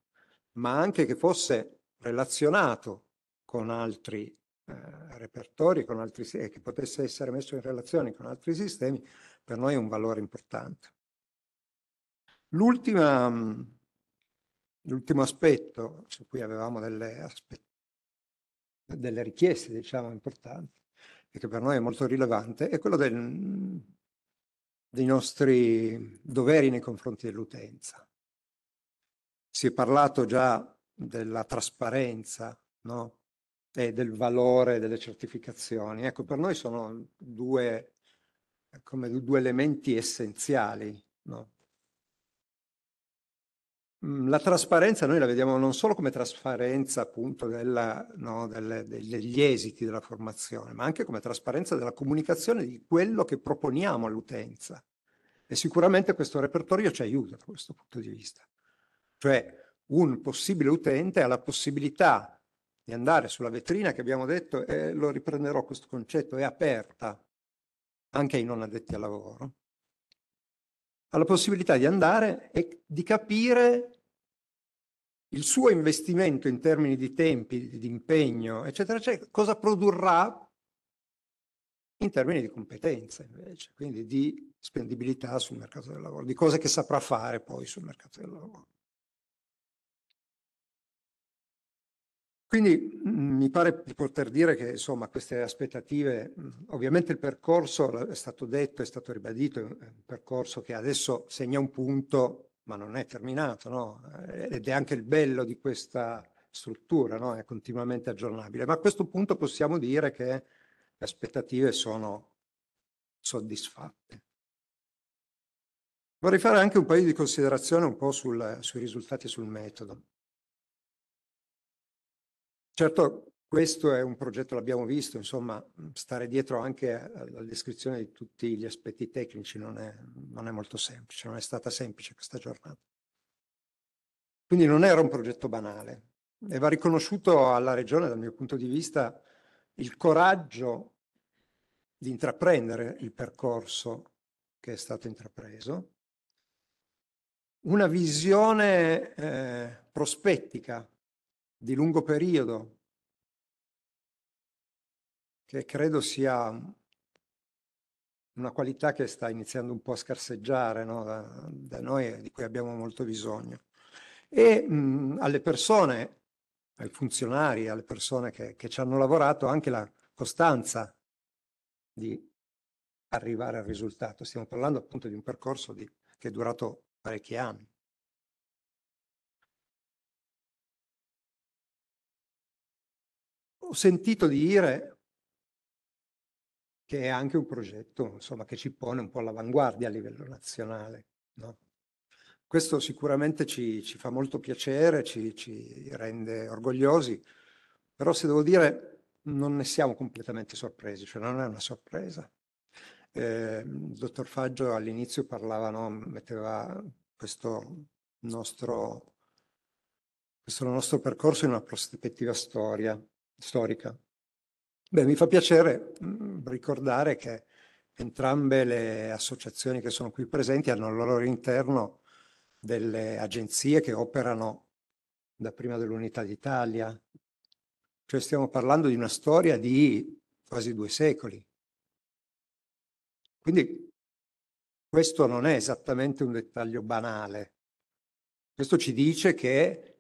ma anche che fosse relazionato con altri eh, repertori, con altri, e che potesse essere messo in relazione con altri sistemi, per noi è un valore importante. Mm, l'ultimo aspetto su cui avevamo delle aspettative delle richieste, diciamo, importanti, e che per noi è molto rilevante, è quello del, dei nostri doveri nei confronti dell'utenza. Si è parlato già della trasparenza no? e del valore delle certificazioni. Ecco, per noi sono due, due elementi essenziali no? Mm, la trasparenza noi la vediamo non solo come trasparenza appunto della, no, delle, degli esiti della formazione, ma anche come trasparenza della comunicazione di quello che proponiamo all'utenza. E sicuramente questo repertorio ci aiuta da questo punto di vista. Cioè un possibile utente ha la possibilità di andare sulla vetrina che abbiamo detto, e lo riprenderò questo concetto, è aperta anche ai non addetti al lavoro, ha la possibilità di andare e di capire il suo investimento in termini di tempi, di impegno, eccetera, eccetera, cosa produrrà in termini di competenza invece, quindi di spendibilità sul mercato del lavoro, di cose che saprà fare poi sul mercato del lavoro. Quindi mm, mi pare di poter dire che insomma, queste aspettative, mm, ovviamente il percorso è stato detto, è stato ribadito, è un percorso che adesso segna un punto, ma non è terminato, no? Eh, ed è anche il bello di questa struttura, no? è continuamente aggiornabile. Ma a questo punto possiamo dire che le aspettative sono soddisfatte. Vorrei fare anche un paio di considerazioni un po' sul, sui risultati e sul metodo. Certo, questo è un progetto, l'abbiamo visto, insomma, stare dietro anche alla descrizione di tutti gli aspetti tecnici non è, non è molto semplice, non è stata semplice questa giornata. Quindi non era un progetto banale e va riconosciuto alla Regione, dal mio punto di vista, il coraggio di intraprendere il percorso che è stato intrapreso, una visione eh, prospettica di lungo periodo, che credo sia una qualità che sta iniziando un po' a scarseggiare no? da, da, noi e di cui abbiamo molto bisogno. E mh, mhmm, alle persone, ai funzionari, alle persone che, che ci hanno lavorato, anche la costanza di arrivare al risultato. Stiamo parlando appunto di un percorso di, che è durato parecchi anni. ho sentito dire che è anche un progetto insomma, che ci pone un po' all'avanguardia a livello nazionale. No? Questo sicuramente ci, ci, fa molto piacere, ci, ci, rende orgogliosi, però se devo dire non ne siamo completamente sorpresi, cioè non è una sorpresa. Eh, il dottor Faggio all'inizio parlava, no? metteva questo nostro, questo nostro percorso in una prospettiva storia, storica. Beh, mi fa piacere mm, ricordare che entrambe le associazioni che sono qui presenti hanno al loro interno delle agenzie che operano da prima dell'Unità d'Italia. Cioè stiamo parlando di una storia di quasi due secoli. Quindi questo non è esattamente un dettaglio banale. Questo ci dice che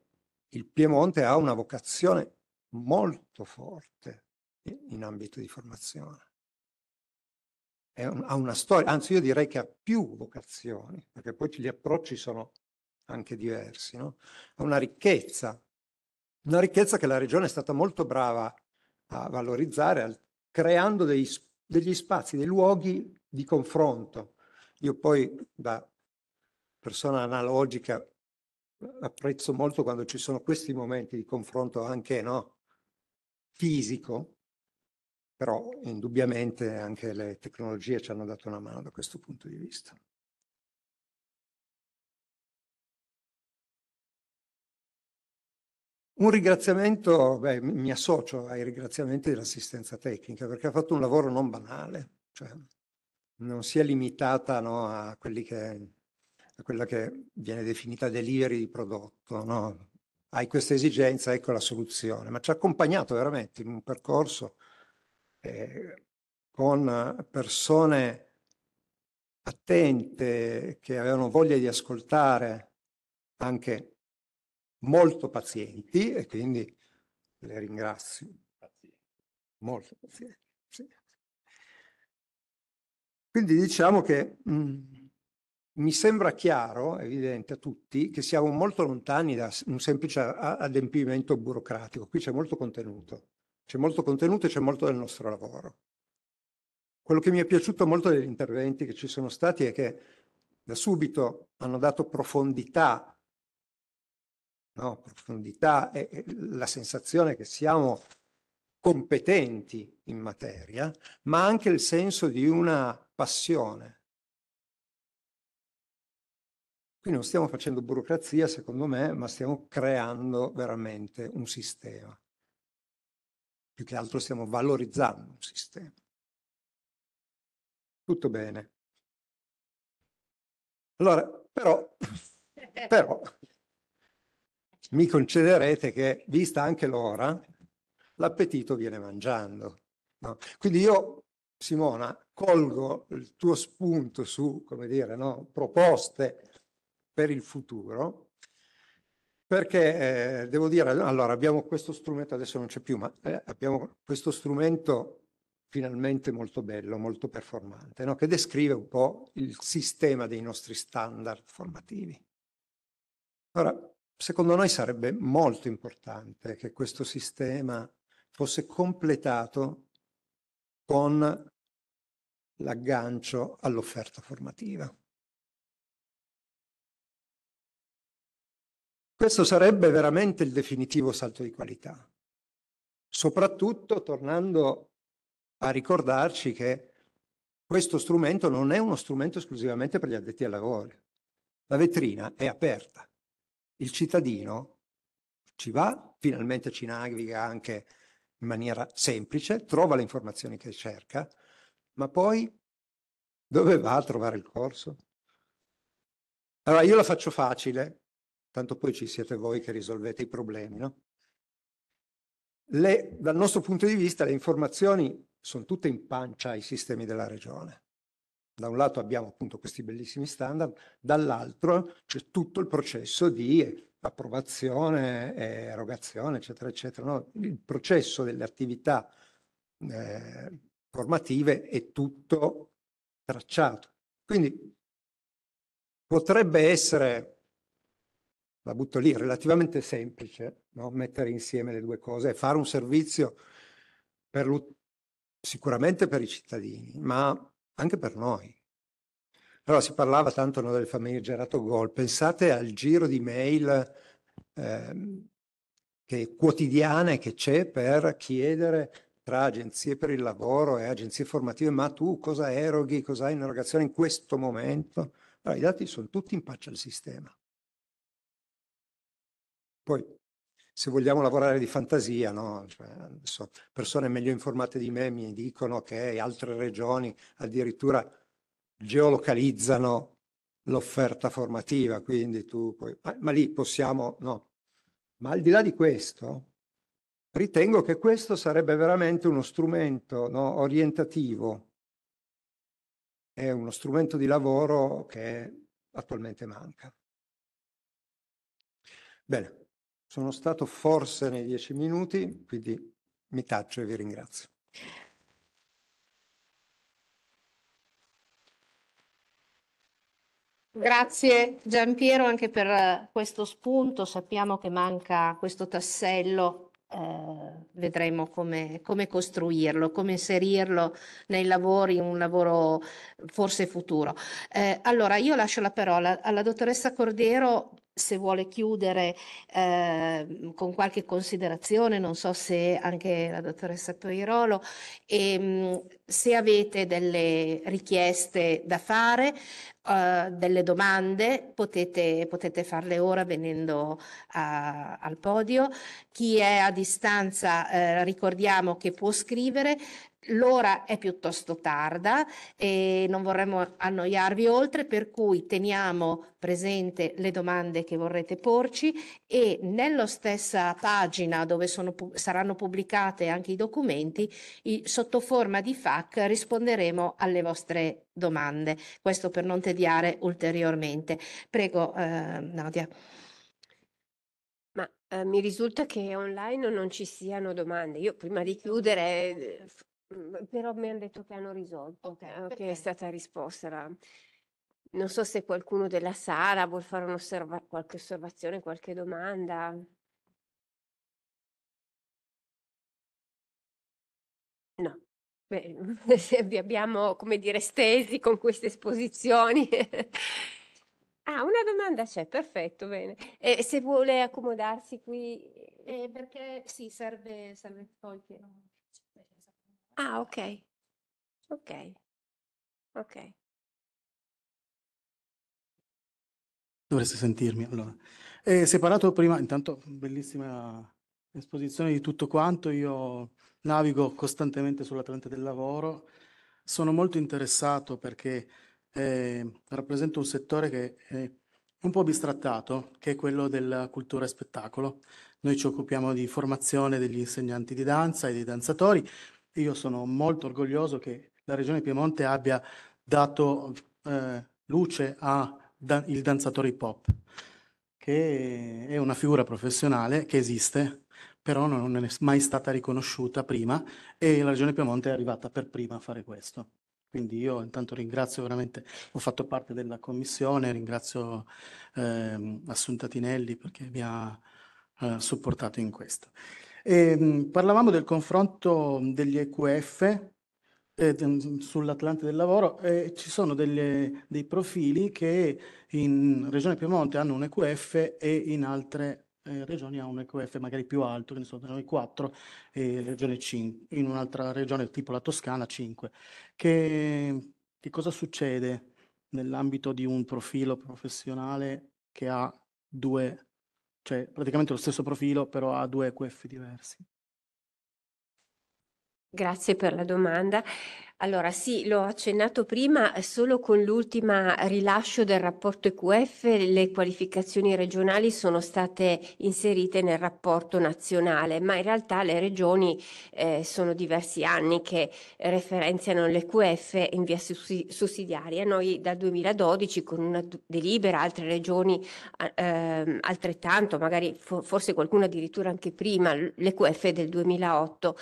il Piemonte ha una vocazione molto forte in ambito di formazione. Un, ha una storia, anzi io direi che ha più vocazioni, perché poi gli approcci sono anche diversi, no? ha una ricchezza, una ricchezza che la regione è stata molto brava a valorizzare al, creando dei, degli spazi, dei luoghi di confronto. Io poi da persona analogica apprezzo molto quando ci sono questi momenti di confronto anche no? fisico, però indubbiamente anche le tecnologie ci hanno dato una mano da questo punto di vista. Un ringraziamento, beh, mi associo ai ringraziamenti dell'assistenza tecnica perché ha fatto un lavoro non banale, cioè non si è limitata no, a, che, a, quella che viene definita delivery di prodotto, no? hai questa esigenza, ecco la soluzione. Ma ci ha accompagnato veramente in un percorso eh, con persone attente che avevano voglia di ascoltare, anche molto pazienti e quindi le ringrazio. Molto pazienti. Sì. Quindi diciamo che mh, mm, mi sembra chiaro, evidente a tutti, che siamo molto lontani da un semplice adempimento burocratico. Qui c'è molto contenuto, c'è molto contenuto e c'è molto del nostro lavoro. Quello che mi è piaciuto molto degli interventi che ci sono stati è che da subito hanno dato profondità, no? profondità e la sensazione che siamo competenti in materia, ma anche il senso di una passione quindi non stiamo facendo burocrazia, secondo me, ma stiamo creando veramente un sistema. Più che altro stiamo valorizzando un sistema. Tutto bene. Allora, però, (laughs) però mi concederete che, vista anche l'ora, l'appetito viene mangiando. No? Quindi io, Simona, colgo il tuo spunto su, come dire, no, proposte per il futuro, perché eh, devo dire, allora abbiamo questo strumento, adesso non c'è più, ma eh, abbiamo questo strumento finalmente molto bello, molto performante, no? che descrive un po' il sistema dei nostri standard formativi. Ora, secondo noi sarebbe molto importante che questo sistema fosse completato con l'aggancio all'offerta formativa. Questo sarebbe veramente il definitivo salto di qualità, soprattutto tornando a ricordarci che questo strumento non è uno strumento esclusivamente per gli addetti al lavoro. La vetrina è aperta. Il cittadino ci va, finalmente ci naviga anche in maniera semplice, trova le informazioni che cerca, ma poi dove va a trovare il corso? Allora io la faccio facile, tanto poi ci siete voi che risolvete i problemi. No? Le, dal nostro punto di vista le informazioni sono tutte in pancia ai sistemi della regione. Da un lato abbiamo appunto questi bellissimi standard, dall'altro c'è tutto il processo di approvazione, erogazione, eccetera, eccetera. No? Il processo delle attività eh, formative è tutto tracciato. Quindi potrebbe essere la butto lì, relativamente semplice, no? mettere insieme le due cose e fare un servizio per sicuramente per i cittadini, ma anche per noi. Allora si parlava tanto no, del famigerato gol, pensate al giro di mail eh, che, quotidiane che c'è per chiedere tra agenzie per il lavoro e agenzie formative, ma tu cosa eroghi, cosa hai in erogazione in questo momento? Allora, I dati sono tutti in faccia al sistema. Poi, se vogliamo lavorare di fantasia, no? cioè, adesso, persone meglio informate di me mi dicono che altre regioni addirittura geolocalizzano l'offerta formativa, quindi tu puoi... Ma, ma lì possiamo... No. Ma al di là di questo, ritengo che questo sarebbe veramente uno strumento no, orientativo, è uno strumento di lavoro che attualmente manca. Bene. Sono stato forse nei dieci minuti, quindi mi taccio e vi ringrazio. Grazie Giampiero anche per eh, questo spunto. Sappiamo che manca questo tassello, eh, vedremo come, come, costruirlo, come inserirlo nei lavori, un lavoro forse futuro. Eh, allora io lascio la parola alla dottoressa Cordero se vuole chiudere eh, con qualche considerazione, non so se anche la dottoressa Toirolo, e, ehm, se avete delle richieste da fare, eh, delle domande, potete, potete, farle ora venendo a, al podio. Chi è a distanza eh, ricordiamo che può scrivere, L'ora è piuttosto tarda e non vorremmo annoiarvi oltre, per cui teniamo presente le domande che vorrete porci e nella stessa pagina dove sono, saranno pubblicate anche i documenti, sotto forma di FAC risponderemo alle vostre domande. Questo per non tediare ulteriormente. Prego, ehm, eh, Nadia. mi risulta che online non ci siano domande. Io prima di chiudere eh, Mhmm, però mi hanno detto che hanno risolto, che Okay, che eh, è stata risposta la non so se qualcuno della sala vuol fare un'osserva qualche osservazione, qualche domanda. No. Beh, (laughs) vi abbiamo, come dire, stesi con queste esposizioni. (laughs) Ah, una domanda c'è, perfetto, bene. E se vuole accomodarsi qui, ehm perché sì, serve serve poi che Ah, ok. Okay. Okay. Dovreste sentirmi allora. Ehm, si prima intanto bellissima esposizione di tutto quanto. Io navigo costantemente sull'Atlante del lavoro. Sono molto interessato perché, ehm, rappresento un settore che è un po' bistrattato, che è quello della cultura e spettacolo. Noi ci occupiamo di formazione degli insegnanti di danza e dei danzatori io sono molto orgoglioso che la Regione Piemonte abbia dato eh, luce al da, danzatore hip hop, che è una figura professionale che esiste, però non è mai stata riconosciuta prima e la Regione Piemonte è arrivata per prima a fare questo. Quindi io intanto ringrazio veramente, ho fatto parte della commissione, ringrazio eh, Assunta Tinelli perché mi ha eh, supportato in questo. E, ehm, parlavamo del confronto degli EQF eh, mm, sull'Atlante del lavoro e ci sono delle, dei profili che in Regione Piemonte hanno un EQF e in altre eh, regioni ha un EQF magari più alto, che ne so, noi 4 e regione 5, in un'altra regione tipo la Toscana 5. Che, che cosa succede nell'ambito di un profilo professionale che ha due cioè praticamente lo stesso profilo, però ha due EQF diversi. Grazie per la domanda. Allora sì, l'ho accennato prima, eh, solo con l'ultima rilascio del rapporto EQF le qualificazioni regionali sono state inserite nel rapporto nazionale, ma in realtà le regioni eh, sono diversi anni che referenziano l'EQF in via sussidiaria. Noi dal 2012 con una delibera, altre regioni eh, altrettanto, magari forse qualcuno addirittura anche prima, l'EQF del 2008.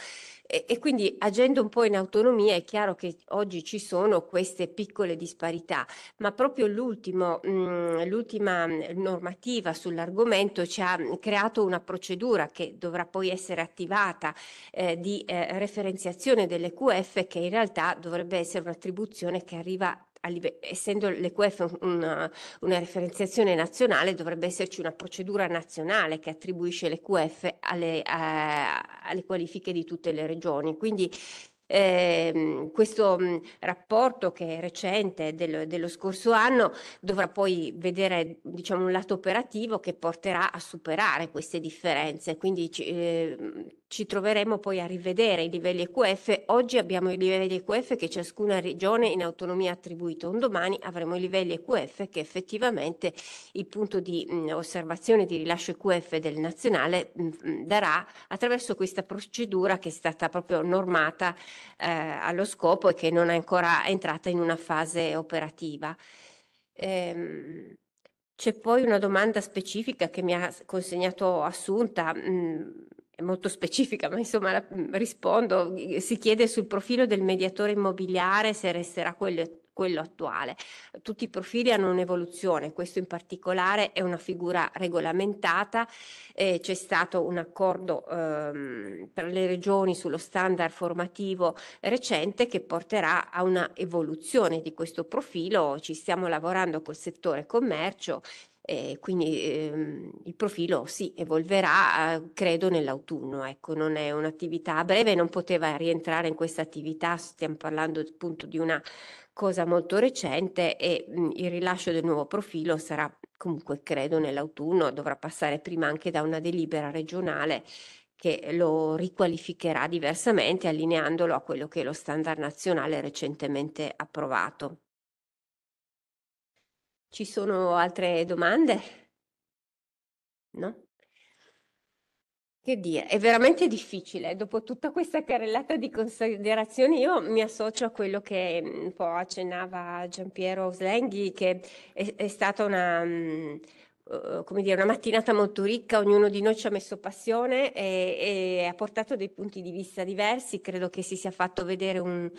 E, e, quindi agendo un po' in autonomia è chiaro che oggi ci sono queste piccole disparità, ma proprio mh, mm, l'ultima mm, normativa sull'argomento ci ha mm, creato una procedura che dovrà poi essere attivata eh, di eh, referenziazione delle QF che in realtà dovrebbe essere un'attribuzione che arriva essendo l'EQF una, una referenziazione nazionale, dovrebbe esserci una procedura nazionale che attribuisce l'EQF alle, a, alle qualifiche di tutte le regioni. Quindi eh, questo mh, rapporto che è recente del, dello scorso anno dovrà poi vedere diciamo, un lato operativo che porterà a superare queste differenze. Quindi eh, ci troveremo poi a rivedere i livelli EQF. Oggi abbiamo i livelli EQF che ciascuna regione in autonomia ha attribuito, un domani avremo i livelli EQF che effettivamente il punto di mh, mm, osservazione di rilascio EQF del nazionale mh, mm, mm, darà attraverso questa procedura che è stata proprio normata eh, allo scopo e che non è ancora entrata in una fase operativa. Ehm... C'è poi una domanda specifica che mi ha consegnato Assunta mh, è molto specifica, ma insomma la, mm, rispondo, si chiede sul profilo del mediatore immobiliare se resterà quello, quello attuale. Tutti i profili hanno un'evoluzione, questo in particolare è una figura regolamentata, eh, c'è stato un accordo ehm, per le regioni sullo standard formativo recente che porterà a una evoluzione di questo profilo, ci stiamo lavorando col settore commercio, e quindi ehm, il profilo si evolverà eh, credo nell'autunno, ecco, non è un'attività a breve, non poteva rientrare in questa attività, stiamo parlando appunto di una cosa molto recente e mh, il rilascio del nuovo profilo sarà comunque credo nell'autunno, dovrà passare prima anche da una delibera regionale che lo riqualificherà diversamente allineandolo a quello che è lo standard nazionale recentemente approvato. Ci sono altre domande? No? Che dire, è veramente difficile. Dopo tutta questa carrellata di considerazioni, io mi associo a quello che mm, un po' accennava Giampiero Slenghi, che è, è stata una mm, eh, come dire, una mattinata molto ricca, ognuno di noi ci ha messo passione e, e ha portato dei punti di vista diversi, credo che si sia fatto vedere un,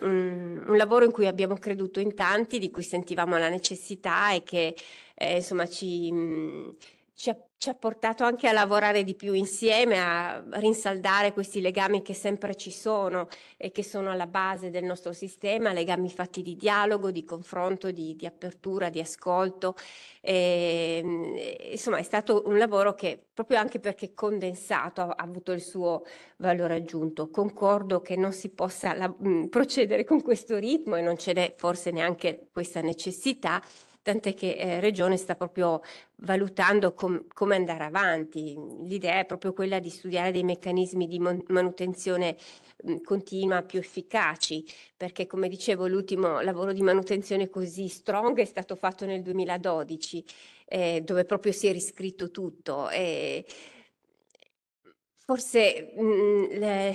un, un, lavoro in cui abbiamo creduto in tanti, di cui sentivamo la necessità e che eh, insomma ci, mh, ci, ci ha portato anche a lavorare di più insieme, a rinsaldare questi legami che sempre ci sono e che sono alla base del nostro sistema, legami fatti di dialogo, di confronto, di, di apertura, di ascolto. E, ehm, insomma, è stato un lavoro che, proprio anche perché condensato, ha, avuto il suo valore aggiunto. Concordo che non si possa la, mh, mm, procedere con questo ritmo e non ce n'è forse neanche questa necessità tant'è che eh, Regione sta proprio valutando com- come andare avanti. L'idea è proprio quella di studiare dei meccanismi di mon- manutenzione continua più efficaci, perché come dicevo l'ultimo lavoro di manutenzione così strong è stato fatto nel 2012, eh, dove proprio si è riscritto tutto. Eh, forse mh, le,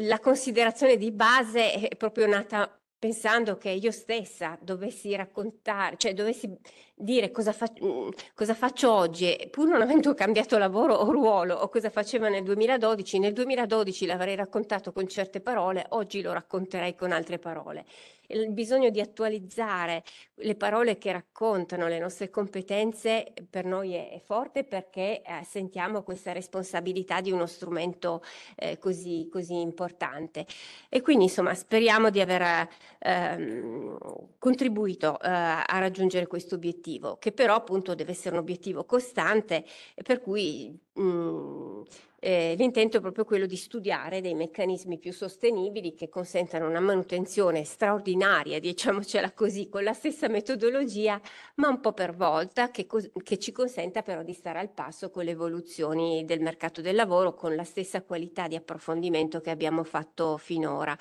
la considerazione di base è proprio nata pensando che io stessa dovessi raccontare, cioè dovessi dire cosa, fa- mhmm, cosa, faccio oggi, pur non avendo cambiato lavoro o ruolo o cosa faceva nel 2012, nel 2012 l'avrei raccontato con certe parole, oggi lo racconterei con altre parole il bisogno di attualizzare le parole che raccontano le nostre competenze eh, per noi è, è forte perché eh, sentiamo questa responsabilità di uno strumento eh, così, così, importante. E quindi insomma speriamo di aver ehm, contribuito eh, a raggiungere questo obiettivo, che però appunto deve essere un obiettivo costante per cui mh, mm, eh, l'intento è proprio quello di studiare dei meccanismi più sostenibili che consentano una manutenzione straordinaria, diciamocela così, con la stessa metodologia, ma un po' per volta, che, che ci consenta però di stare al passo con le evoluzioni del mercato del lavoro, con la stessa qualità di approfondimento che abbiamo fatto finora.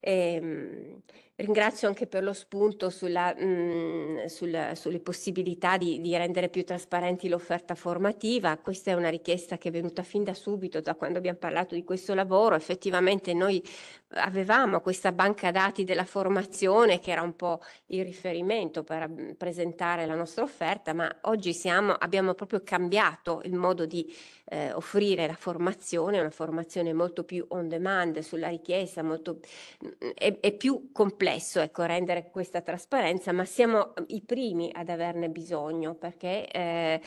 Ehm, Ringrazio anche per lo spunto sulla, mh, mm, sul, sulle possibilità di, di, rendere più trasparenti l'offerta formativa. Questa è una richiesta che è venuta fin da subito, da quando abbiamo parlato di questo lavoro. Effettivamente noi avevamo questa banca dati della formazione che era un po' il riferimento per mm, presentare la nostra offerta, ma oggi siamo, abbiamo proprio cambiato il modo di eh, offrire la formazione, una formazione molto più on demand sulla richiesta, molto, mm, è, è più complesso ecco, rendere questa trasparenza, ma siamo mm, i primi ad averne bisogno perché eh,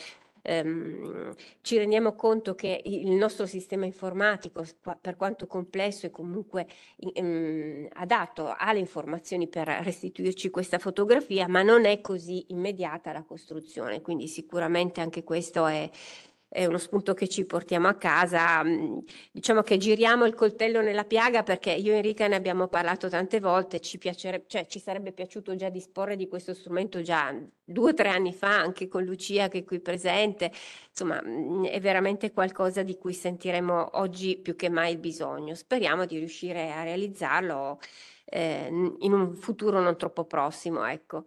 Um, ci rendiamo conto che il nostro sistema informatico, per quanto complesso, e comunque um, adatto alle informazioni per restituirci questa fotografia, ma non è così immediata la costruzione, quindi sicuramente anche questo è, è uno spunto che ci portiamo a casa. Mm, diciamo che giriamo il coltello nella piaga perché io e Enrica ne abbiamo parlato tante volte, ci, piacere, cioè, ci sarebbe piaciuto già disporre di questo strumento già due o tre anni fa, anche con Lucia che è qui presente. Insomma, mm, è veramente qualcosa di cui sentiremo oggi più che mai il bisogno. Speriamo di riuscire a realizzarlo eh, in un futuro non troppo prossimo. Ecco.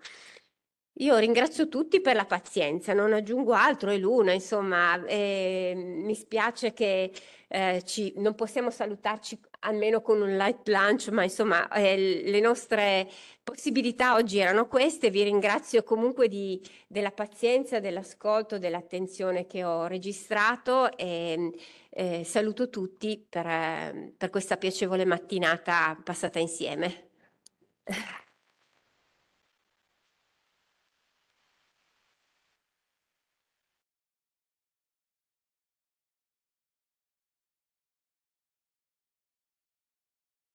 Io ringrazio tutti per la pazienza, non aggiungo altro, è l'una, insomma, eh, mi spiace che eh, ci, non possiamo salutarci almeno con un light lunch, ma insomma eh, le nostre possibilità oggi erano queste, vi ringrazio comunque di, della pazienza, dell'ascolto, dell'attenzione che ho registrato e eh, saluto tutti per, per questa piacevole mattinata passata insieme.